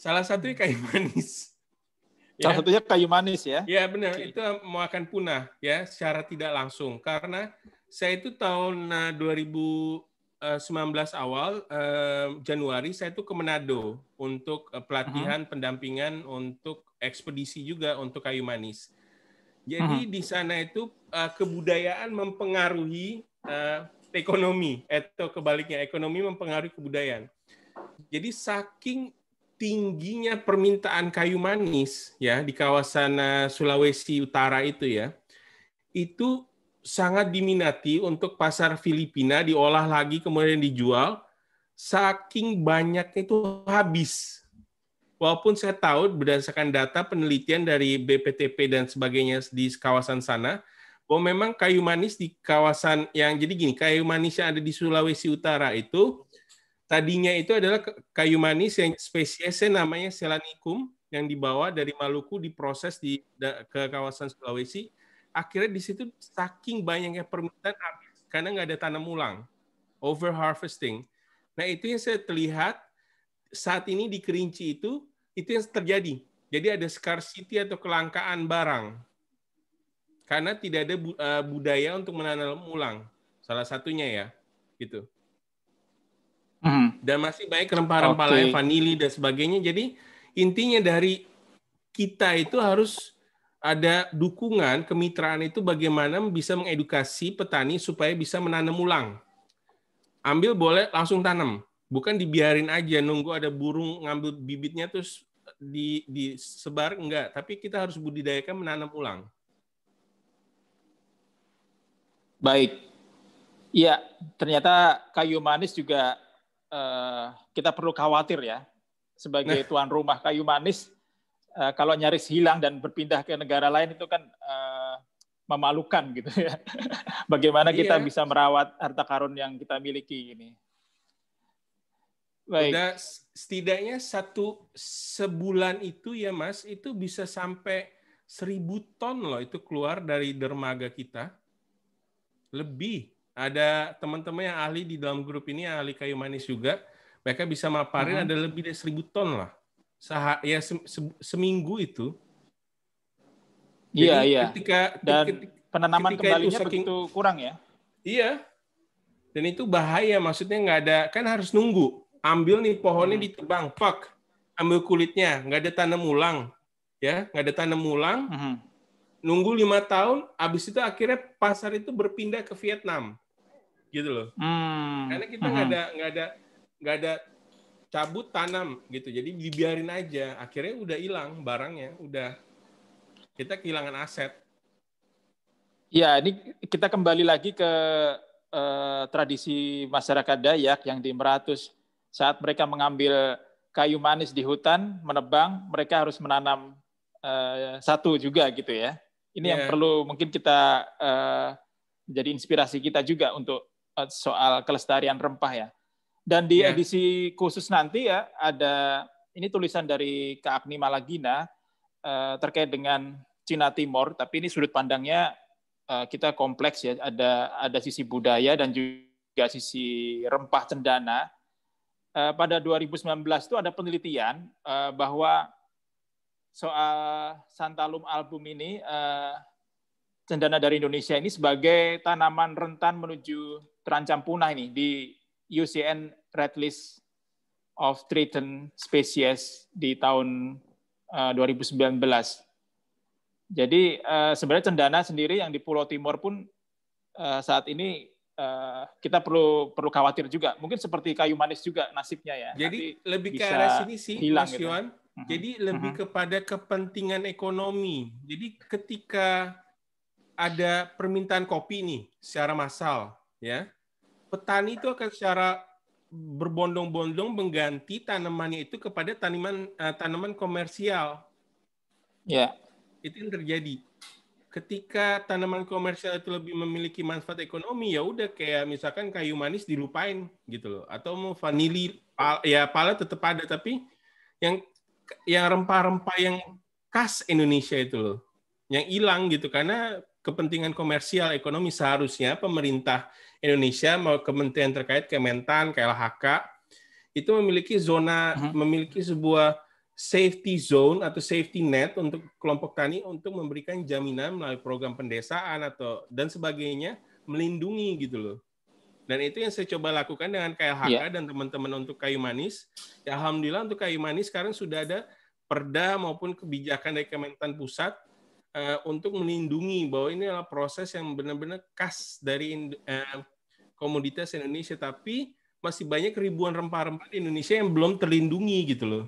Salah satunya kayu manis. Ya. Salah satunya kayu manis ya. Ya benar, okay. itu eh, mau akan punah ya secara tidak langsung karena saya itu tahun 2000 eh, 19 awal Januari saya itu ke Manado untuk pelatihan uh mm-hmm. -huh. pendampingan untuk ekspedisi juga untuk kayu manis. Jadi hmm. di sana itu uh, kebudayaan mempengaruhi uh, ekonomi atau kebaliknya ekonomi mempengaruhi kebudayaan. Jadi saking tingginya permintaan kayu manis ya di kawasan eh, Sulawesi Utara itu ya. Itu sangat diminati untuk pasar Filipina diolah lagi kemudian dijual saking banyaknya itu habis walaupun saya tahu berdasarkan data penelitian dari BPTP dan sebagainya di kawasan sana, bahwa memang kayu manis di kawasan yang jadi gini, kayu manis yang ada di Sulawesi Utara itu tadinya itu adalah kayu manis yang spesiesnya namanya selanikum yang dibawa dari Maluku diproses di ke kawasan Sulawesi. Akhirnya di situ saking banyaknya permintaan karena nggak ada tanam ulang, over harvesting. Nah itu yang saya terlihat saat ini di Kerinci itu itu yang terjadi. Jadi ada scarcity atau kelangkaan barang. Karena tidak ada eh, budaya untuk menanam ulang. Salah satunya ya, gitu. Mm. Dan masih baik rempah-rempah okay. lain, vanili dan sebagainya. Jadi intinya dari kita itu harus ada dukungan kemitraan itu bagaimana bisa mengedukasi petani supaya bisa menanam ulang. Ambil boleh langsung tanam bukan dibiarin aja nunggu ada burung ngambil bibitnya terus di disebar enggak tapi kita harus budidayakan menanam ulang baik ya ternyata kayu manis juga eh, kita perlu khawatir ya sebagai nah. tuan rumah kayu manis eh, kalau nyaris hilang dan berpindah ke negara lain itu kan eh, memalukan gitu ya bagaimana iya. kita bisa merawat harta karun yang kita miliki ini Baik. Udah setidaknya satu sebulan itu ya Mas, itu bisa sampai seribu ton loh itu keluar dari dermaga kita. Lebih. Ada teman-teman yang ahli di dalam grup ini, ahli kayu manis juga, mereka bisa maparin hmm. ada lebih dari seribu ton lah. Seha, ya se, se, seminggu itu. Iya, Jadi iya. Ketika, Dan ketika, penanaman ketika kembalinya saking, begitu kurang ya? Iya. Dan itu bahaya, maksudnya nggak ada, kan harus nunggu ambil nih pohonnya hmm. ditebang, pak, ambil kulitnya, nggak ada tanam ulang, ya, nggak ada tanam ulang, hmm. nunggu lima tahun, abis itu akhirnya pasar itu berpindah ke Vietnam, gitu loh, hmm. karena kita nggak hmm. ada nggak ada nggak ada cabut tanam gitu, jadi dibiarin aja, akhirnya udah hilang barangnya, udah kita kehilangan aset. Ya, ini kita kembali lagi ke eh, tradisi masyarakat Dayak yang di Meratus saat mereka mengambil kayu manis di hutan, menebang, mereka harus menanam uh, satu juga gitu ya. Ini yeah. yang iya. perlu mungkin kita uh, eh, jadi inspirasi kita juga untuk uh, soal kelestarian rempah ya. Dan di yeah. edisi khusus nanti ya ada ini tulisan dari Kak Agni Malagina uh, terkait dengan Cina Timur, tapi ini sudut pandangnya uh, kita kompleks ya. Ada ada sisi budaya dan juga sisi rempah cendana Eh, pada 2019 itu ada penelitian eh, bahwa soal Santalum album ini eh, cendana dari Indonesia ini sebagai tanaman rentan menuju terancam punah ini di UCN Red List of Threatened Species di tahun 2019. Jadi sebenarnya cendana sendiri yang di Pulau Timur pun saat ini Eh, kita perlu perlu khawatir juga. Mungkin seperti kayu manis juga nasibnya ya. Jadi Nanti lebih ke arah sini sih, hilang, Mas gitu. Yohan. Mm-hmm. Jadi lebih mm-hmm. kepada kepentingan ekonomi. Jadi ketika ada permintaan kopi nih secara massal, ya petani itu akan secara berbondong-bondong mengganti tanamannya itu kepada tanaman uh, eh, tanaman komersial. Ya. Yeah. Itu yang terjadi ketika tanaman komersial itu lebih memiliki manfaat ekonomi ya udah kayak misalkan kayu manis dilupain gitu loh atau mau vanili pal, ya pala tetap ada tapi yang yang rempah-rempah yang khas Indonesia itu loh yang hilang gitu karena kepentingan komersial ekonomi seharusnya pemerintah Indonesia mau kementerian terkait Kementan KLHK itu memiliki zona uh mhm. -huh. memiliki sebuah safety zone atau safety net untuk kelompok tani untuk memberikan jaminan melalui program pendesaan atau dan sebagainya melindungi gitu loh. Dan itu yang saya coba lakukan dengan KLHK yeah. Iya. dan teman-teman untuk kayu manis. Ya alhamdulillah untuk kayu manis sekarang sudah ada perda maupun kebijakan dari Kementan Pusat uh, untuk melindungi bahwa ini adalah proses yang benar-benar khas dari eh, komoditas Indonesia tapi masih banyak ribuan rempah-rempah di Indonesia yang belum terlindungi gitu loh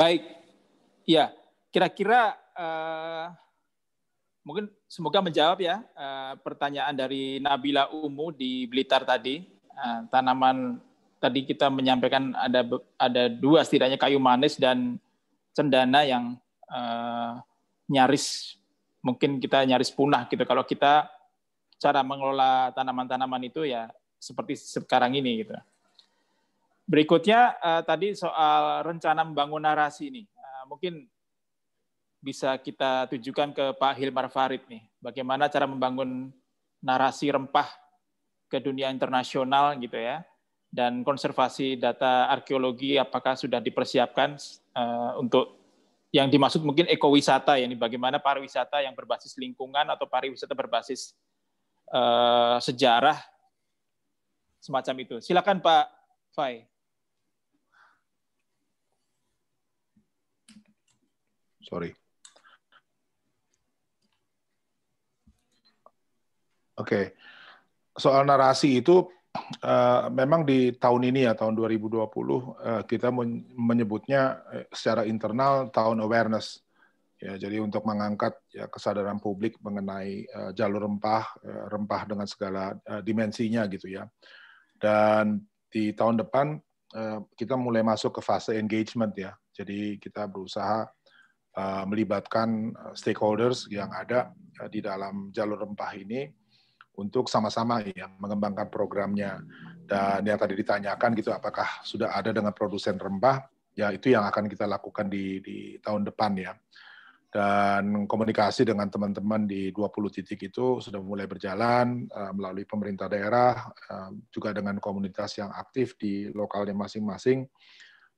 Baik, ya kira-kira uh, mungkin semoga menjawab ya uh, pertanyaan dari Nabila Umu di Blitar tadi uh, tanaman tadi kita menyampaikan ada ada dua setidaknya kayu manis dan cendana yang uh, nyaris mungkin kita nyaris punah gitu kalau kita cara mengelola tanaman-tanaman itu ya seperti sekarang ini gitu. Berikutnya uh, tadi soal rencana membangun narasi ini. Uh, eh, mungkin bisa kita tujukan ke Pak Hilmar Farid nih. Bagaimana cara membangun narasi rempah ke dunia internasional gitu ya. Dan konservasi data arkeologi apakah sudah dipersiapkan uh, untuk yang dimaksud mungkin ekowisata ya ini bagaimana pariwisata yang berbasis lingkungan atau pariwisata berbasis uh, sejarah semacam itu. Silakan Pak Fai. sorry. Oke, okay. soal narasi itu uh, memang di tahun ini ya tahun 2020 uh, eh, kita menyebutnya eh, secara internal tahun awareness. Ya, jadi untuk mengangkat ya, kesadaran publik mengenai uh, jalur rempah, uh, rempah dengan segala uh, dimensinya gitu ya. Dan di tahun depan uh, kita mulai masuk ke fase engagement ya. Jadi kita berusaha Eh, melibatkan eh, stakeholders yang ada eh, di dalam jalur rempah ini untuk sama-sama ya mengembangkan programnya dan yang tadi ditanyakan gitu apakah sudah ada dengan produsen rempah ya itu yang akan kita lakukan di, di tahun depan ya dan komunikasi dengan teman-teman di 20 titik itu sudah mulai berjalan melalui pemerintah daerah juga dengan komunitas yang aktif di lokalnya masing-masing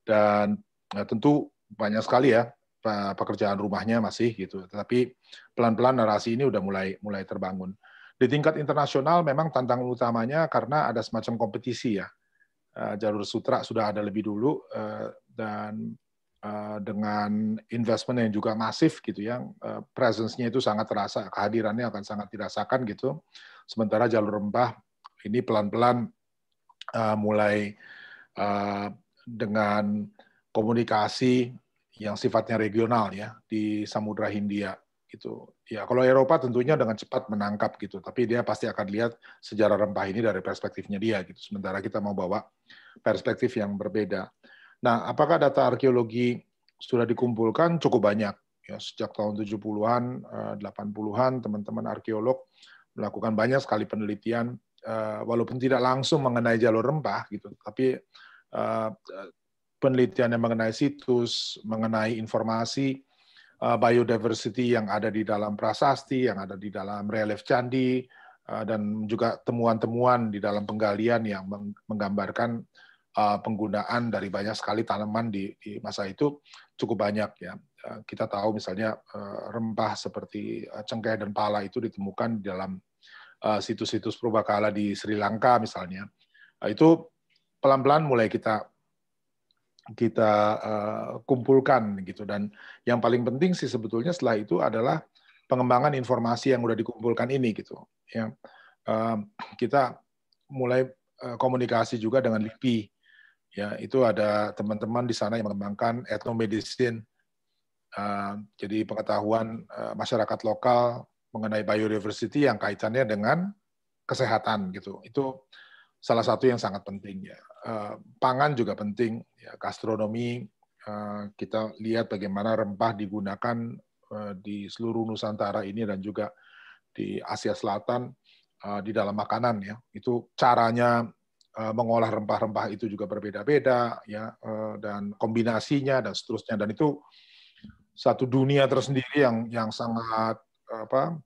dan ya, tentu banyak sekali ya Eh, pekerjaan rumahnya masih gitu. Tetapi pelan-pelan narasi ini udah mulai mulai terbangun. Di tingkat internasional memang tantangan utamanya karena ada semacam kompetisi ya. Eh, jalur sutra sudah ada lebih dulu eh, dan dengan investment yang juga masif gitu yang presence-nya itu sangat terasa, kehadirannya akan sangat dirasakan gitu. Sementara jalur rempah ini pelan-pelan mulai dengan komunikasi yang sifatnya regional ya di Samudra Hindia gitu. Ya kalau Eropa tentunya dengan cepat menangkap gitu, tapi dia pasti akan lihat sejarah rempah ini dari perspektifnya dia gitu. Sementara kita mau bawa perspektif yang berbeda. Nah, apakah data arkeologi sudah dikumpulkan cukup banyak ya sejak tahun 70-an, 80-an eh, teman-teman arkeolog melakukan banyak sekali penelitian eh, walaupun tidak langsung mengenai jalur rempah gitu, tapi eh, Penelitian yang mengenai situs, mengenai informasi uh, biodiversity yang ada di dalam prasasti, yang ada di dalam relief candi, uh, dan juga temuan-temuan di dalam penggalian yang menggambarkan uh, penggunaan dari banyak sekali tanaman di, di masa itu cukup banyak ya. kita tahu misalnya rempah seperti cengkeh dan pala itu ditemukan di dalam situs-situs uh, di Sri Lanka misalnya. itu pelan-pelan mulai kita kita uh, kumpulkan gitu dan yang paling penting sih sebetulnya setelah itu adalah pengembangan informasi yang sudah dikumpulkan ini gitu ya uh, kita mulai uh, komunikasi juga dengan LIPI ya itu ada teman-teman di sana yang mengembangkan etnomedicine uh, jadi pengetahuan uh, masyarakat lokal mengenai biodiversity yang kaitannya dengan kesehatan gitu itu salah satu yang sangat penting ya Eh, pangan juga penting, ya, gastronomi. Eh, kita lihat bagaimana rempah digunakan eh, di seluruh Nusantara ini dan juga di Asia Selatan di dalam makanan ya. Itu caranya mengolah rempah-rempah itu juga berbeda-beda ya dan kombinasinya dan seterusnya dan itu satu dunia tersendiri yang yang sangat apa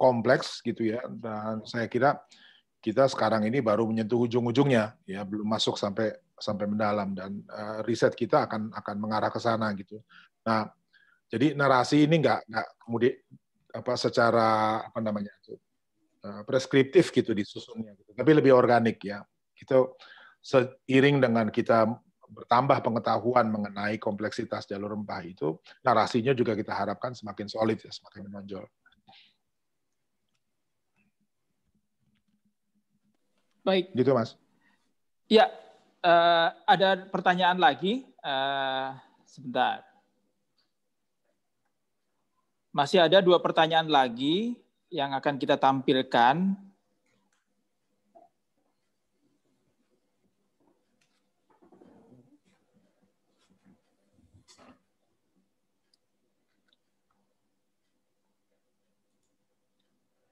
kompleks gitu ya dan saya kira kita sekarang ini baru menyentuh ujung-ujungnya ya belum masuk sampai sampai mendalam dan uh, riset kita akan akan mengarah ke sana gitu. Nah, jadi narasi ini nggak nggak kemudian apa secara apa namanya itu uh, preskriptif gitu disusunnya gitu. Tapi lebih organik ya. Kita seiring dengan kita bertambah pengetahuan mengenai kompleksitas jalur rempah itu narasinya juga kita harapkan semakin solid ya, semakin menonjol. Baik. Gitu, Mas. Ya, uh, ada pertanyaan lagi. Uh, sebentar. Masih ada dua pertanyaan lagi yang akan kita tampilkan.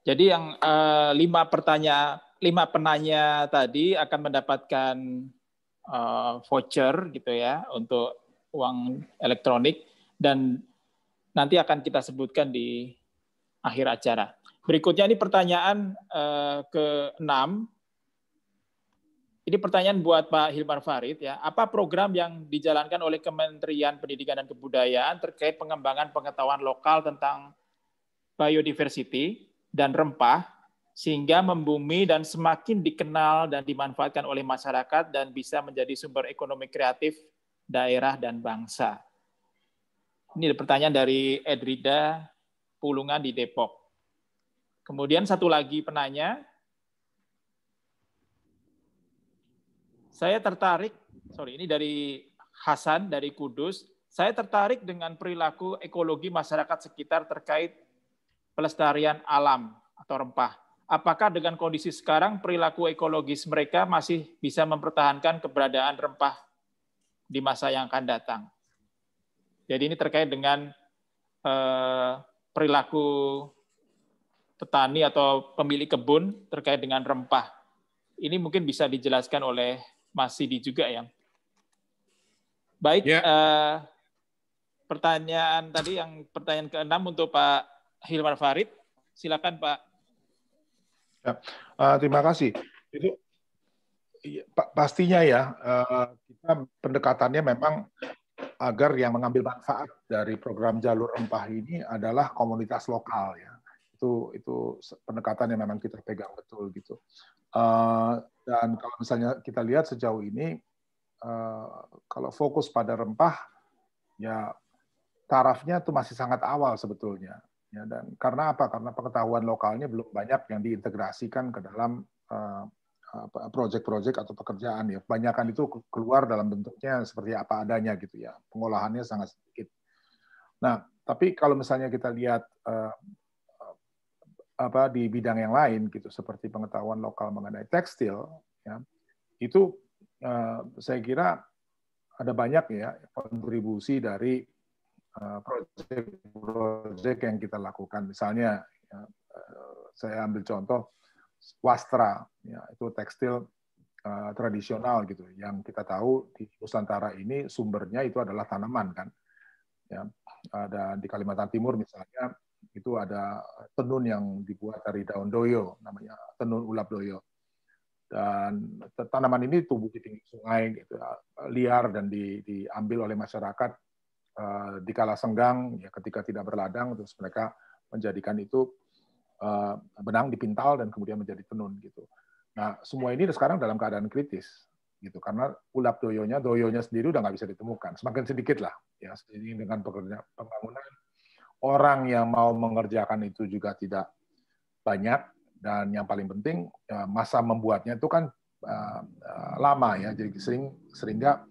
Jadi yang uh, lima pertanyaan lima penanya tadi akan mendapatkan uh, voucher gitu ya untuk uang elektronik dan nanti akan kita sebutkan di akhir acara. Berikutnya ini pertanyaan uh, eh, ke-6. Ini pertanyaan buat Pak Hilmar Farid ya. Apa program yang dijalankan oleh Kementerian Pendidikan dan Kebudayaan terkait pengembangan pengetahuan lokal tentang biodiversity dan rempah sehingga membumi dan semakin dikenal dan dimanfaatkan oleh masyarakat dan bisa menjadi sumber ekonomi kreatif daerah dan bangsa. Ini ada pertanyaan dari Edrida Pulungan di Depok. Kemudian satu lagi penanya. Saya tertarik, sorry ini dari Hasan dari Kudus. Saya tertarik dengan perilaku ekologi masyarakat sekitar terkait pelestarian alam atau rempah apakah dengan kondisi sekarang perilaku ekologis mereka masih bisa mempertahankan keberadaan rempah di masa yang akan datang. Jadi ini terkait dengan eh, perilaku petani atau pemilik kebun terkait dengan rempah. Ini mungkin bisa dijelaskan oleh Mas Sidi juga ya. Baik, ya. Eh, pertanyaan tadi yang pertanyaan keenam untuk Pak Hilmar Farid. Silakan Pak Ya, uh, terima kasih. Itu ya, pastinya ya uh, kita pendekatannya memang agar yang mengambil manfaat dari program jalur rempah ini adalah komunitas lokal ya itu itu pendekatan yang memang kita pegang betul gitu uh, dan kalau misalnya kita lihat sejauh ini uh, kalau fokus pada rempah ya tarafnya itu masih sangat awal sebetulnya Ya, dan karena apa? Karena pengetahuan lokalnya belum banyak yang diintegrasikan ke dalam uh, eh, proyek-proyek atau pekerjaan ya. Kebanyakan itu keluar dalam bentuknya seperti apa adanya gitu ya. Pengolahannya sangat sedikit. Nah, tapi kalau misalnya kita lihat uh, apa di bidang yang lain gitu seperti pengetahuan lokal mengenai tekstil ya, itu uh, saya kira ada banyak ya kontribusi dari Eh, proyek-proyek yang kita lakukan. Misalnya ya, eh, saya ambil contoh wastra, ya, itu tekstil uh, tradisional gitu, yang kita tahu di Nusantara ini sumbernya itu adalah tanaman kan. Ya, ada di Kalimantan Timur misalnya itu ada tenun yang dibuat dari daun doyo, namanya tenun ulap doyo. Dan tanaman ini tumbuh di pinggir sungai, gitu, liar dan di, diambil oleh masyarakat Eh, di kala senggang ya ketika tidak berladang terus mereka menjadikan itu eh, benang dipintal dan kemudian menjadi tenun gitu. Nah semua ini sekarang dalam keadaan kritis gitu karena ulap doyonya doyonya sendiri udah nggak bisa ditemukan semakin sedikit lah ya Ini dengan pekerja pembangunan orang yang mau mengerjakan itu juga tidak banyak dan yang paling penting ya, masa membuatnya itu kan eh, lama ya jadi sering sehingga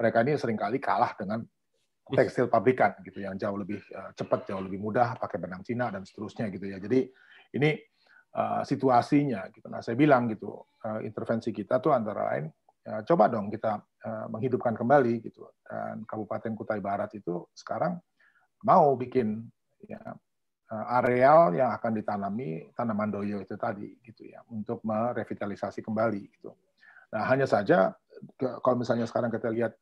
mereka ini seringkali kalah dengan tekstil iya. pabrikan gitu yang jauh lebih uh, cepat, jauh lebih mudah pakai benang Cina dan seterusnya gitu ya. Jadi ini uh, situasinya gitu. Nah, saya bilang gitu, uh, intervensi kita tuh antara lain ya, coba dong kita uh, menghidupkan kembali gitu. Dan Kabupaten Kutai Barat itu sekarang mau bikin ya areal yang akan ditanami tanaman doyo itu tadi gitu ya untuk merevitalisasi kembali gitu. Nah, hanya saja kalau misalnya sekarang kita lihat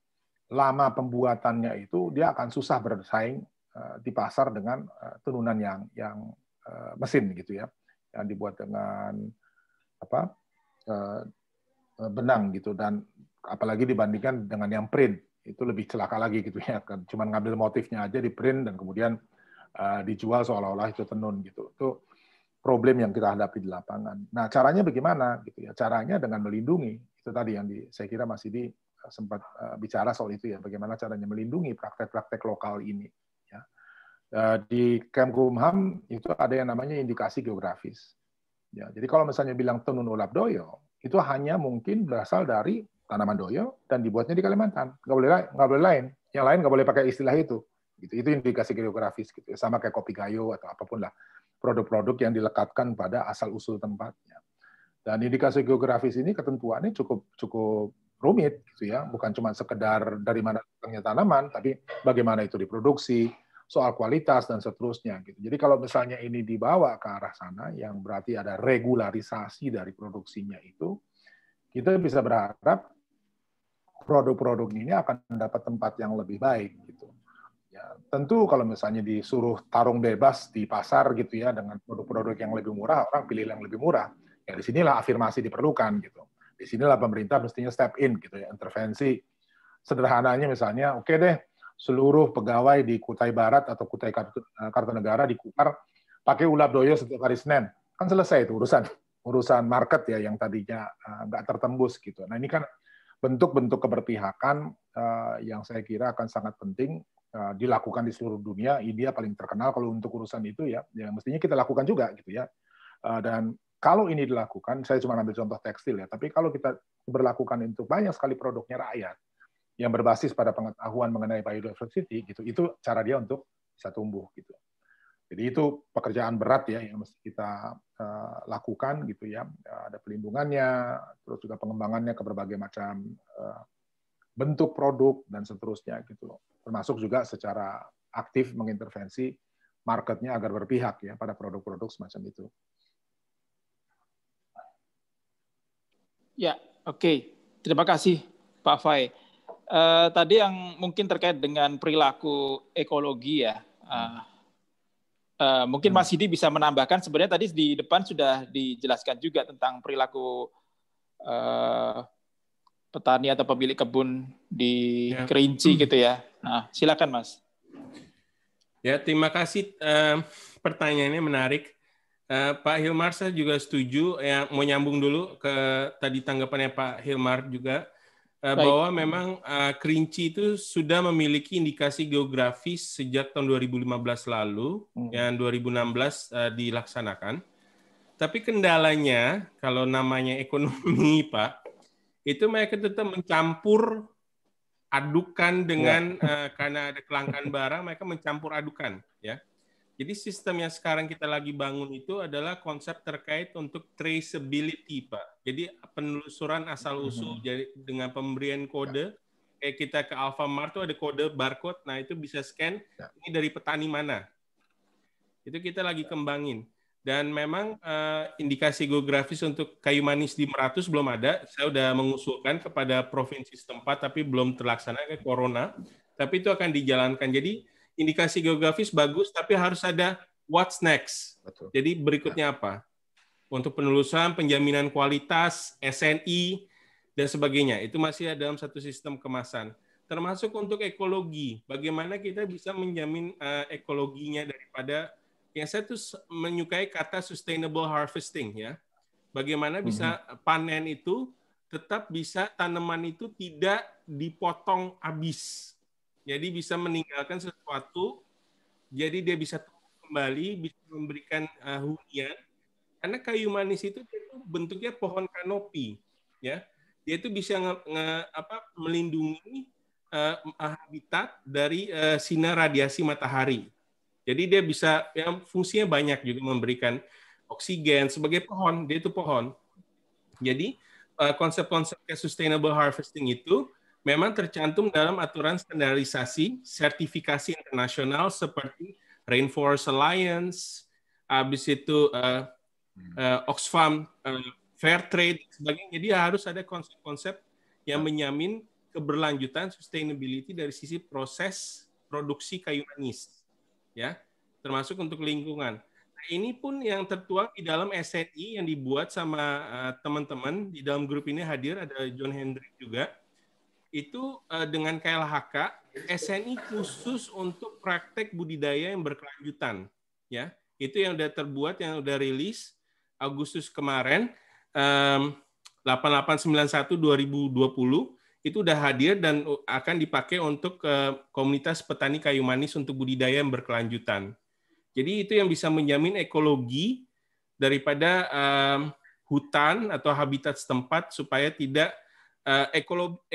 lama pembuatannya itu dia akan susah bersaing eh, di pasar dengan eh, tenunan yang yang eh, mesin gitu ya yang dibuat dengan apa benang gitu dan apalagi dibandingkan dengan yang print itu lebih celaka lagi gitu ya kan cuman ngambil motifnya aja di print dan kemudian dijual seolah-olah itu tenun gitu itu problem yang kita hadapi di lapangan nah caranya bagaimana gitu ya caranya dengan melindungi itu tadi yang di, saya kira masih di sempat eh, bicara soal itu ya, bagaimana caranya melindungi praktek-praktek lokal ini. Ya. Eh, di Kemkumham itu ada yang namanya indikasi geografis. Ya, jadi kalau misalnya bilang tenun ulap doyo, itu hanya mungkin berasal dari tanaman doyo dan dibuatnya di Kalimantan. Nggak boleh nggak boleh lain. Yang lain nggak boleh pakai istilah itu. Gitu. Itu indikasi geografis. Gitu. Ya. Sama kayak kopi gayo atau apapun lah. Produk-produk yang dilekatkan pada asal usul tempatnya. Dan indikasi geografis ini ketentuannya cukup cukup rumit gitu ya bukan cuma sekedar dari mana datangnya tanaman tapi bagaimana itu diproduksi soal kualitas dan seterusnya gitu jadi kalau misalnya ini dibawa ke arah sana yang berarti ada regularisasi dari produksinya itu kita bisa berharap produk-produk ini akan mendapat tempat yang lebih baik gitu ya tentu kalau misalnya disuruh tarung bebas di pasar gitu ya dengan produk-produk yang lebih murah orang pilih yang lebih murah ya di sinilah afirmasi diperlukan gitu di sinilah pemerintah mestinya step in gitu ya, intervensi. Sederhananya misalnya, oke okay deh, seluruh pegawai di Kutai Barat atau Kutai eh, Kartanegara di Kupar pakai ulap doyo setiap hari Senin. Kan selesai itu urusan urusan market ya yang tadinya eh, nggak tertembus gitu. Nah ini kan bentuk-bentuk keberpihakan eh, yang saya kira akan sangat penting dilakukan di seluruh dunia. India paling terkenal kalau untuk urusan itu ya, ya mestinya kita lakukan juga gitu ya. dan kalau ini dilakukan, saya cuma ambil contoh tekstil ya, tapi kalau kita berlakukan untuk banyak sekali produknya rakyat yang berbasis pada pengetahuan mengenai biodiversity gitu, itu cara dia untuk bisa tumbuh gitu. Jadi itu pekerjaan berat ya yang mesti kita uh, lakukan gitu ya. Ada pelindungannya, terus juga pengembangannya ke berbagai macam uh, bentuk produk dan seterusnya gitu. Termasuk juga secara aktif mengintervensi marketnya agar berpihak ya pada produk-produk semacam itu. Ya, oke. Okay. Terima kasih Pak Fai. Uh, tadi yang mungkin terkait dengan perilaku ekologi ya, uh, uh, mungkin Mas Hidi bisa menambahkan. Sebenarnya tadi di depan sudah dijelaskan juga tentang perilaku uh, petani atau pemilik kebun di ya. Kerinci hmm. gitu ya. Nah, silakan Mas. Ya, terima kasih. Uh, pertanyaannya menarik. Uh, Pak Hilmar saya juga setuju yang mau nyambung dulu ke tadi tanggapannya Pak Hilmar juga eh, bahwa memang uh, Kerinci itu sudah memiliki indikasi geografis sejak tahun 2015 lalu hmm. yang 2016 uh, dilaksanakan. Tapi kendalanya kalau namanya ekonomi Pak itu mereka tetap mencampur adukan dengan ya. uh, karena ada kelangkaan barang mereka mencampur adukan ya jadi sistem yang sekarang kita lagi bangun itu adalah konsep terkait untuk traceability, Pak. Jadi penelusuran asal-usul hmm. jadi dengan pemberian kode. Kayak kita ke Alfamart tuh ada kode barcode. Nah, itu bisa scan ya. ini dari petani mana. Itu kita lagi ya. kembangin. Dan memang uh, indikasi geografis untuk kayu manis di Meratus belum ada. Saya sudah mengusulkan kepada provinsi setempat tapi belum terlaksana ke corona. Tapi itu akan dijalankan. Jadi indikasi geografis bagus, tapi harus ada what's next. Betul. Jadi berikutnya ya. apa? Untuk penelusuran, penjaminan kualitas, SNI, dan sebagainya. Itu masih dalam satu sistem kemasan. Termasuk untuk ekologi. Bagaimana kita bisa menjamin eh, ekologinya daripada, yang saya tuh menyukai kata sustainable harvesting ya. Bagaimana mhm. bisa panen itu tetap bisa tanaman itu tidak dipotong habis jadi bisa meninggalkan sesuatu, jadi dia bisa tumbuh kembali, bisa memberikan uh, hunian. Karena kayu manis itu dia tuh bentuknya pohon kanopi, ya. Dia itu bisa nge, nge, apa, melindungi uh, habitat dari uh, sinar radiasi matahari. Jadi dia bisa, ya, fungsinya banyak juga memberikan oksigen sebagai pohon. Dia itu pohon. Jadi konsep-konsep uh, sustainable harvesting itu memang tercantum dalam aturan standarisasi sertifikasi internasional seperti Rainforest Alliance, habis itu uh, uh, Oxfam uh, eh, Fair Trade sebagainya. Jadi harus ada konsep-konsep yang menyamin keberlanjutan sustainability dari sisi proses produksi kayu manis, ya, termasuk untuk lingkungan. Nah, ini pun yang tertuang di dalam SNI yang dibuat sama teman-teman uh, di dalam grup ini hadir ada John Hendrik juga itu uh, dengan KLHK SNI khusus untuk praktek budidaya yang berkelanjutan ya itu yang sudah terbuat yang sudah rilis Agustus kemarin um, 8891 2020 itu sudah hadir dan akan dipakai untuk uh, komunitas petani kayu manis untuk budidaya yang berkelanjutan. Jadi itu yang bisa menjamin ekologi daripada um, hutan atau habitat setempat supaya tidak Eh,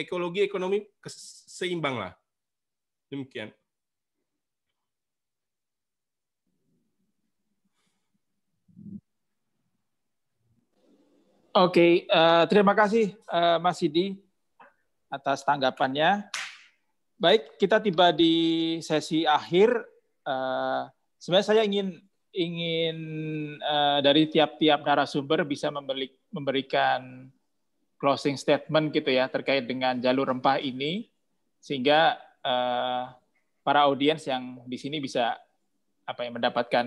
ekologi, ekonomi seimbang lah. Demikian. Oke, okay, uh, eh, terima kasih uh, Mas Sidi atas tanggapannya. Baik, kita tiba di sesi akhir. Uh, sebenarnya saya ingin ingin uh, dari tiap-tiap narasumber bisa memberi, memberikan closing statement gitu ya terkait dengan jalur rempah ini sehingga uh, para audiens yang di sini bisa apa ya mendapatkan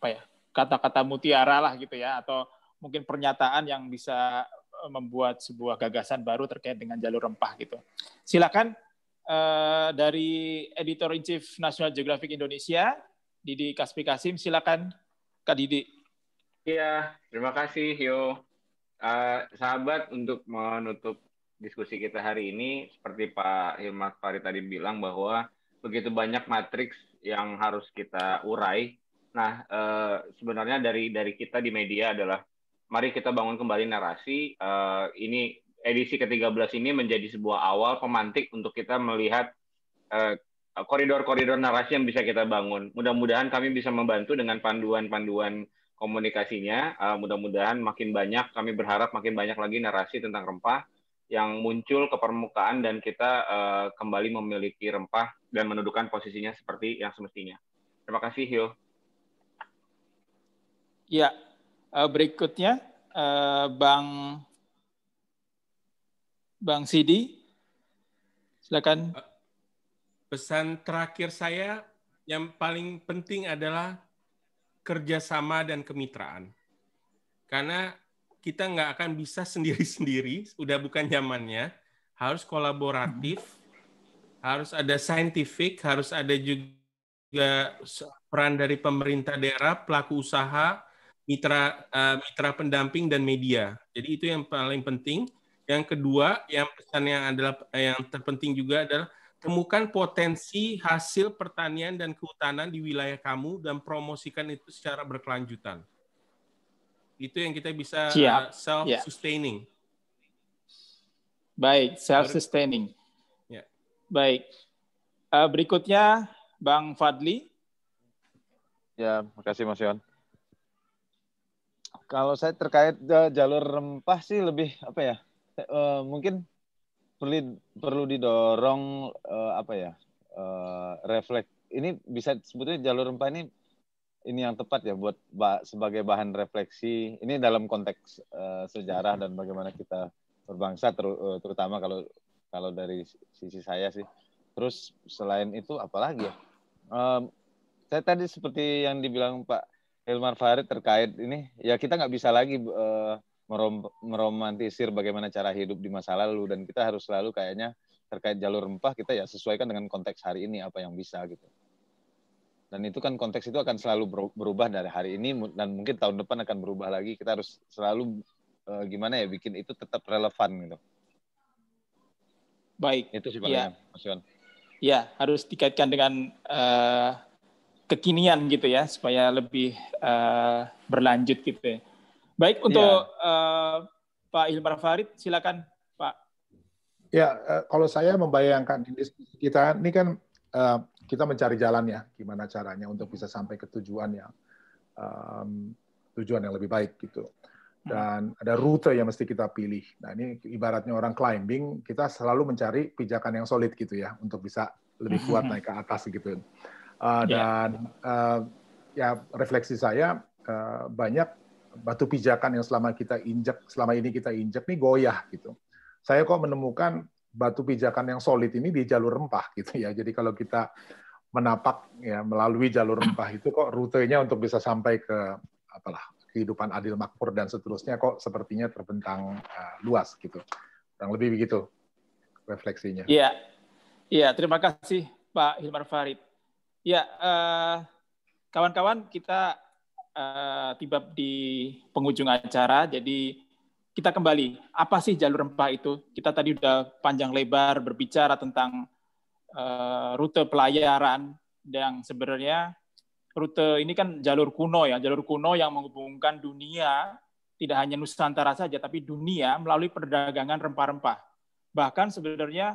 apa ya kata-kata mutiara lah gitu ya atau mungkin pernyataan yang bisa eh, membuat sebuah gagasan baru terkait dengan jalur rempah gitu. Silakan uh, dari editor in chief National Geographic Indonesia Didi Kaspi Kasim silakan Kak Didi. Iya, terima kasih Yo uh, sahabat untuk menutup diskusi kita hari ini seperti Pak Hilmar Fari tadi bilang bahwa begitu banyak matriks yang harus kita urai. Nah, uh, sebenarnya dari dari kita di media adalah mari kita bangun kembali narasi. Uh, ini edisi ke-13 ini menjadi sebuah awal pemantik untuk kita melihat koridor-koridor uh, narasi yang bisa kita bangun. Mudah-mudahan kami bisa membantu dengan panduan-panduan komunikasinya. Uh, Mudah-mudahan makin banyak, kami berharap makin banyak lagi narasi tentang rempah yang muncul ke permukaan dan kita uh, kembali memiliki rempah dan menundukkan posisinya seperti yang semestinya. Terima kasih, Hil. Ya, uh, berikutnya uh, Bang Bang Sidi, silakan. Pesan terakhir saya yang paling penting adalah kerjasama dan kemitraan. Karena kita nggak akan bisa sendiri-sendiri, udah bukan zamannya. Harus kolaboratif, harus ada scientific, harus ada juga peran dari pemerintah daerah, pelaku usaha, mitra eh, mitra pendamping dan media. Jadi itu yang paling penting. Yang kedua, yang pesan yang adalah yang terpenting juga adalah temukan potensi hasil pertanian dan kehutanan di wilayah kamu dan promosikan itu secara berkelanjutan. Itu yang kita bisa Siap. self sustaining. Baik, self sustaining. Ya. Baik. Eh, berikutnya Bang Fadli. Ya, terima kasih Mas Yon. Kalau saya terkait eh, jalur rempah sih lebih apa ya? Eh, mungkin perlu perlu didorong uh, apa ya uh, refleks ini bisa sebetulnya jalur rempah ini ini yang tepat ya buat bah, sebagai bahan refleksi ini dalam konteks uh, sejarah dan bagaimana kita berbangsa ter, terutama kalau kalau dari sisi saya sih terus selain itu apalagi ya um, saya tadi seperti yang dibilang Pak Hilmar Farid terkait ini ya kita nggak bisa lagi uh, merom meromantisir bagaimana cara hidup di masa lalu dan kita harus selalu kayaknya terkait jalur rempah kita ya sesuaikan dengan konteks hari ini apa yang bisa gitu. Dan itu kan konteks itu akan selalu berubah dari hari ini dan mungkin tahun depan akan berubah lagi. Kita harus selalu eh, gimana ya bikin itu tetap relevan gitu. Baik. Itu sih iya. ya. Mas Yon. Ya, harus dikaitkan dengan uh, kekinian gitu ya supaya lebih uh, berlanjut gitu ya. Baik untuk ya. uh, Pak Hilmar Farid, silakan Pak. Ya, uh, kalau saya membayangkan ini kita ini kan uh, kita mencari jalannya, gimana caranya untuk bisa sampai ke tujuan yang um, tujuan yang lebih baik gitu. Hmm. Dan ada rute yang mesti kita pilih. Nah ini ibaratnya orang climbing, kita selalu mencari pijakan yang solid gitu ya untuk bisa lebih kuat hmm. naik ke atas gitu. Uh, dan uh, ya refleksi saya uh, banyak batu pijakan yang selama kita injek selama ini kita injek nih goyah gitu. Saya kok menemukan batu pijakan yang solid ini di jalur rempah gitu ya. Jadi kalau kita menapak ya melalui jalur rempah itu kok rutenya untuk bisa sampai ke apalah kehidupan adil makmur dan seterusnya kok sepertinya terbentang uh, luas gitu. Kurang lebih begitu refleksinya. Iya. Iya, terima kasih Pak Hilmar Farid. Ya, uh, kawan-kawan kita Eh, tiba di penghujung acara, jadi kita kembali. Apa sih jalur rempah itu? Kita tadi sudah panjang lebar berbicara tentang uh, rute pelayaran yang sebenarnya rute ini kan jalur kuno ya, jalur kuno yang menghubungkan dunia tidak hanya Nusantara saja, tapi dunia melalui perdagangan rempah-rempah. Bahkan sebenarnya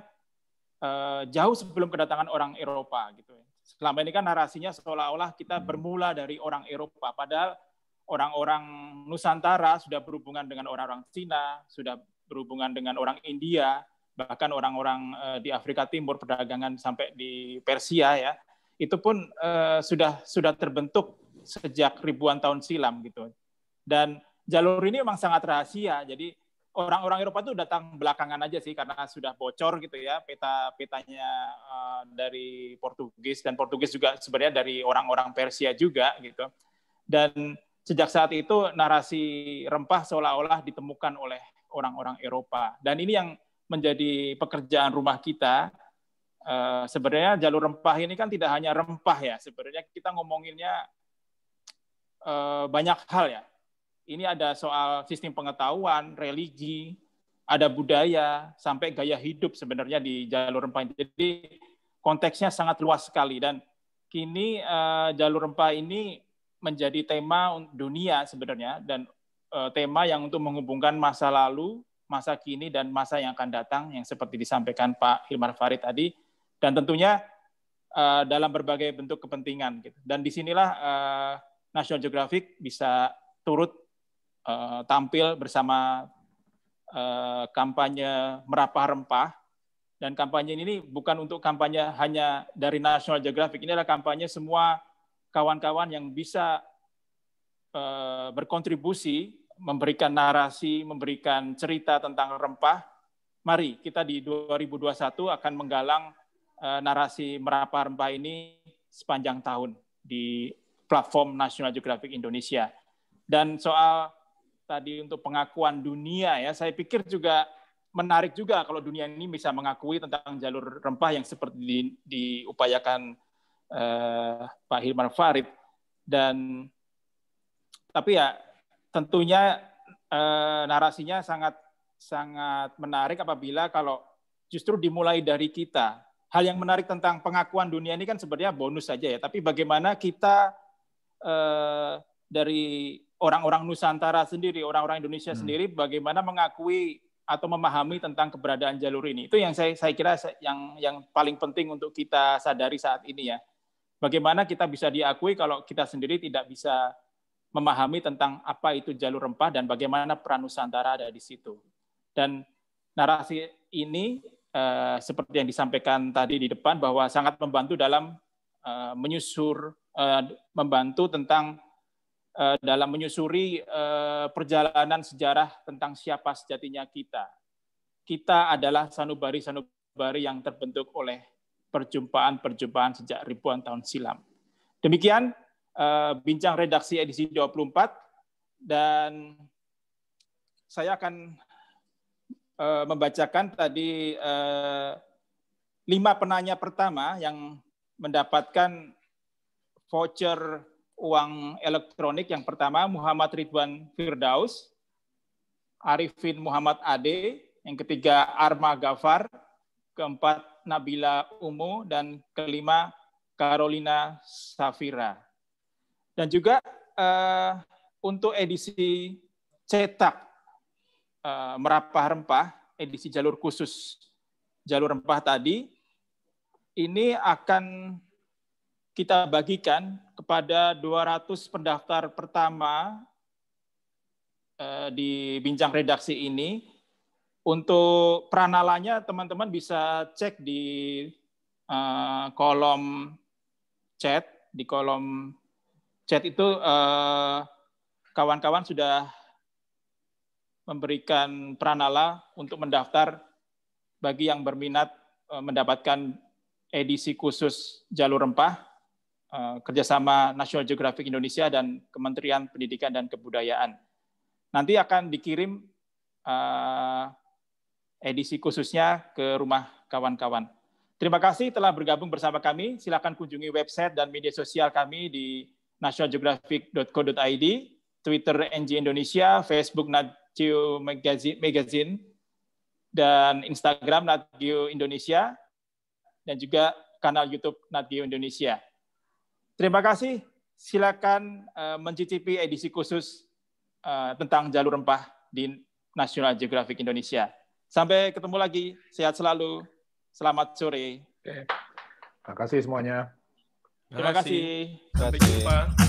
uh, jauh sebelum kedatangan orang Eropa gitu. Ya. Selama ini kan narasinya seolah-olah kita hmm. bermula dari orang Eropa, padahal orang-orang Nusantara sudah berhubungan dengan orang-orang Cina, sudah berhubungan dengan orang India, bahkan orang-orang eh, di Afrika Timur perdagangan sampai di Persia ya, itu pun eh, sudah sudah terbentuk sejak ribuan tahun silam gitu. Dan jalur ini memang sangat rahasia, jadi orang-orang Eropa tuh datang belakangan aja sih karena sudah bocor gitu ya peta petanya uh, dari Portugis dan Portugis juga sebenarnya dari orang-orang Persia juga gitu dan sejak saat itu narasi rempah seolah-olah ditemukan oleh orang-orang Eropa dan ini yang menjadi pekerjaan rumah kita uh, sebenarnya jalur rempah ini kan tidak hanya rempah ya sebenarnya kita ngomonginnya uh, banyak hal ya ini ada soal sistem pengetahuan, religi, ada budaya, sampai gaya hidup sebenarnya di jalur rempah. Jadi konteksnya sangat luas sekali dan kini uh, jalur rempah ini menjadi tema dunia sebenarnya dan uh, tema yang untuk menghubungkan masa lalu, masa kini dan masa yang akan datang yang seperti disampaikan Pak Hilmar Farid tadi dan tentunya uh, dalam berbagai bentuk kepentingan gitu. Dan disinilah uh, National Geographic bisa turut Eh, tampil bersama uh, kampanye merapah-rempah dan kampanye ini bukan untuk kampanye hanya dari National Geographic ini adalah kampanye semua kawan-kawan yang bisa uh, berkontribusi memberikan narasi, memberikan cerita tentang rempah. Mari kita di 2021 akan menggalang uh, narasi merapah rempah ini sepanjang tahun di platform National Geographic Indonesia. Dan soal tadi untuk pengakuan dunia ya, saya pikir juga menarik juga kalau dunia ini bisa mengakui tentang jalur rempah yang seperti di, diupayakan eh, Pak Hilman Farid dan tapi ya tentunya eh, narasinya sangat sangat menarik apabila kalau justru dimulai dari kita. Hal yang menarik tentang pengakuan dunia ini kan sebenarnya bonus saja ya, tapi bagaimana kita eh, dari orang-orang Nusantara sendiri, orang-orang Indonesia hmm. sendiri bagaimana mengakui atau memahami tentang keberadaan jalur ini. Itu yang saya saya kira yang yang paling penting untuk kita sadari saat ini ya. Bagaimana kita bisa diakui kalau kita sendiri tidak bisa memahami tentang apa itu jalur rempah dan bagaimana peran Nusantara ada di situ. Dan narasi ini eh, seperti yang disampaikan tadi di depan bahwa sangat membantu dalam eh, menyusur eh, membantu tentang Eh, dalam menyusuri eh, perjalanan sejarah tentang siapa sejatinya kita. Kita adalah sanubari-sanubari yang terbentuk oleh perjumpaan-perjumpaan sejak ribuan tahun silam. Demikian eh, bincang redaksi edisi 24 dan saya akan membacakan tadi lima penanya pertama yang mendapatkan voucher uang elektronik yang pertama Muhammad Ridwan Firdaus, Arifin Muhammad Ade, yang ketiga Arma Gafar, keempat Nabila Umu, dan kelima Carolina Safira. Dan juga uh, untuk edisi cetak uh, eh, merapah-rempah, edisi jalur khusus jalur rempah tadi, ini akan kita bagikan kepada 200 pendaftar pertama eh, di bincang redaksi ini. Untuk peranalanya teman-teman bisa cek di eh, kolom chat, di kolom chat itu eh, kawan-kawan sudah memberikan pranala untuk mendaftar bagi yang berminat mendapatkan edisi khusus jalur rempah Eh, kerjasama National Geographic Indonesia dan Kementerian Pendidikan dan Kebudayaan. Nanti akan dikirim eh, edisi khususnya ke rumah kawan-kawan. Terima kasih telah bergabung bersama kami. Silakan kunjungi website dan media sosial kami di nationalgeographic.co.id, Twitter NG Indonesia, Facebook Natgeo Magazine, dan Instagram Natgeo Indonesia, dan juga kanal YouTube Natgeo Indonesia. Terima kasih. Silakan eh, mencicipi edisi khusus eh, tentang jalur rempah di National Geographic Indonesia. Sampai ketemu lagi. Sehat selalu. Selamat sore. Oke. Terima kasih semuanya. Terima kasih. Sampai jumpa.